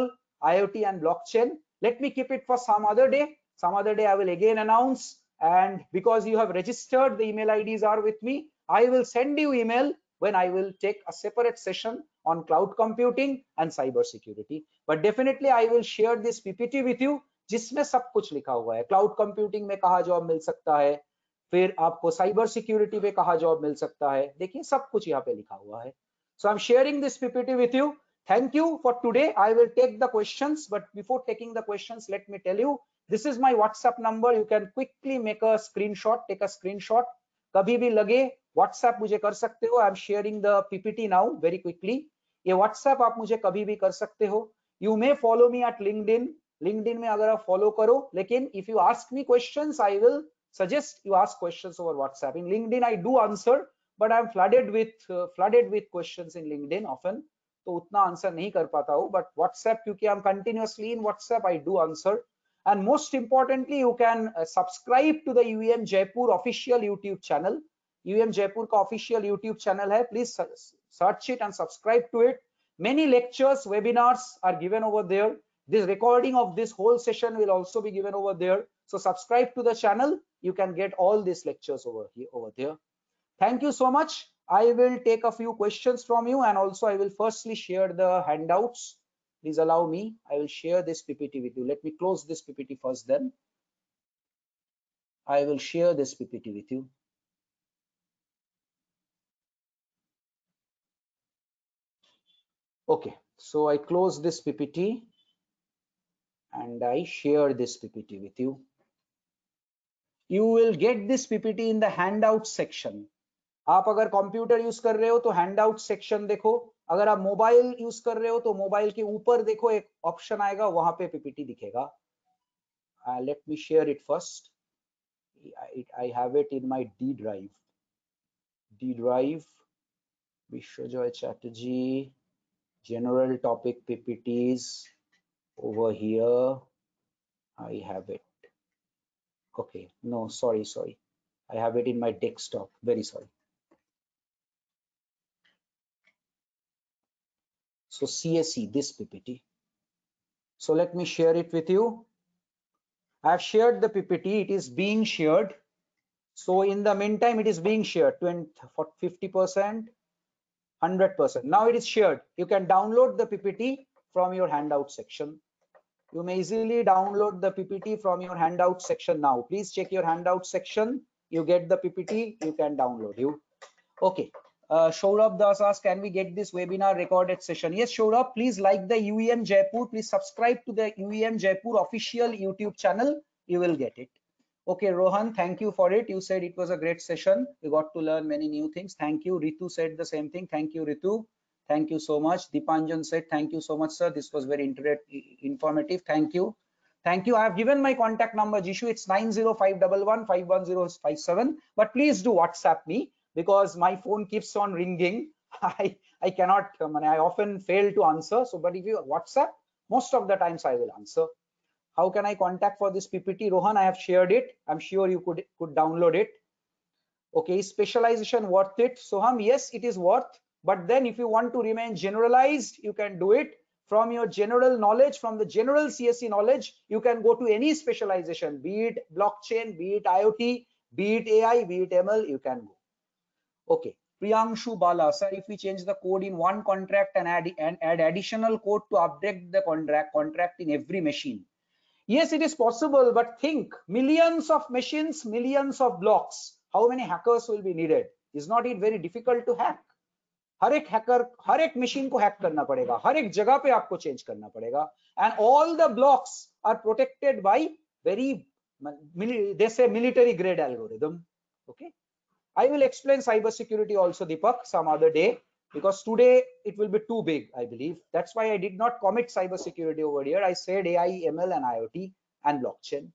IoT, and blockchain. Let me keep it for some other day. Some other day, I will again announce. And because you have registered, the email IDs are with me. I will send you email when I will take a separate session on cloud computing and cyber security. But definitely, I will share this PPT with you. जिसमें सब कुछ लिखा हुआ है cloud computing में कहा job मिल सकता है फिर आपको साइबर सिक्योरिटी पे कहा जॉब मिल सकता है देखिए सब कुछ यहाँ पे लिखा हुआ है So I'm sharing this PPT with you. Thank you for today. I will take the questions, but before taking the questions, let me tell you, this is my WhatsApp number. You can quickly make a screenshot, take a screenshot. कभी भी लगे WhatsApp मुझे कर सकते हो. I'm sharing the PPT now very quickly. ये WhatsApp आप मुझे कभी भी कर सकते हो. You may follow me at LinkedIn. LinkedIn में अगर आप follow करो, लेकिन if you ask me questions, I will suggest you ask questions over WhatsApp. In LinkedIn, I do answer. But I'm flooded with uh, flooded with questions in LinkedIn often, so उतना answer नहीं कर पाता हूँ But WhatsApp, because I'm continuously in WhatsApp, I do answer. and most importantly you can uh, subscribe to the UM Jaipur official YouTube channel UM Jaipur का official YouTube channel है please search it and subscribe to it many lectures webinars are given over there this recording of this whole session will also be given over there so subscribe to the channel you can get all these lectures over here over there Thank you so much. I will take a few questions from you and also I will firstly share the handouts. Please allow me. I will share this PPT with you. Let me close this PPT first then. I will share this PPT with you. Okay, so I close this PPT and I share this PPT with you. You will get this PPT in the handout section. आप अगर computer use कर रहे हो तो handout section देखो अगर आप mobile use कर रहे हो तो मोबाइल के ऊपर देखो एक ऑप्शन आएगा वहां पे पीपीटी दिखेगा let me share it first I have it in my D drive D drive Biswajoy Chatterjee general topic PPTs over here I have it okay no sorry sorry I have it in my desktop very sorry so CSE this PPT so let me share it with you I've shared the PPT it is being shared so in the meantime it is being shared 20 50 percent 100 percent now it is shared you can download the PPT from your handout section you may easily download the PPT from your handout section now please check your handout section you get the PPT you can download you okay uh, up. Das asks, can we get this webinar recorded session? Yes, up. please like the UEM Jaipur. Please subscribe to the UEM Jaipur official YouTube channel. You will get it. Okay, Rohan, thank you for it. You said it was a great session. We got to learn many new things. Thank you. Ritu said the same thing. Thank you, Ritu. Thank you so much. Dipanjan said, thank you so much, sir. This was very informative. Thank you. Thank you. I have given my contact number, Jishu. It's 90511 51057. But please do WhatsApp me because my phone keeps on ringing [LAUGHS] i i cannot um, and i often fail to answer so but if you whatsapp most of the times i will answer how can i contact for this ppt rohan i have shared it i'm sure you could could download it okay is specialization worth it soham yes it is worth but then if you want to remain generalized you can do it from your general knowledge from the general csc knowledge you can go to any specialization be it blockchain be it iot be it ai be it ml you can go Okay, Priyanshu Bala, sir, if we change the code in one contract and add and add additional code to update the contract contract in every machine. Yes, it is possible, but think millions of machines, millions of blocks. How many hackers will be needed? Is not it very difficult to hack? हर एक hacker हर एक machine को hack करना पड़ेगा हर एक जगह पे आपको चेंज करना पड़ेगा all the blocks are protected by very they say military grade algorithm. Okay. I will explain cybersecurity also, Deepak, some other day, because today it will be too big, I believe. That's why I did not commit cybersecurity over here. I said AI, ML, and IoT and blockchain.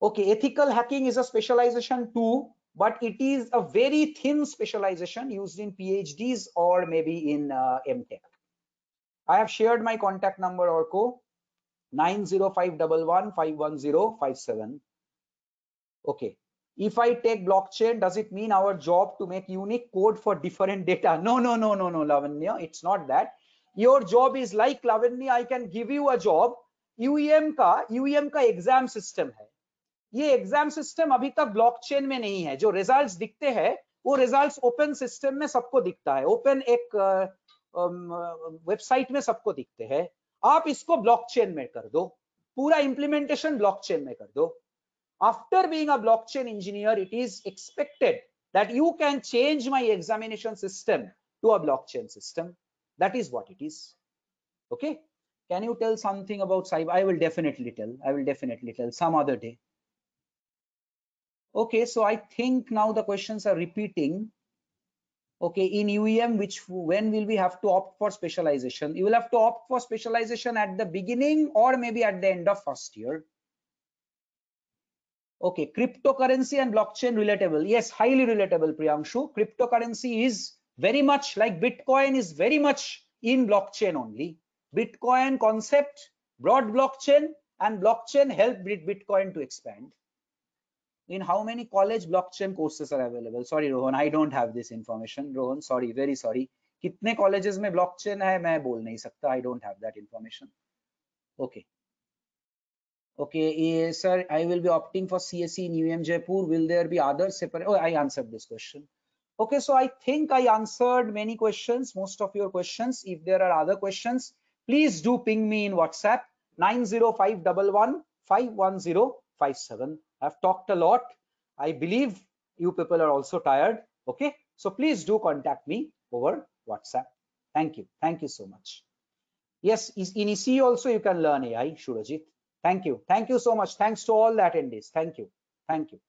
Okay, ethical hacking is a specialization too, but it is a very thin specialization used in PhDs or maybe in uh, MTech. I have shared my contact number or co 90511 Okay, if i take blockchain does it mean our job to make unique code for different data no no no no no lavanya it's not that your job is like lavanya i can give you a job uem ka uem का exam system है ये exam system अभी तक blockchain में नहीं है जो results दिखते हैं वो रिजल्ट्स ओपन सिस्टम में सबको दिखता है ओपन एक website mein sabko dikhte hai aap isko blockchain mein kar do पूरा इंप्लीमेंटेशन ब्लॉकचेन में कर दो after being a blockchain engineer, it is expected that you can change my examination system to a blockchain system. That is what it is. Okay. Can you tell something about cyber? I will definitely tell. I will definitely tell some other day. Okay, so I think now the questions are repeating. Okay, in UEM, which when will we have to opt for specialization? You will have to opt for specialization at the beginning or maybe at the end of first year Okay, cryptocurrency and blockchain relatable. Yes, highly relatable, Priyanshu. Cryptocurrency is very much like Bitcoin is very much in blockchain only. Bitcoin concept, broad blockchain, and blockchain helped Bitcoin to expand. In how many college blockchain courses are available? Sorry, Rohan, I don't have this information. Rohan, sorry, very sorry. कितने blockchain में blockchain है मैं बोल नहीं I don't have that information. Okay. Okay, eh, sir, I will be opting for CSE in UM Jaipur. Will there be other separate? Oh, I answered this question. Okay, so I think I answered many questions, most of your questions. If there are other questions, please do ping me in WhatsApp nine zero five I've talked a lot. I believe you people are also tired. Okay, so please do contact me over WhatsApp. Thank you. Thank you so much. Yes, in ec also you can learn AI, Shurajit. Thank you. Thank you so much. Thanks to all the attendees. Thank you. Thank you.